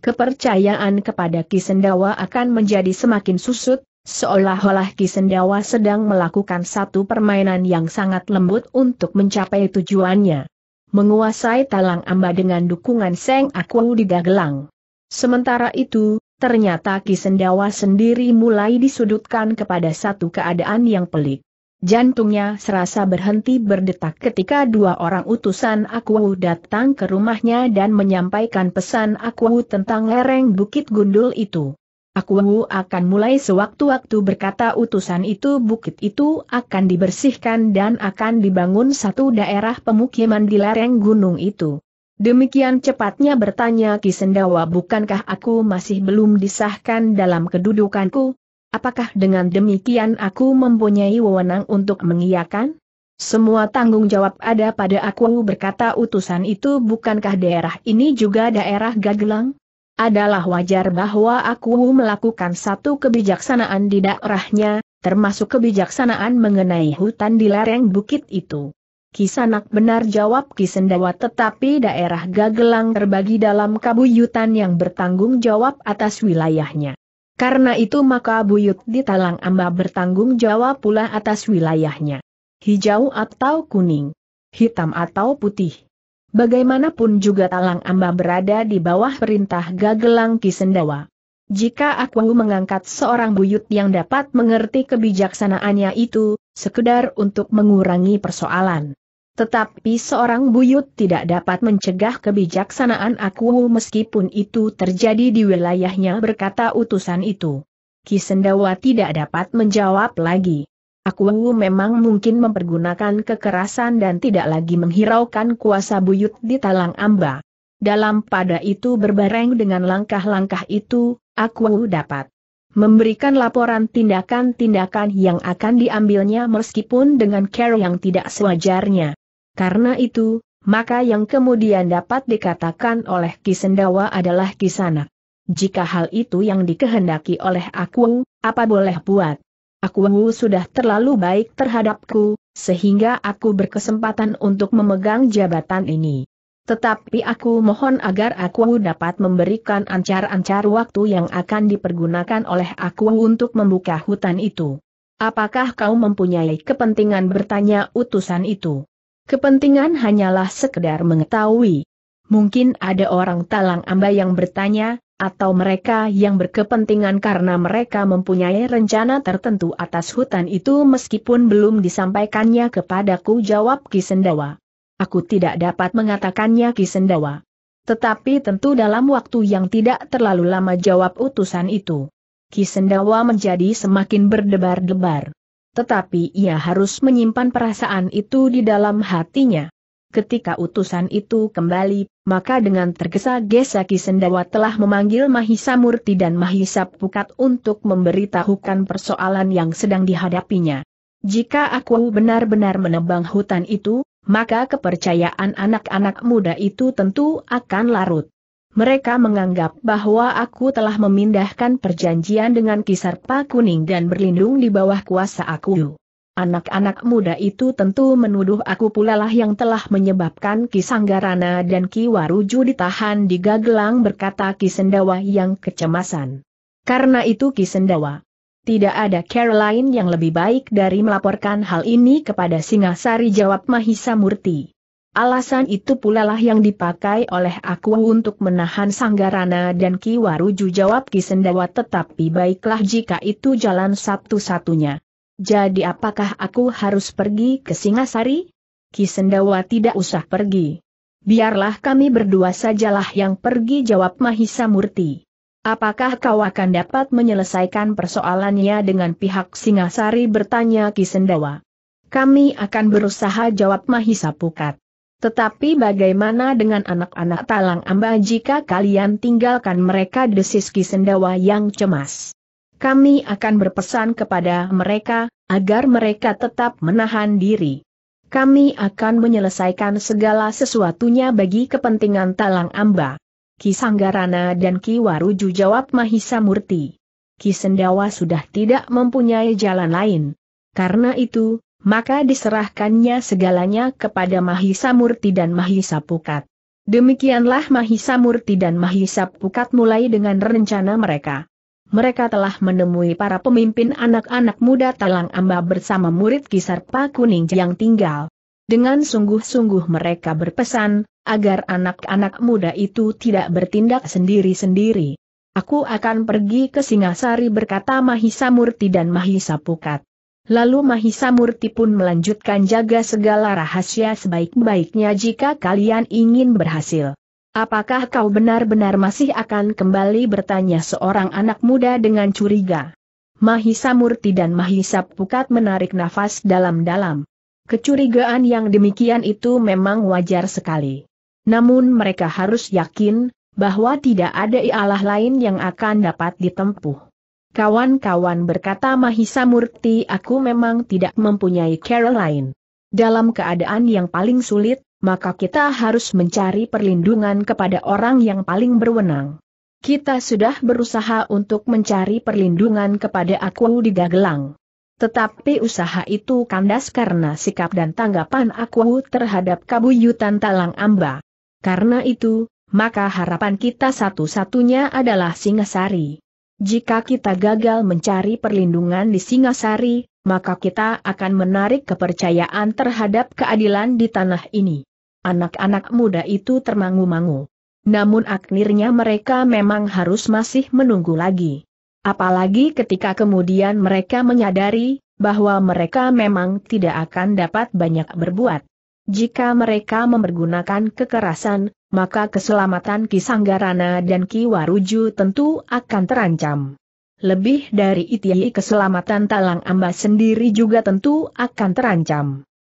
Kepercayaan kepada Kisendawa akan menjadi semakin susut, seolah-olah Kisendawa sedang melakukan satu permainan yang sangat lembut untuk mencapai tujuannya. Menguasai Talang Amba dengan dukungan Seng Aku di Gagelang. Sementara itu, ternyata Kisendawa sendiri mulai disudutkan kepada satu keadaan yang pelik. Jantungnya serasa berhenti berdetak ketika dua orang utusan Akuwu datang ke rumahnya dan menyampaikan pesan Akuwu tentang lereng Bukit Gundul itu. Akuwu akan mulai sewaktu-waktu berkata utusan itu bukit itu akan dibersihkan dan akan dibangun satu daerah pemukiman di lereng gunung itu. Demikian cepatnya bertanya Kisendawa bukankah aku masih belum disahkan dalam kedudukanku? Apakah dengan demikian aku mempunyai wewenang untuk mengiyakan? Semua tanggung jawab ada pada aku berkata utusan itu bukankah daerah ini juga daerah Gagelang? Adalah wajar bahwa aku melakukan satu kebijaksanaan di daerahnya, termasuk kebijaksanaan mengenai hutan di lereng bukit itu. Kisanak benar jawab Kisendawa tetapi daerah Gagelang terbagi dalam kabuyutan yang bertanggung jawab atas wilayahnya. Karena itu maka Buyut di Talang Amba bertanggung jawab pula atas wilayahnya. Hijau atau kuning, hitam atau putih. Bagaimanapun juga Talang Amba berada di bawah perintah Gagelang Kisendawa. Jika aku mengangkat seorang buyut yang dapat mengerti kebijaksanaannya itu, sekedar untuk mengurangi persoalan. Tetapi seorang buyut tidak dapat mencegah kebijaksanaan aku meskipun itu terjadi di wilayahnya berkata utusan itu. Kisendawa tidak dapat menjawab lagi. Aku memang mungkin mempergunakan kekerasan dan tidak lagi menghiraukan kuasa buyut di Talang Amba. Dalam pada itu berbareng dengan langkah-langkah itu, aku dapat memberikan laporan tindakan-tindakan yang akan diambilnya meskipun dengan care yang tidak sewajarnya. Karena itu, maka yang kemudian dapat dikatakan oleh Kisendawa adalah Kisanak. Jika hal itu yang dikehendaki oleh aku, apa boleh buat? Aku sudah terlalu baik terhadapku, sehingga aku berkesempatan untuk memegang jabatan ini. Tetapi aku mohon agar aku dapat memberikan ancar-ancar waktu yang akan dipergunakan oleh aku untuk membuka hutan itu. Apakah kau mempunyai kepentingan bertanya utusan itu? Kepentingan hanyalah sekedar mengetahui. Mungkin ada orang talang amba yang bertanya, atau mereka yang berkepentingan karena mereka mempunyai rencana tertentu atas hutan itu meskipun belum disampaikannya kepadaku jawab Kisendawa. Aku tidak dapat mengatakannya Kisendawa. Tetapi tentu dalam waktu yang tidak terlalu lama jawab utusan itu. Kisendawa menjadi semakin berdebar-debar. Tetapi ia harus menyimpan perasaan itu di dalam hatinya. Ketika utusan itu kembali, maka dengan tergesa-gesa Kisendawa telah memanggil Mahisa Murti dan Mahisa Pukat untuk memberitahukan persoalan yang sedang dihadapinya. Jika aku benar-benar menebang hutan itu, maka kepercayaan anak-anak muda itu tentu akan larut mereka menganggap bahwa aku telah memindahkan perjanjian dengan Pak Kuning dan berlindung di bawah kuasa aku. Anak-anak muda itu tentu menuduh aku pula lah yang telah menyebabkan Kisanggarana dan Kiwaruju ditahan di Gagelang berkata Ki Sendawa yang kecemasan. Karena itu Ki Sendawa, Tidak ada Caroline yang lebih baik dari melaporkan hal ini kepada Singasari jawab Mahisa Murti. Alasan itu pula lah yang dipakai oleh aku untuk menahan Sanggarana dan Kiwaruju jawab Ki Sendawa. tetapi baiklah jika itu jalan satu-satunya. Jadi apakah aku harus pergi ke Singasari? Ki Sendawa tidak usah pergi. Biarlah kami berdua sajalah yang pergi jawab Mahisa Murti. Apakah kau akan dapat menyelesaikan persoalannya dengan pihak Singasari bertanya Ki Sendawa? Kami akan berusaha jawab Mahisa Pukat. Tetapi bagaimana dengan anak-anak talang amba jika kalian tinggalkan mereka desis Sendawa yang cemas? Kami akan berpesan kepada mereka, agar mereka tetap menahan diri. Kami akan menyelesaikan segala sesuatunya bagi kepentingan talang amba. Ki Sanggarana dan Ki Waruju jawab Mahisa Murti. Ki Sendawa sudah tidak mempunyai jalan lain. Karena itu, maka diserahkannya segalanya kepada Mahisa Murti dan Mahisa Pukat. Demikianlah Mahisa Murti dan Mahisa Pukat mulai dengan rencana mereka. Mereka telah menemui para pemimpin anak-anak muda Talang Amba bersama murid Kisarpa Kuning yang tinggal. Dengan sungguh-sungguh mereka berpesan, agar anak-anak muda itu tidak bertindak sendiri-sendiri. Aku akan pergi ke Singasari berkata Mahisa Murti dan Mahisa Pukat. Lalu Mahisa Murti pun melanjutkan jaga segala rahasia sebaik-baiknya jika kalian ingin berhasil. Apakah kau benar-benar masih akan kembali bertanya seorang anak muda dengan curiga? Mahisa Murti dan Mahisa Pukat menarik nafas dalam-dalam. Kecurigaan yang demikian itu memang wajar sekali. Namun mereka harus yakin, bahwa tidak ada ialah lain yang akan dapat ditempuh. Kawan-kawan berkata Mahisa Murti aku memang tidak mempunyai Caroline. Dalam keadaan yang paling sulit, maka kita harus mencari perlindungan kepada orang yang paling berwenang. Kita sudah berusaha untuk mencari perlindungan kepada aku di Gagelang. Tetapi usaha itu kandas karena sikap dan tanggapan aku terhadap kabuyutan Talang Amba. Karena itu, maka harapan kita satu-satunya adalah Singasari. Jika kita gagal mencari perlindungan di Singasari, maka kita akan menarik kepercayaan terhadap keadilan di tanah ini. Anak-anak muda itu termangu-mangu. Namun akhirnya mereka memang harus masih menunggu lagi. Apalagi ketika kemudian mereka menyadari, bahwa mereka memang tidak akan dapat banyak berbuat. Jika mereka mempergunakan kekerasan, maka keselamatan Ki Sanggarana dan Ki Waruju tentu akan terancam. Lebih dari itu keselamatan Talang Amba sendiri juga tentu akan terancam.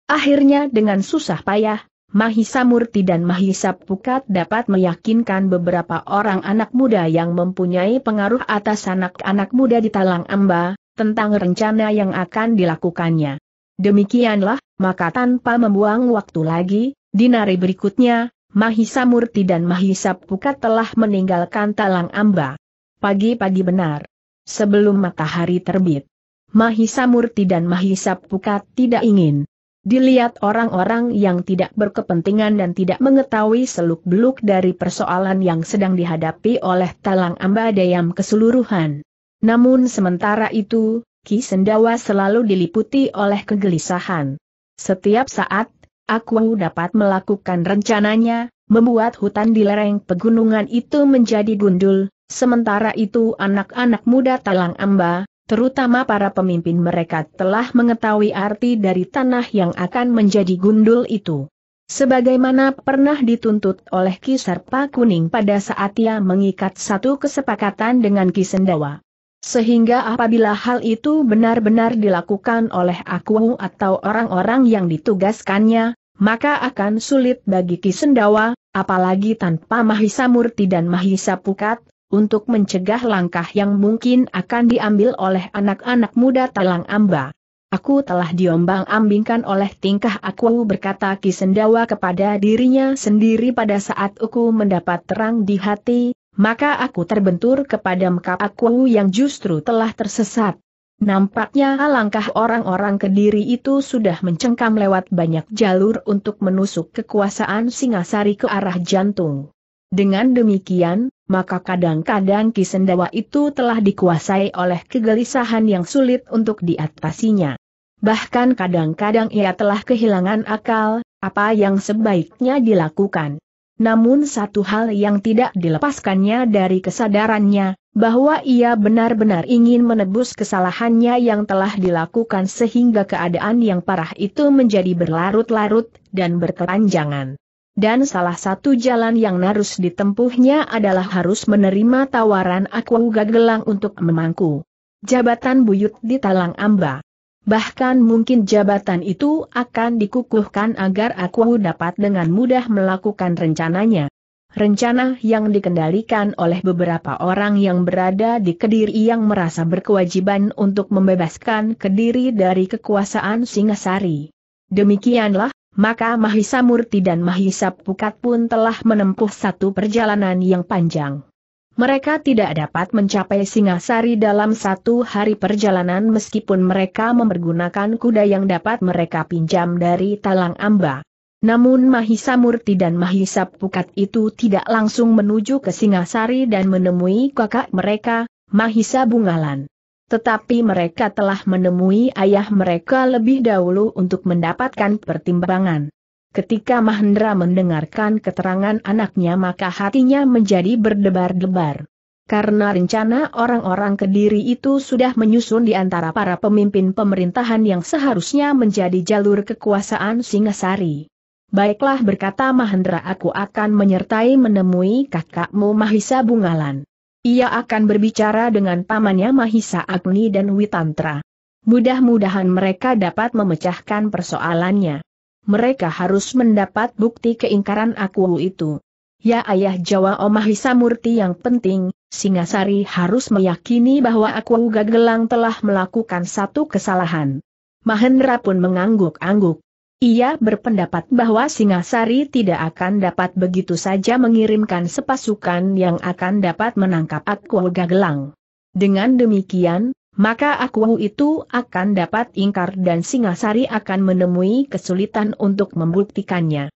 Akhirnya dengan susah payah, Mahisa Murti dan Mahisa Pukat dapat meyakinkan beberapa orang anak muda yang mempunyai pengaruh atas anak-anak muda di Talang Amba, tentang rencana yang akan dilakukannya. Demikianlah, maka tanpa membuang waktu lagi, di nari berikutnya, Mahisa Murti dan Mahisa Pukat telah meninggalkan Talang Amba. Pagi-pagi benar. Sebelum matahari terbit. Mahisa Murti dan Mahisa Pukat tidak ingin dilihat orang-orang yang tidak berkepentingan dan tidak mengetahui seluk-beluk dari persoalan yang sedang dihadapi oleh Talang Amba Dayam keseluruhan. Namun sementara itu, Ki Sendawa selalu diliputi oleh kegelisahan. Setiap saat, aku dapat melakukan rencananya, membuat hutan di lereng pegunungan itu menjadi gundul, sementara itu anak-anak muda Talang Amba, terutama para pemimpin mereka telah mengetahui arti dari tanah yang akan menjadi gundul itu. Sebagaimana pernah dituntut oleh Pak Kuning pada saat ia mengikat satu kesepakatan dengan Kisendawa. Sehingga apabila hal itu benar-benar dilakukan oleh aku atau orang-orang yang ditugaskannya, maka akan sulit bagi Kisendawa, apalagi tanpa Mahisa Murti dan Mahisa Pukat, untuk mencegah langkah yang mungkin akan diambil oleh anak-anak muda Talang Amba. Aku telah diombang-ambingkan oleh tingkah aku berkata Kisendawa kepada dirinya sendiri pada saat aku mendapat terang di hati, maka aku terbentur kepada mekap aku yang justru telah tersesat. Nampaknya langkah orang-orang Kediri itu sudah mencengkam lewat banyak jalur untuk menusuk kekuasaan Singasari ke arah jantung. Dengan demikian, maka kadang-kadang Kisendawa itu telah dikuasai oleh kegelisahan yang sulit untuk diatasinya. Bahkan kadang-kadang ia telah kehilangan akal, apa yang sebaiknya dilakukan. Namun satu hal yang tidak dilepaskannya dari kesadarannya, bahwa ia benar-benar ingin menebus kesalahannya yang telah dilakukan sehingga keadaan yang parah itu menjadi berlarut-larut dan berkepanjangan. Dan salah satu jalan yang harus ditempuhnya adalah harus menerima tawaran aku Gagelang untuk memangku jabatan buyut di Talang Amba. Bahkan mungkin jabatan itu akan dikukuhkan agar aku dapat dengan mudah melakukan rencananya. Rencana yang dikendalikan oleh beberapa orang yang berada di Kediri yang merasa berkewajiban untuk membebaskan Kediri dari kekuasaan Singasari. Demikianlah, maka Mahisa Murti dan Mahisa Pukat pun telah menempuh satu perjalanan yang panjang. Mereka tidak dapat mencapai Singasari dalam satu hari perjalanan meskipun mereka mempergunakan kuda yang dapat mereka pinjam dari Talang Amba. Namun Mahisa Murti dan Mahisa Pukat itu tidak langsung menuju ke Singasari dan menemui kakak mereka, Mahisa Bungalan. Tetapi mereka telah menemui ayah mereka lebih dahulu untuk mendapatkan pertimbangan. Ketika Mahendra mendengarkan keterangan anaknya maka hatinya menjadi berdebar-debar. Karena rencana orang-orang Kediri itu sudah menyusun di antara para pemimpin pemerintahan yang seharusnya menjadi jalur kekuasaan Singasari. Baiklah berkata Mahendra aku akan menyertai menemui kakakmu Mahisa Bungalan. Ia akan berbicara dengan pamannya Mahisa Agni dan Witantra. Mudah-mudahan mereka dapat memecahkan persoalannya. Mereka harus mendapat bukti keingkaran aku itu. Ya ayah Jawa Mahisa Murti yang penting, Singasari harus meyakini bahwa aku Gagelang telah melakukan satu kesalahan. Mahendra pun mengangguk-angguk. Ia berpendapat bahwa Singasari tidak akan dapat begitu saja mengirimkan sepasukan yang akan dapat menangkap Aku Gagelang. Dengan demikian, maka Aku itu akan dapat ingkar dan Singasari akan menemui kesulitan untuk membuktikannya.